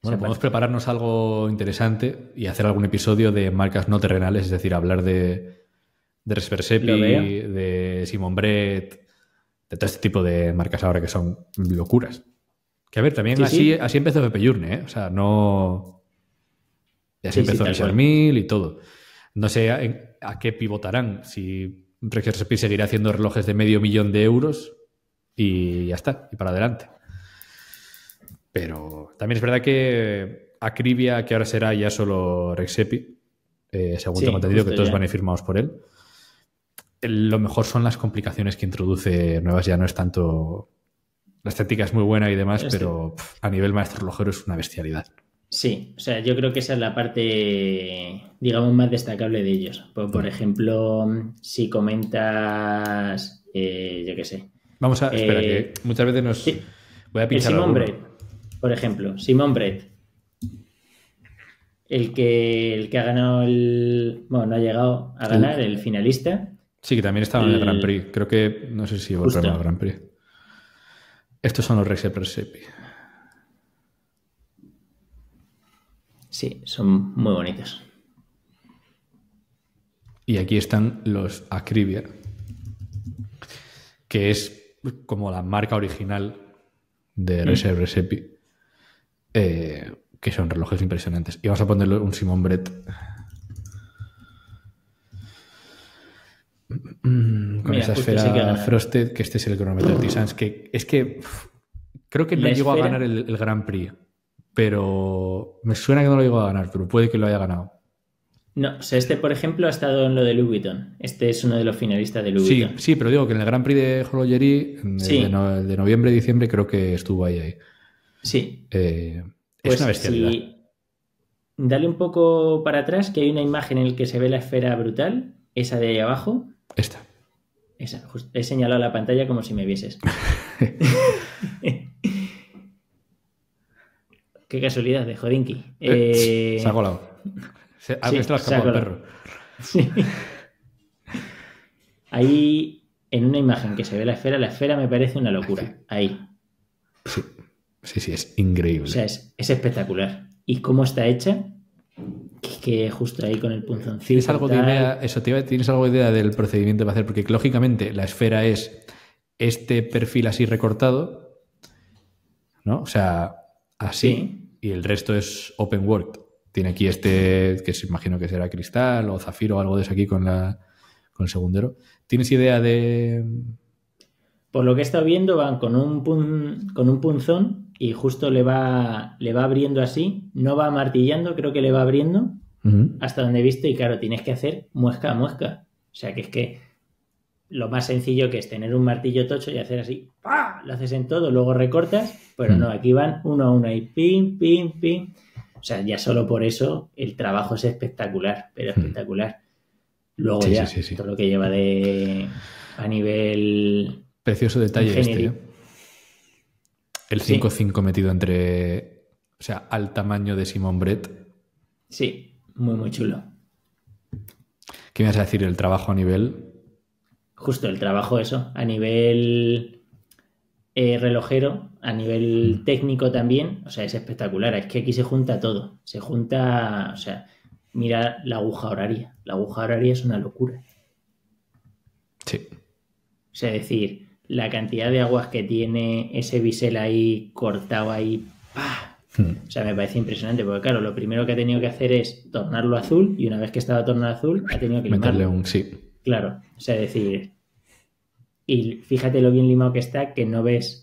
bueno, podemos prepararnos algo interesante y hacer algún episodio de marcas no terrenales, es decir, hablar de, de Respersepi, de Simon Brett, de todo este tipo de marcas ahora que son locuras. Que a ver, también así, así empezó Pepe ¿eh? O sea, no. Y así empezó el mil y todo. No sé a, qué pivotarán. Si Rexepi seguirá haciendo relojes de medio millón de euros y ya está, y para adelante. Pero también es verdad que Acribia, que ahora será ya solo Rexepi, eh, según tengo entendido, que todos van a ir firmados por él lo mejor son las complicaciones que introduce nuevas, ya no es tanto... La estética es muy buena y demás, pero a nivel maestro lojero es una bestialidad. Sí, o sea, yo creo que esa es la parte, digamos, más destacable de ellos. Por, ejemplo, si comentas, eh, yo qué sé. Vamos a, espera, que eh, muchas veces nos... Voy a pinchar. Simón Brett, por ejemplo, Simon Brett. El que, el que ha ganado el... Bueno, no ha llegado a ganar, el finalista. Sí, que también estaba en el Grand Prix. Creo que, no sé si volvieron al Grand Prix. Estos son los Resepresepi. Sí, son muy bonitos. Y aquí están los Acribia, que es como la marca original de mm. Reserve eh, que son relojes impresionantes. Y vamos a ponerle un Simon Brett Mm, con esa esfera que Frosted, que este es el cronómetro de Tisans, que es que creo que no llegó a ganar el, Grand Prix, pero me suena que no lo llegó a ganar, pero puede que lo haya ganado. No, o este, por ejemplo, ha estado en lo de Louis Este es uno de los finalistas de Louis sí, Sí, pero digo que en el Grand Prix de Horlogerie, de, noviembre de, noviembre, diciembre, creo que estuvo ahí. ahí. Sí. Eh, es pues una bestialidad. Dale un poco para atrás, que hay una imagen en la que se ve la esfera brutal, esa de ahí abajo, esta. he señalado la pantalla como si me vieses. Qué casualidad de Jodinky. Eh, se eh, ha colado. Se, ha perro. Ahí, en una imagen que se ve la esfera, la esfera me parece una locura. Ahí. Sí, sí, es increíble. O sea, es, es espectacular. ¿Y cómo está hecha? que justo ahí con el punzoncito. ¿Tienes algo de idea, eso, ¿Tienes algo de idea del procedimiento para hacer? Porque lógicamente la esfera es este perfil así recortado, ¿no? O sea, así, y el resto es open work. Tiene aquí este, que se imagino que será cristal o zafiro o algo de eso aquí con, la, con el segundero. ¿Tienes idea de...? Por lo que he estado viendo, van con un, con un punzón y justo le va, le va abriendo así, no va martillando, creo que le va abriendo hasta donde he visto y claro, tienes que hacer muesca a muesca. O sea, que es que lo más sencillo que es tener un martillo tocho y hacer así, ¡pah! lo haces en todo, luego recortas, pero no, aquí van uno a uno y pim, pim, pim. O sea, ya solo por eso el trabajo es espectacular, pero espectacular. Luego ya, todo lo que lleva de a nivel... Precioso detalle este, ¿eh? El 5-5 metido entre. O sea, al tamaño de Simon Brett. Sí, muy, muy chulo. ¿Qué me vas a decir? ¿El trabajo a nivel? Justo, el trabajo, eso. A nivel eh, relojero, a nivel mm. técnico también. O sea, es espectacular. Es que aquí se junta todo. Se junta. O sea, mira la aguja horaria. La aguja horaria es una locura. Sí. O sea, decir, la cantidad de aguas que tiene ese bisel ahí cortado ahí. Hmm. O sea, me parece impresionante porque, claro, lo primero que ha tenido que hacer es tornarlo azul y una vez que estaba tornado azul, ha tenido que limarlo. Meterle un sí. Claro, o sea, decir. Y fíjate lo bien limado que está, que no ves.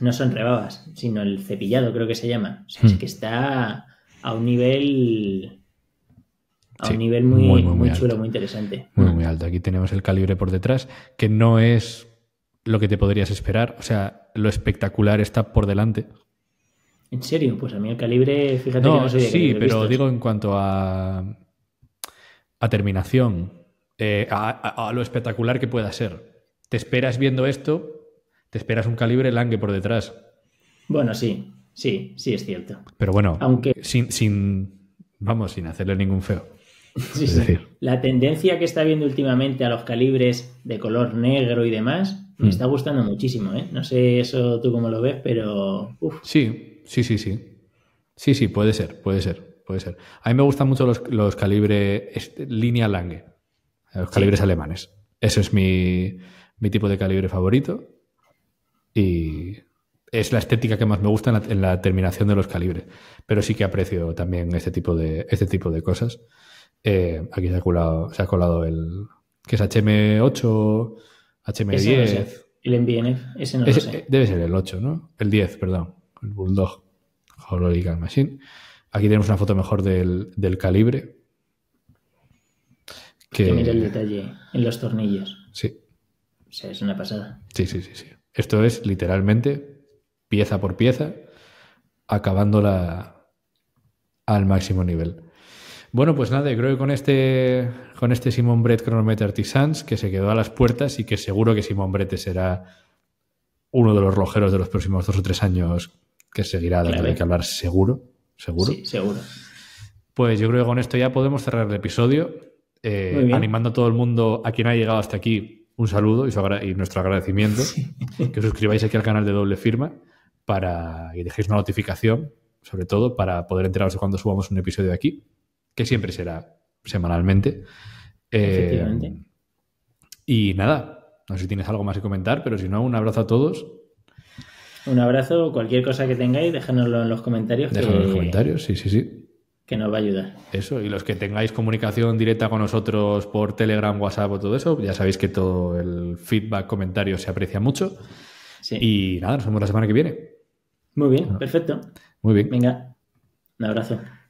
No son rebabas, sino el cepillado, creo que se llama. O sea, es hmm. que está a un nivel a un nivel muy, muy, chulo, muy interesante. Muy, muy alto. Aquí tenemos el calibre por detrás, que no es lo que te podrías esperar. O sea, lo espectacular está por delante. ¿En serio? Pues a mí el calibre, fíjate que no soy de Sí, pero digo en cuanto a, a terminación, eh, a, lo espectacular que pueda ser. Te esperas viendo esto, te esperas un calibre langue por detrás. Bueno, sí, sí, sí es cierto. Pero bueno, aunque sin, sin vamos, sin hacerle ningún feo. es decir. La tendencia que está viendo últimamente a los calibres de color negro y demás me hmm. está gustando muchísimo, ¿eh? No sé eso tú cómo lo ves, pero... Sí, sí, sí, sí. Sí, sí, puede ser, puede ser, puede ser. A mí me gustan mucho los, calibres este, línea Lange, los calibres alemanes. Eso es mi, tipo de calibre favorito y es la estética que más me gusta en la, terminación de los calibres. Pero sí que aprecio también este tipo de, este tipo de cosas. Eh, aquí se ha, colado, se ha colado el... que es HM8 HM10. El MBNF, ese no sé. Eh, debe ser el 8, ¿no? El 10, perdón. El Bulldog Horological Machine. Aquí tenemos una foto mejor del, calibre. mira el detalle en los tornillos. Sí. O sea, es una pasada. Sí, sí, sí, sí. Esto es literalmente pieza por pieza, acabándola al máximo nivel. Bueno, pues nada, creo que con este, con este Simon Brett Chronometer Artisans, que se quedó a las puertas y que seguro que Simon Brett será uno de los rojeros de los próximos dos o tres años que seguirá dando que hablar seguro, seguro. Sí, seguro. Pues yo creo que con esto ya podemos cerrar el episodio, eh, animando a todo el mundo, a quien ha llegado hasta aquí, un saludo y, nuestro agradecimiento, que os suscribáis aquí al canal de Doble Firma para y dejéis una notificación, sobre todo para poder enteraros cuando subamos un episodio de aquí que siempre será semanalmente. Eh, y nada, no sé si tienes algo más que comentar, pero si no, un abrazo a todos. Un abrazo, cualquier cosa que tengáis, déjanoslo en los comentarios. Déjanoslo en los comentarios, sí, sí, sí. Que nos va a ayudar. Eso, y los que tengáis comunicación directa con nosotros por Telegram, WhatsApp o todo eso, ya sabéis que todo el feedback, comentarios se aprecia mucho. Y nada, nos vemos la semana que viene. Muy bien, perfecto. Muy bien. Venga, un abrazo.